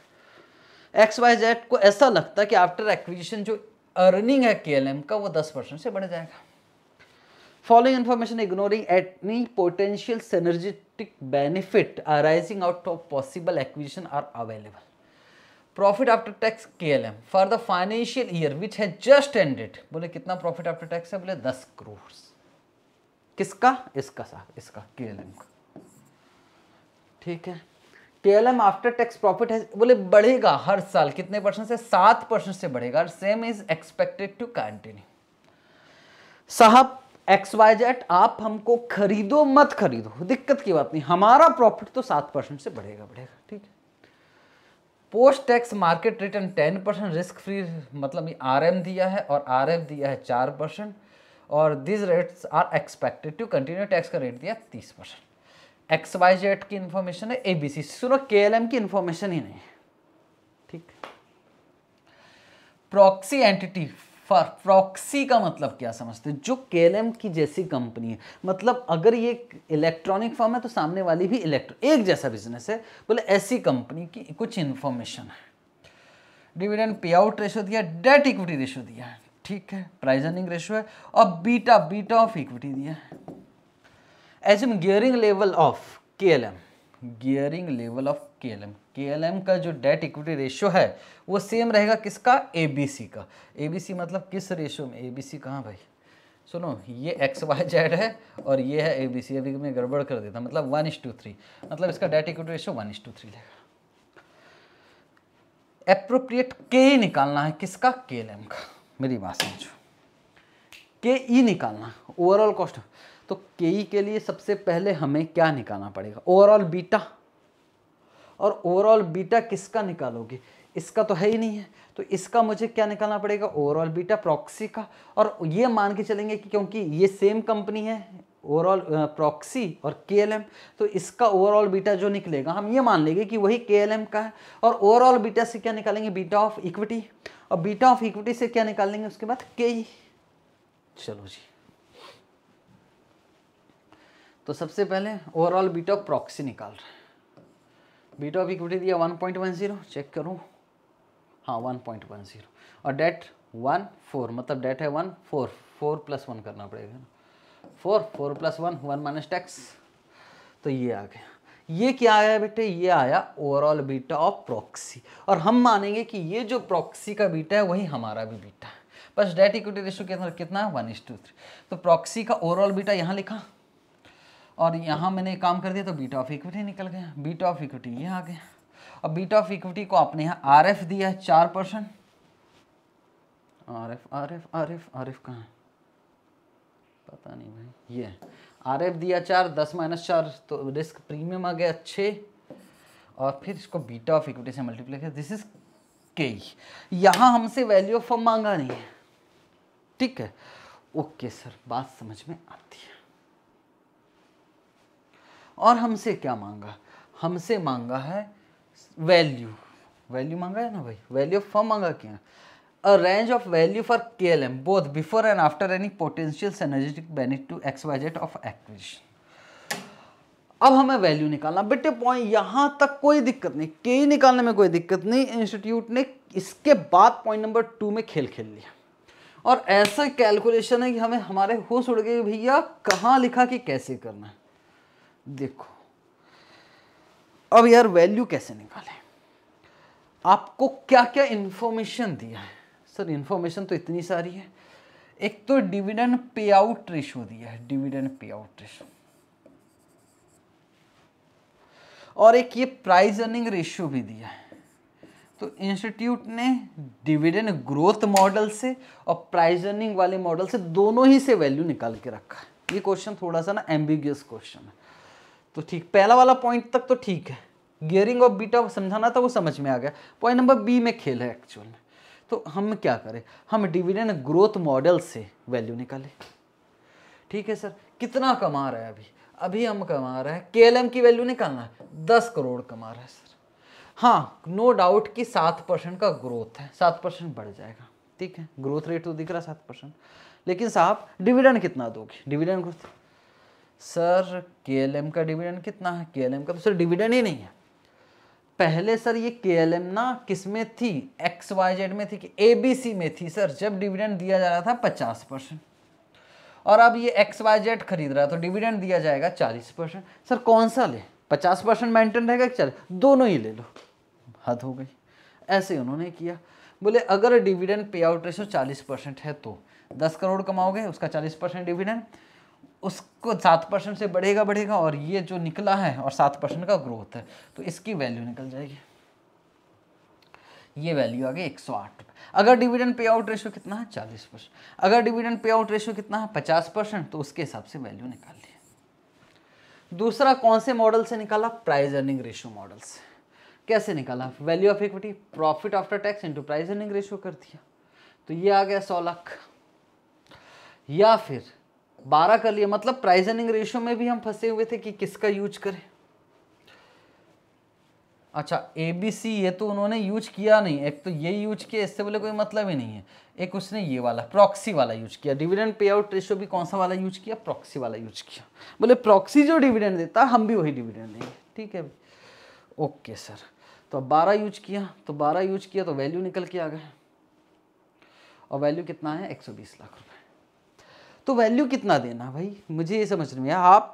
एक्स वाई जेड को ऐसा लगता है कि आफ्टर एक्विजिशन जो अर्निंग है के एल एम का वो दस परसेंट से बढ़ जाएगा following information ignoring any potential synergistic benefit arising out of possible acquisition are available profit after tax K L M for the financial year which है just ended बोले कितना profit after tax है बोले दस करोड़ किसका इसका साहब इसका के का ठीक है K L M after tax profit है बोले बढ़ेगा हर साल कितने परसेंट से सात परसेंट से बढ़ेगा और same is expected to continue साहब एक्स वाई जेड आप हमको खरीदो मत खरीदो दिक्कत की बात नहीं हमारा प्रॉफिट तो सात परसेंट से बढ़ेगा बढ़ेगा ठीक है post tax market return ten percent risk free मतलब आरएम दिया है और आर दिया है चार परसेंट और these rates are expected to continue tax का रेट दिया तीस परसेंट एक्स वाई जेड की इन्फॉर्मेशन है एबीसी सुनो के एल एम की इन्फॉर्मेशन ही नहीं ठीक प्रॉक्सी एंटिटी फॉर प्रॉक्सी का मतलब क्या समझते हैं जो एम की जैसी कंपनी है मतलब अगर ये इलेक्ट्रॉनिक फॉर्म है तो सामने वाली भी इलेक्ट्रो एक जैसा बिजनेस है बोले ऐसी कंपनी की कुछ इन्फॉर्मेशन है डिविडेंड पे आउट रेशो दिया डेट इक्विटी रेशो दिया है ठीक है प्राइज अर्निंग रेशो है और बीटा बीटा ऑफ इक्विटी दिया है assume gearing level of K L M gearing level of K K L M L M का जो डेट इक्विटी रेशियो है वो सेम रहेगा किसका ए बी सी का ए बी सी मतलब किस रेशियो में ए बी सी कहाँ भाई सुनो ये एक्स वाई जेड है और ये है ए बी सी अभी मैं गड़बड़ कर देता मतलब वन इज टू थ्री मतलब इसका debt equity ratio one is two three रहेगा अप्रोप्रिएट के निकालना है किसका के एल एम का मेरी बात समझो के ई निकालना ओवरऑल कॉस्ट तो के ई के लिए सबसे पहले हमें क्या निकालना पड़ेगा ओवरऑल बीटा और ओवरऑल बीटा किसका निकालोगे इसका तो है ही नहीं है तो इसका मुझे क्या निकालना पड़ेगा ओवरऑल बीटा प्रॉक्सी का और ये मान के चलेंगे कि क्योंकि ये सेम कंपनी है ओवरऑल प्रॉक्सी और के तो इसका ओवरऑल बीटा जो निकलेगा हम ये मान लेंगे कि वही के का है और ओवरऑल बीटा से क्या निकालेंगे बीटा ऑफ इक्विटी और बीटा ऑफ इक्विटी से क्या निकाल लेंगे उसके बाद के चलो जी तो सबसे पहले ओवरऑल बीटा ऑफ प्रॉक्सी निकाल रहे हैं बीटा ऑफ इक्विटी दिया 1.10 चेक करूँ हाँ 1.10 और डेट वन फोर मतलब डेट है one four four plus one करना पड़ेगा ना four four plus one one minus tax तो ये आ गया ये क्या आया बेटे ये आया ओवरऑल बीटा ऑफ प्रॉक्सी और हम मानेंगे कि ये जो प्रॉक्सी का बीटा है वही हमारा भी बीटा है बस डेट इक्विटी रेशो के अंदर कितना है वन इज टू थ्री तो प्रॉक्सी का ओवरऑल बीटा यहाँ लिखा और यहाँ मैंने काम कर दिया तो बीटा ऑफ इक्विटी निकल गया बीटा ऑफ इक्विटी ये आ गया और बीटा ऑफ इक्विटी को आपने यहाँ आर एफ दिया है चार percent R F R F R F R F कहाँ पता नहीं भाई ये आर एफ दिया चार दस माइनस चार तो रिस्क प्रीमियम आ गया अच्छे और फिर इसको बीटा ऑफ इक्विटी से मल्टीप्लाई किया दिस इज के यहाँ हमसे वैल्यू ऑफ फॉर्म मांगा नहीं है ठीक है ओके सर बात समझ में आती है और हमसे क्या मांगा हमसे मांगा है वैल्यू वैल्यू मांगा है ना भाई वैल्यू ऑफ फॉर्म मांगा क्या a range of value for KLM both before and after any potential synergistic benefit to XYZ of acquisition. अब हमें वैल्यू निकालना बेटे पॉइंट यहां तक कोई दिक्कत नहीं के निकालने में कोई दिक्कत नहीं इंस्टीट्यूट ने इसके बाद पॉइंट नंबर टू में खेल खेल लिया और ऐसा कैलकुलेशन है कि हमें हमारे होश उड़ गए भैया कहाँ लिखा कि कैसे करना है देखो अब यार वैल्यू कैसे निकालें आपको क्या क्या इंफॉर्मेशन दिया है सर इन्फॉर्मेशन तो इतनी सारी है एक तो डिविडेंड पे आउट रेशो दिया है डिविडेंड पे आउट रेशो और एक ये प्राइज अर्निंग रेशियो भी दिया है तो इंस्टीट्यूट ने डिविडेंड ग्रोथ मॉडल से और प्राइज अर्निंग वाले मॉडल से दोनों ही से वैल्यू निकाल के रखा है ये क्वेश्चन थोड़ा सा ना एम्बिगियस क्वेश्चन है तो ठीक पहला वाला पॉइंट तक तो ठीक है गियरिंग ऑफ बीटा समझाना था वो समझ में आ गया पॉइंट नंबर बी में खेल है एक्चुअल में तो हम क्या करें हम डिविडेंड ग्रोथ मॉडल से वैल्यू निकालें ठीक है सर कितना कमा रहा है अभी अभी हम कमा रहे हैं के की वैल्यू निकालना है दस करोड़ कमा रहा है सर हाँ नो डाउट कि सात परसेंट का ग्रोथ है सात परसेंट बढ़ जाएगा ठीक है ग्रोथ रेट तो दिख रहा है सात परसेंट लेकिन साहब डिविडेंड कितना दोगे डिविडेंड ग्रोथ सर के का डिविडेंड कितना है के का तो सर डिविडेंड ही नहीं है पहले सर ये के एल एम ना किस में थी एक्स वाई जेड में थी कि ए बी सी में थी सर जब डिविडेंड दिया जा रहा था पचास परसेंट और अब ये एक्स वाई जेड खरीद रहा है तो डिविडेंड दिया जाएगा चालीस परसेंट सर कौन सा ले पचास परसेंट मेंटेन रहेगा कि चालीस दोनों ही ले लो हद हो गई ऐसे उन्होंने किया बोले अगर डिविडेंड पे आउट रेशो चालीस परसेंट है तो दस करोड़ कमाओगे उसका चालीस परसेंट डिविडेंड उसको सात परसेंट से बढ़ेगा बढ़ेगा और ये जो निकला है और सात परसेंट का ग्रोथ है तो इसकी वैल्यू निकल जाएगी ये वैल्यू आ गई एक सौ आठ अगर डिविडेंड पे आउट रेशियो कितना है चालीस परसेंट अगर डिविडेंड पे आउट रेशियो कितना है पचास परसेंट तो उसके हिसाब से वैल्यू निकाल लिया दूसरा कौन से मॉडल से निकाला प्राइज अर्निंग रेशियो मॉडल से कैसे निकाला value of equity profit after tax into price earning ratio कर दिया तो ये आ गया सौ लाख या फिर बारह कर लिया मतलब प्राइस अर्निंग रेशियो में भी हम फंसे हुए थे कि किसका यूज करें अच्छा ए बी सी ये तो उन्होंने यूज किया नहीं एक तो ये यूज किया इससे बोले कोई मतलब ही नहीं है एक उसने ये वाला प्रॉक्सी वाला यूज किया डिविडेंड पे आउट रेशियो भी कौन सा वाला यूज किया प्रॉक्सी वाला यूज किया बोले प्रॉक्सी जो डिविडेंड देता हम भी वही डिविडेंड देंगे ठीक है ओके सर तो अब बारह यूज किया तो बारह यूज किया तो वैल्यू निकल के आ गए और वैल्यू कितना है एक लाख रुपये तो वैल्यू कितना देना भाई मुझे ये समझ नहीं आया आप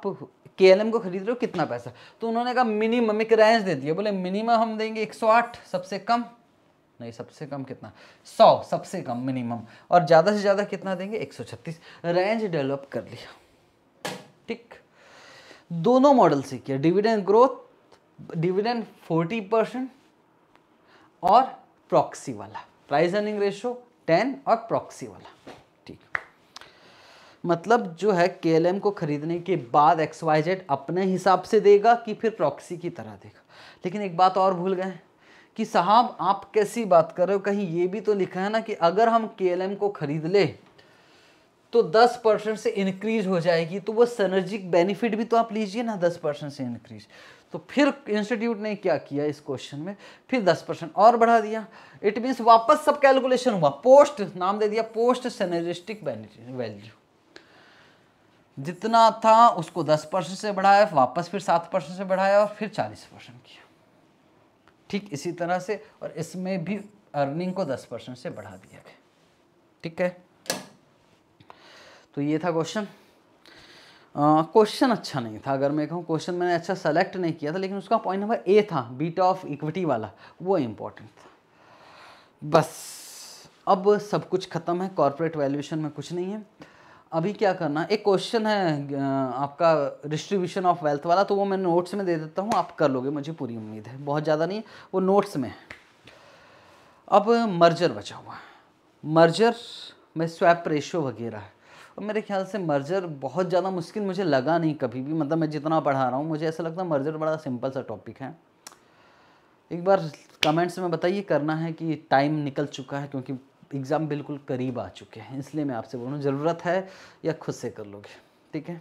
के को खरीद रहे हो कितना पैसा तो उन्होंने कहा मिनिमम एक रेंज दे दिया बोले मिनिमम हम देंगे 108 सबसे कम नहीं सबसे कम कितना 100 सबसे कम मिनिमम और ज़्यादा से ज़्यादा कितना देंगे 136 रेंज डेवलप कर लिया ठीक दोनों मॉडल से किया dividend growth dividend forty percent और प्रॉक्सी वाला प्राइस अर्निंग रेशो टेन और प्रॉक्सी वाला ठीक मतलब जो है के को ख़रीदने के बाद एक्स वाई जेड अपने हिसाब से देगा कि फिर प्रॉक्सी की तरह देगा लेकिन एक बात और भूल गए कि साहब आप कैसी बात कर रहे हो कहीं ये भी तो लिखा है ना कि अगर हम के को ख़रीद ले तो 10 परसेंट से इंक्रीज हो जाएगी तो वो सनर्जिक बेनिफिट भी तो आप लीजिए ना 10 परसेंट से इंक्रीज तो फिर इंस्टीट्यूट ने क्या किया इस क्वेश्चन में फिर 10 परसेंट और बढ़ा दिया इट मीन्स वापस सब कैलकुलेशन हुआ पोस्ट नाम दे दिया पोस्ट सेनर्जिस्टिक वैल्यू जितना था उसको 10 परसेंट से बढ़ाया वापस फिर 7 परसेंट से बढ़ाया और फिर 40 परसेंट किया ठीक इसी तरह से और इसमें भी अर्निंग को 10 परसेंट से बढ़ा दिया गया ठीक है तो ये था क्वेश्चन क्वेश्चन अच्छा नहीं था अगर मैं कहूँ क्वेश्चन मैंने अच्छा सेलेक्ट नहीं किया था लेकिन उसका पॉइंट नंबर ए था बीटा ऑफ इक्विटी वाला वो इम्पोर्टेंट था बस अब सब कुछ ख़त्म है कॉरपोरेट वैल्यूएशन में कुछ नहीं है अभी क्या करना एक क्वेश्चन है आपका डिस्ट्रीब्यूशन ऑफ वेल्थ वाला तो वो मैं नोट्स में दे देता हूँ आप कर लोगे मुझे पूरी उम्मीद है बहुत ज़्यादा नहीं वो नोट्स में है अब मर्जर बचा हुआ है मर्जर में स्वैप रेशियो वगैरह है और मेरे ख्याल से मर्जर बहुत ज़्यादा मुश्किल मुझे लगा नहीं कभी भी मतलब मैं जितना पढ़ा रहा हूँ मुझे ऐसा लगता है मर्जर बड़ा सिंपल सा टॉपिक है एक बार कमेंट्स में बताइए करना है कि टाइम निकल चुका है क्योंकि एग्ज़ाम बिल्कुल करीब आ चुके हैं इसलिए मैं आपसे बोल रहा हूँ ज़रूरत है या खुद से कर लोगे ठीक है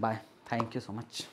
bye thank you so much